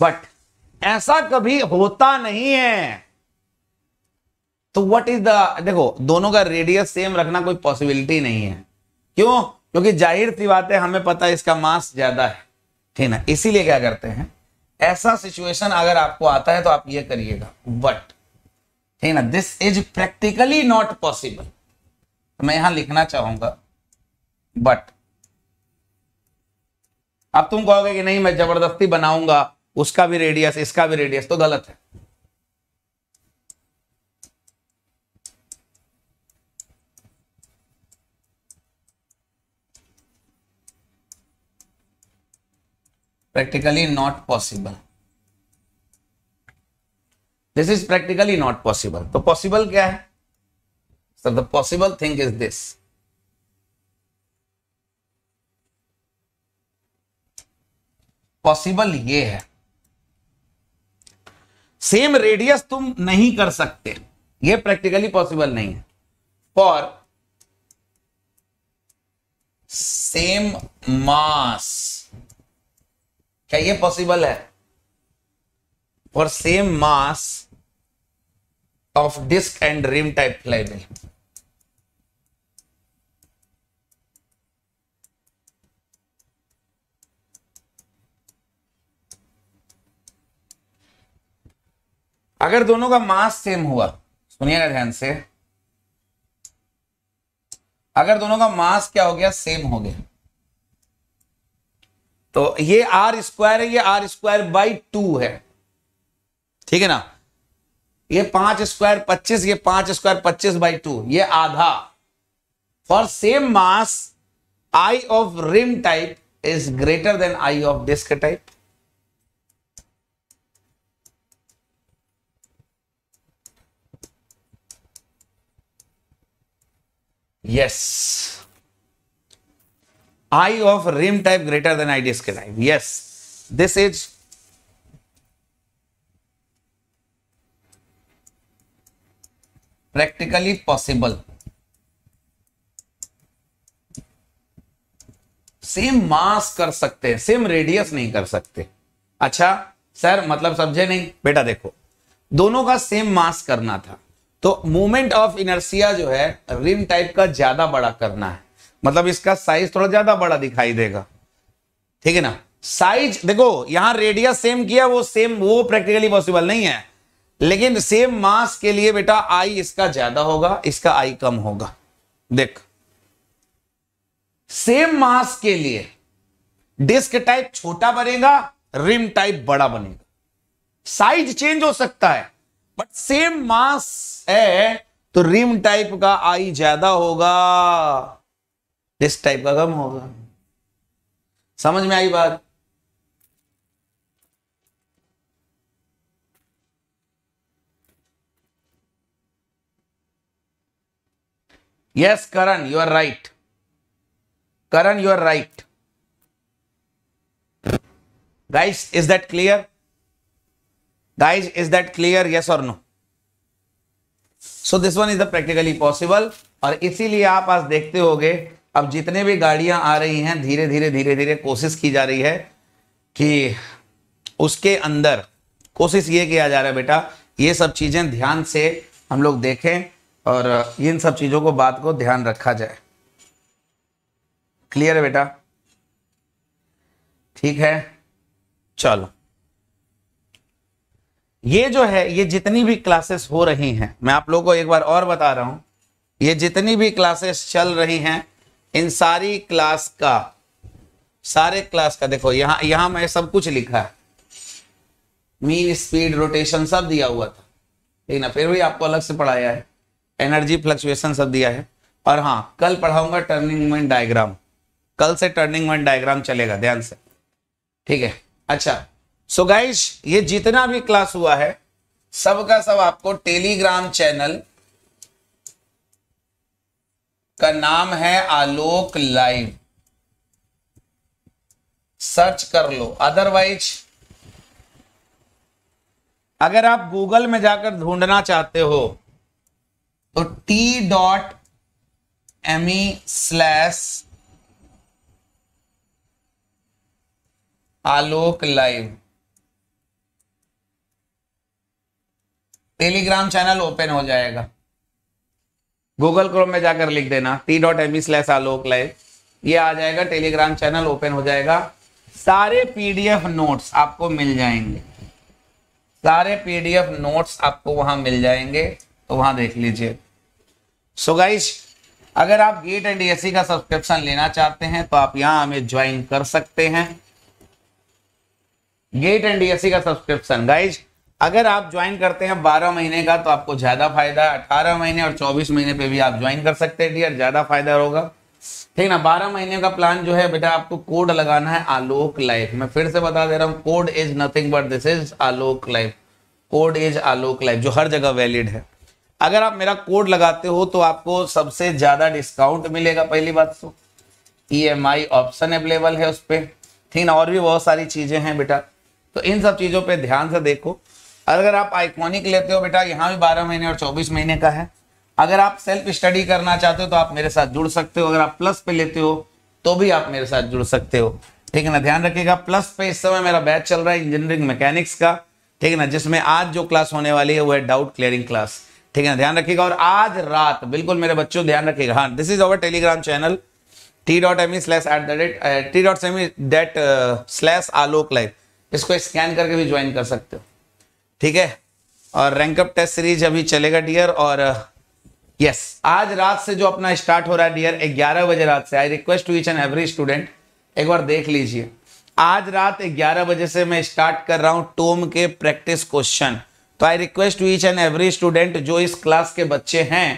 but ऐसा कभी होता नहीं है तो वट इज द देखो दोनों का रेडियस सेम रखना कोई पॉसिबिलिटी नहीं है क्यों क्योंकि जाहिर सी बात है हमें पता है इसका मास ज्यादा है ठीक ना इसीलिए क्या करते हैं ऐसा सिचुएशन अगर आपको आता है तो आप ये करिएगा बट ठीक ना this is practically not possible मैं यहां लिखना चाहूंगा बट अब तुम कहोगे कि नहीं मैं जबरदस्ती बनाऊंगा उसका भी रेडियस इसका भी रेडियस तो गलत है practically not possible this is practically not possible तो possible क्या है so the possible thing is this possible ये है सेम रेडियस तुम नहीं कर सकते ये प्रैक्टिकली पॉसिबल नहीं है फॉर सेम मास क्या ये पॉसिबल है for same mass of disc and rim type fly अगर दोनों का मास सेम हुआ सुनिएगा ध्यान से अगर दोनों का मास क्या हो गया सेम हो गया तो ये आर स्क्वायर है ये आर स्क्वायर बाई टू है ठीक है ना ये पांच स्क्वायर पच्चीस ये पांच स्क्वायर पच्चीस बाई टू ये आधा for same mass I of rim type is greater than I of disc type yes yes. I of rim type greater than disk type. Yes, this is practically possible. Same mass कर सकते हैं सेम रेडियस नहीं कर सकते अच्छा सर मतलब समझे नहीं बेटा देखो दोनों का सेम मास करना था तो मोमेंट ऑफ इनर्सिया जो है रिम टाइप का ज्यादा बड़ा करना है मतलब इसका साइज थोड़ा ज्यादा बड़ा दिखाई देगा ठीक है ना साइज देखो यहां रेडियस सेम किया वो सेम वो प्रैक्टिकली पॉसिबल नहीं है लेकिन सेम मास के लिए बेटा आई इसका ज्यादा होगा इसका आई कम होगा देख सेम मास के लिए डिस्क टाइप छोटा बनेगा रिम टाइप बड़ा बनेगा साइज चेंज हो सकता है बट सेम मास है तो रिम टाइप का आई ज्यादा होगा इस टाइप का कम होगा समझ में आई बात yes Karan you are right Karan you are right guys is that clear guys is that clear yes और no so this one is the practically possible और इसीलिए आप आज देखते होगे अब जितने भी गाड़ियां आ रही हैं धीरे धीरे धीरे धीरे कोशिश की जा रही है कि उसके अंदर कोशिश ये किया जा रहा है बेटा ये सब चीज़ें ध्यान से हम लोग देखें और इन सब चीज़ों को बात को ध्यान रखा जाए क्लियर है बेटा ठीक है चलो ये जो है ये जितनी भी क्लासेस हो रही हैं मैं आप लोगों को एक बार और बता रहा हूं ये जितनी भी क्लासेस चल रही हैं इन सारी क्लास का सारे क्लास का देखो यहां यहां मैं सब कुछ लिखा है मीन स्पीड रोटेशन सब दिया हुआ था ठीक ना फिर भी आपको अलग से पढ़ाया है एनर्जी फ्लक्चुएशन सब दिया है और हाँ कल पढ़ाऊंगा टर्निंग मोमेंट डायग्राम कल से टर्निंग मोमेंट डायग्राम चलेगा ध्यान से ठीक है अच्छा सो so गाइस ये जितना भी क्लास हुआ है सबका सब आपको टेलीग्राम चैनल का नाम है आलोक लाइव सर्च कर लो अदरवाइज अगर आप गूगल में जाकर ढूंढना चाहते हो तो T dot M E slash Alok live Telegram channel open हो जाएगा गूगल क्रोम में जाकर लिख देना T dot M E e Alok live ये आ जाएगा टेलीग्राम चैनल ओपन हो जाएगा सारे पीडीएफ नोट्स आपको मिल जाएंगे सारे पीडीएफ नोट्स आपको वहां मिल जाएंगे तो वहां देख लीजिए सो गाइस गाइज अगर आप गेट एंड एसी का सब्सक्रिप्शन लेना चाहते हैं तो आप यहां हमें ज्वाइन कर सकते हैं गेट एंड एसी का सब्सक्रिप्शन गाइज अगर आप ज्वाइन करते हैं 12 महीने का तो आपको ज़्यादा फायदा अठारह महीने और 24 महीने पे भी आप ज्वाइन कर सकते हैं डियर ज़्यादा फायदा होगा ठीक ना 12 महीने का प्लान जो है बेटा आपको कोड लगाना है आलोक लाइफ मैं फिर से बता दे रहा हूँ code is nothing but this is Alok life code is Alok life जो हर जगह वैलिड है अगर आप मेरा कोड लगाते हो तो आपको सबसे ज़्यादा डिस्काउंट मिलेगा पहली बात तो E M I option available है उस पर ठीक ना और भी बहुत सारी चीज़ें हैं बेटा तो इन सब चीज़ों पर ध्यान से देखो अगर आप आइकॉनिक लेते हो बेटा यहाँ भी बारह महीने और चौबीस महीने का है अगर आप सेल्फ स्टडी करना चाहते हो तो आप मेरे साथ जुड़ सकते हो अगर आप प्लस पे लेते हो तो भी आप मेरे साथ जुड़ सकते हो ठीक है ना ध्यान रखिएगा प्लस पे इस समय मेरा बैच चल रहा है इंजीनियरिंग मैकेनिक्स का ठीक है ना जिसमें आज जो क्लास होने वाली है वो है डाउट क्लियरिंग क्लास ठीक है ना ध्यान रखिएगा और आज रात बिल्कुल मेरे बच्चों ध्यान रखिएगा हाँ this is our Telegram channel T dot M E slash at the rate T dot M date slash Alok live इसको स्कैन करके भी ज्वाइन कर सकते हो ठीक है और रैंकअप टेस्ट सीरीज अभी चलेगा डियर और यस uh, आज रात से जो अपना स्टार्ट हो रहा है डियर ग्यारह बजे रात से I request to each and every student एक बार देख लीजिए आज रात ग्यारह बजे से मैं स्टार्ट कर रहा हूं टोम के प्रैक्टिस क्वेश्चन तो I request to each and every student जो इस क्लास के बच्चे हैं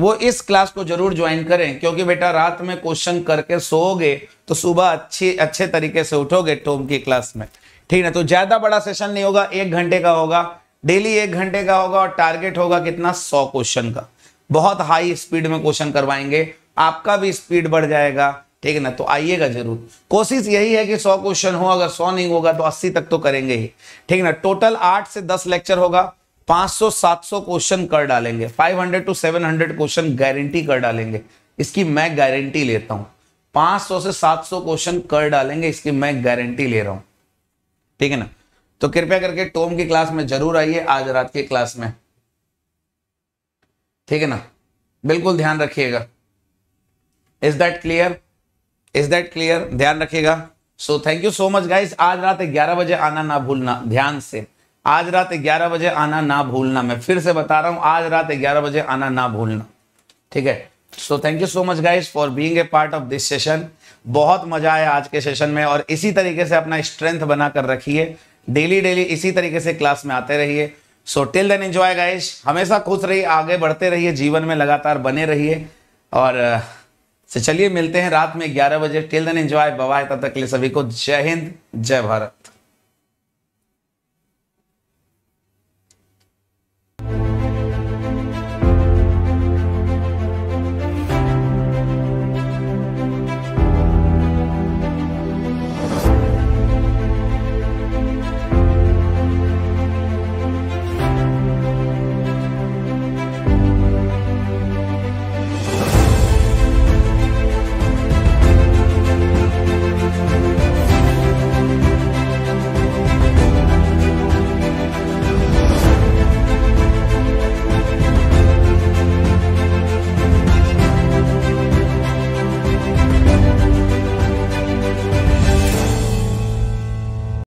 वो इस क्लास को जरूर ज्वाइन करें क्योंकि बेटा रात में क्वेश्चन करके सोओगे तो सुबह अच्छी अच्छे तरीके से उठोगे टोम की क्लास में ठीक है तो ज्यादा बड़ा सेशन नहीं होगा एक घंटे का होगा डेली एक घंटे का होगा और टारगेट होगा कितना सौ क्वेश्चन का बहुत हाई स्पीड में क्वेश्चन करवाएंगे आपका भी स्पीड बढ़ जाएगा ठीक है ना तो आइएगा जरूर कोशिश यही है कि सौ क्वेश्चन हो अगर सौ नहीं होगा तो अस्सी तक तो करेंगे ही ठीक है ना टोटल आठ से दस लेक्चर होगा 500-700 क्वेश्चन कर डालेंगे 500 टू 700 क्वेश्चन गारंटी कर डालेंगे इसकी मैं गारंटी लेता हूं 500 से 700 क्वेश्चन कर डालेंगे इसकी मैं गारंटी ले रहा हूं ठीक है ना तो कृपया करके टोम की क्लास में जरूर आइए आज रात की क्लास में ठीक है ना बिल्कुल ध्यान रखिएगा is that clear is that clear ध्यान रखिएगा so thank you so much guys आज रात ग्यारह बजे आना ना भूलना ध्यान से आज रात ग्यारह बजे आना ना भूलना मैं फिर से बता रहा हूं आज रात ग्यारह बजे आना ना भूलना ठीक है so thank you so much guys for being a part of this session बहुत मजा आया आज के सेशन में और इसी तरीके से अपना स्ट्रेंथ बनाकर रखिए डेली डेली इसी तरीके से क्लास में आते रहिए so till then enjoy guys हमेशा खुश रहिए आगे बढ़ते रहिए जीवन में लगातार बने रहिए और से चलिए मिलते हैं रात में ग्यारह बजे टिल देन एंजॉय बवाय तब तक के लिए सभी को जय हिंद जय भारत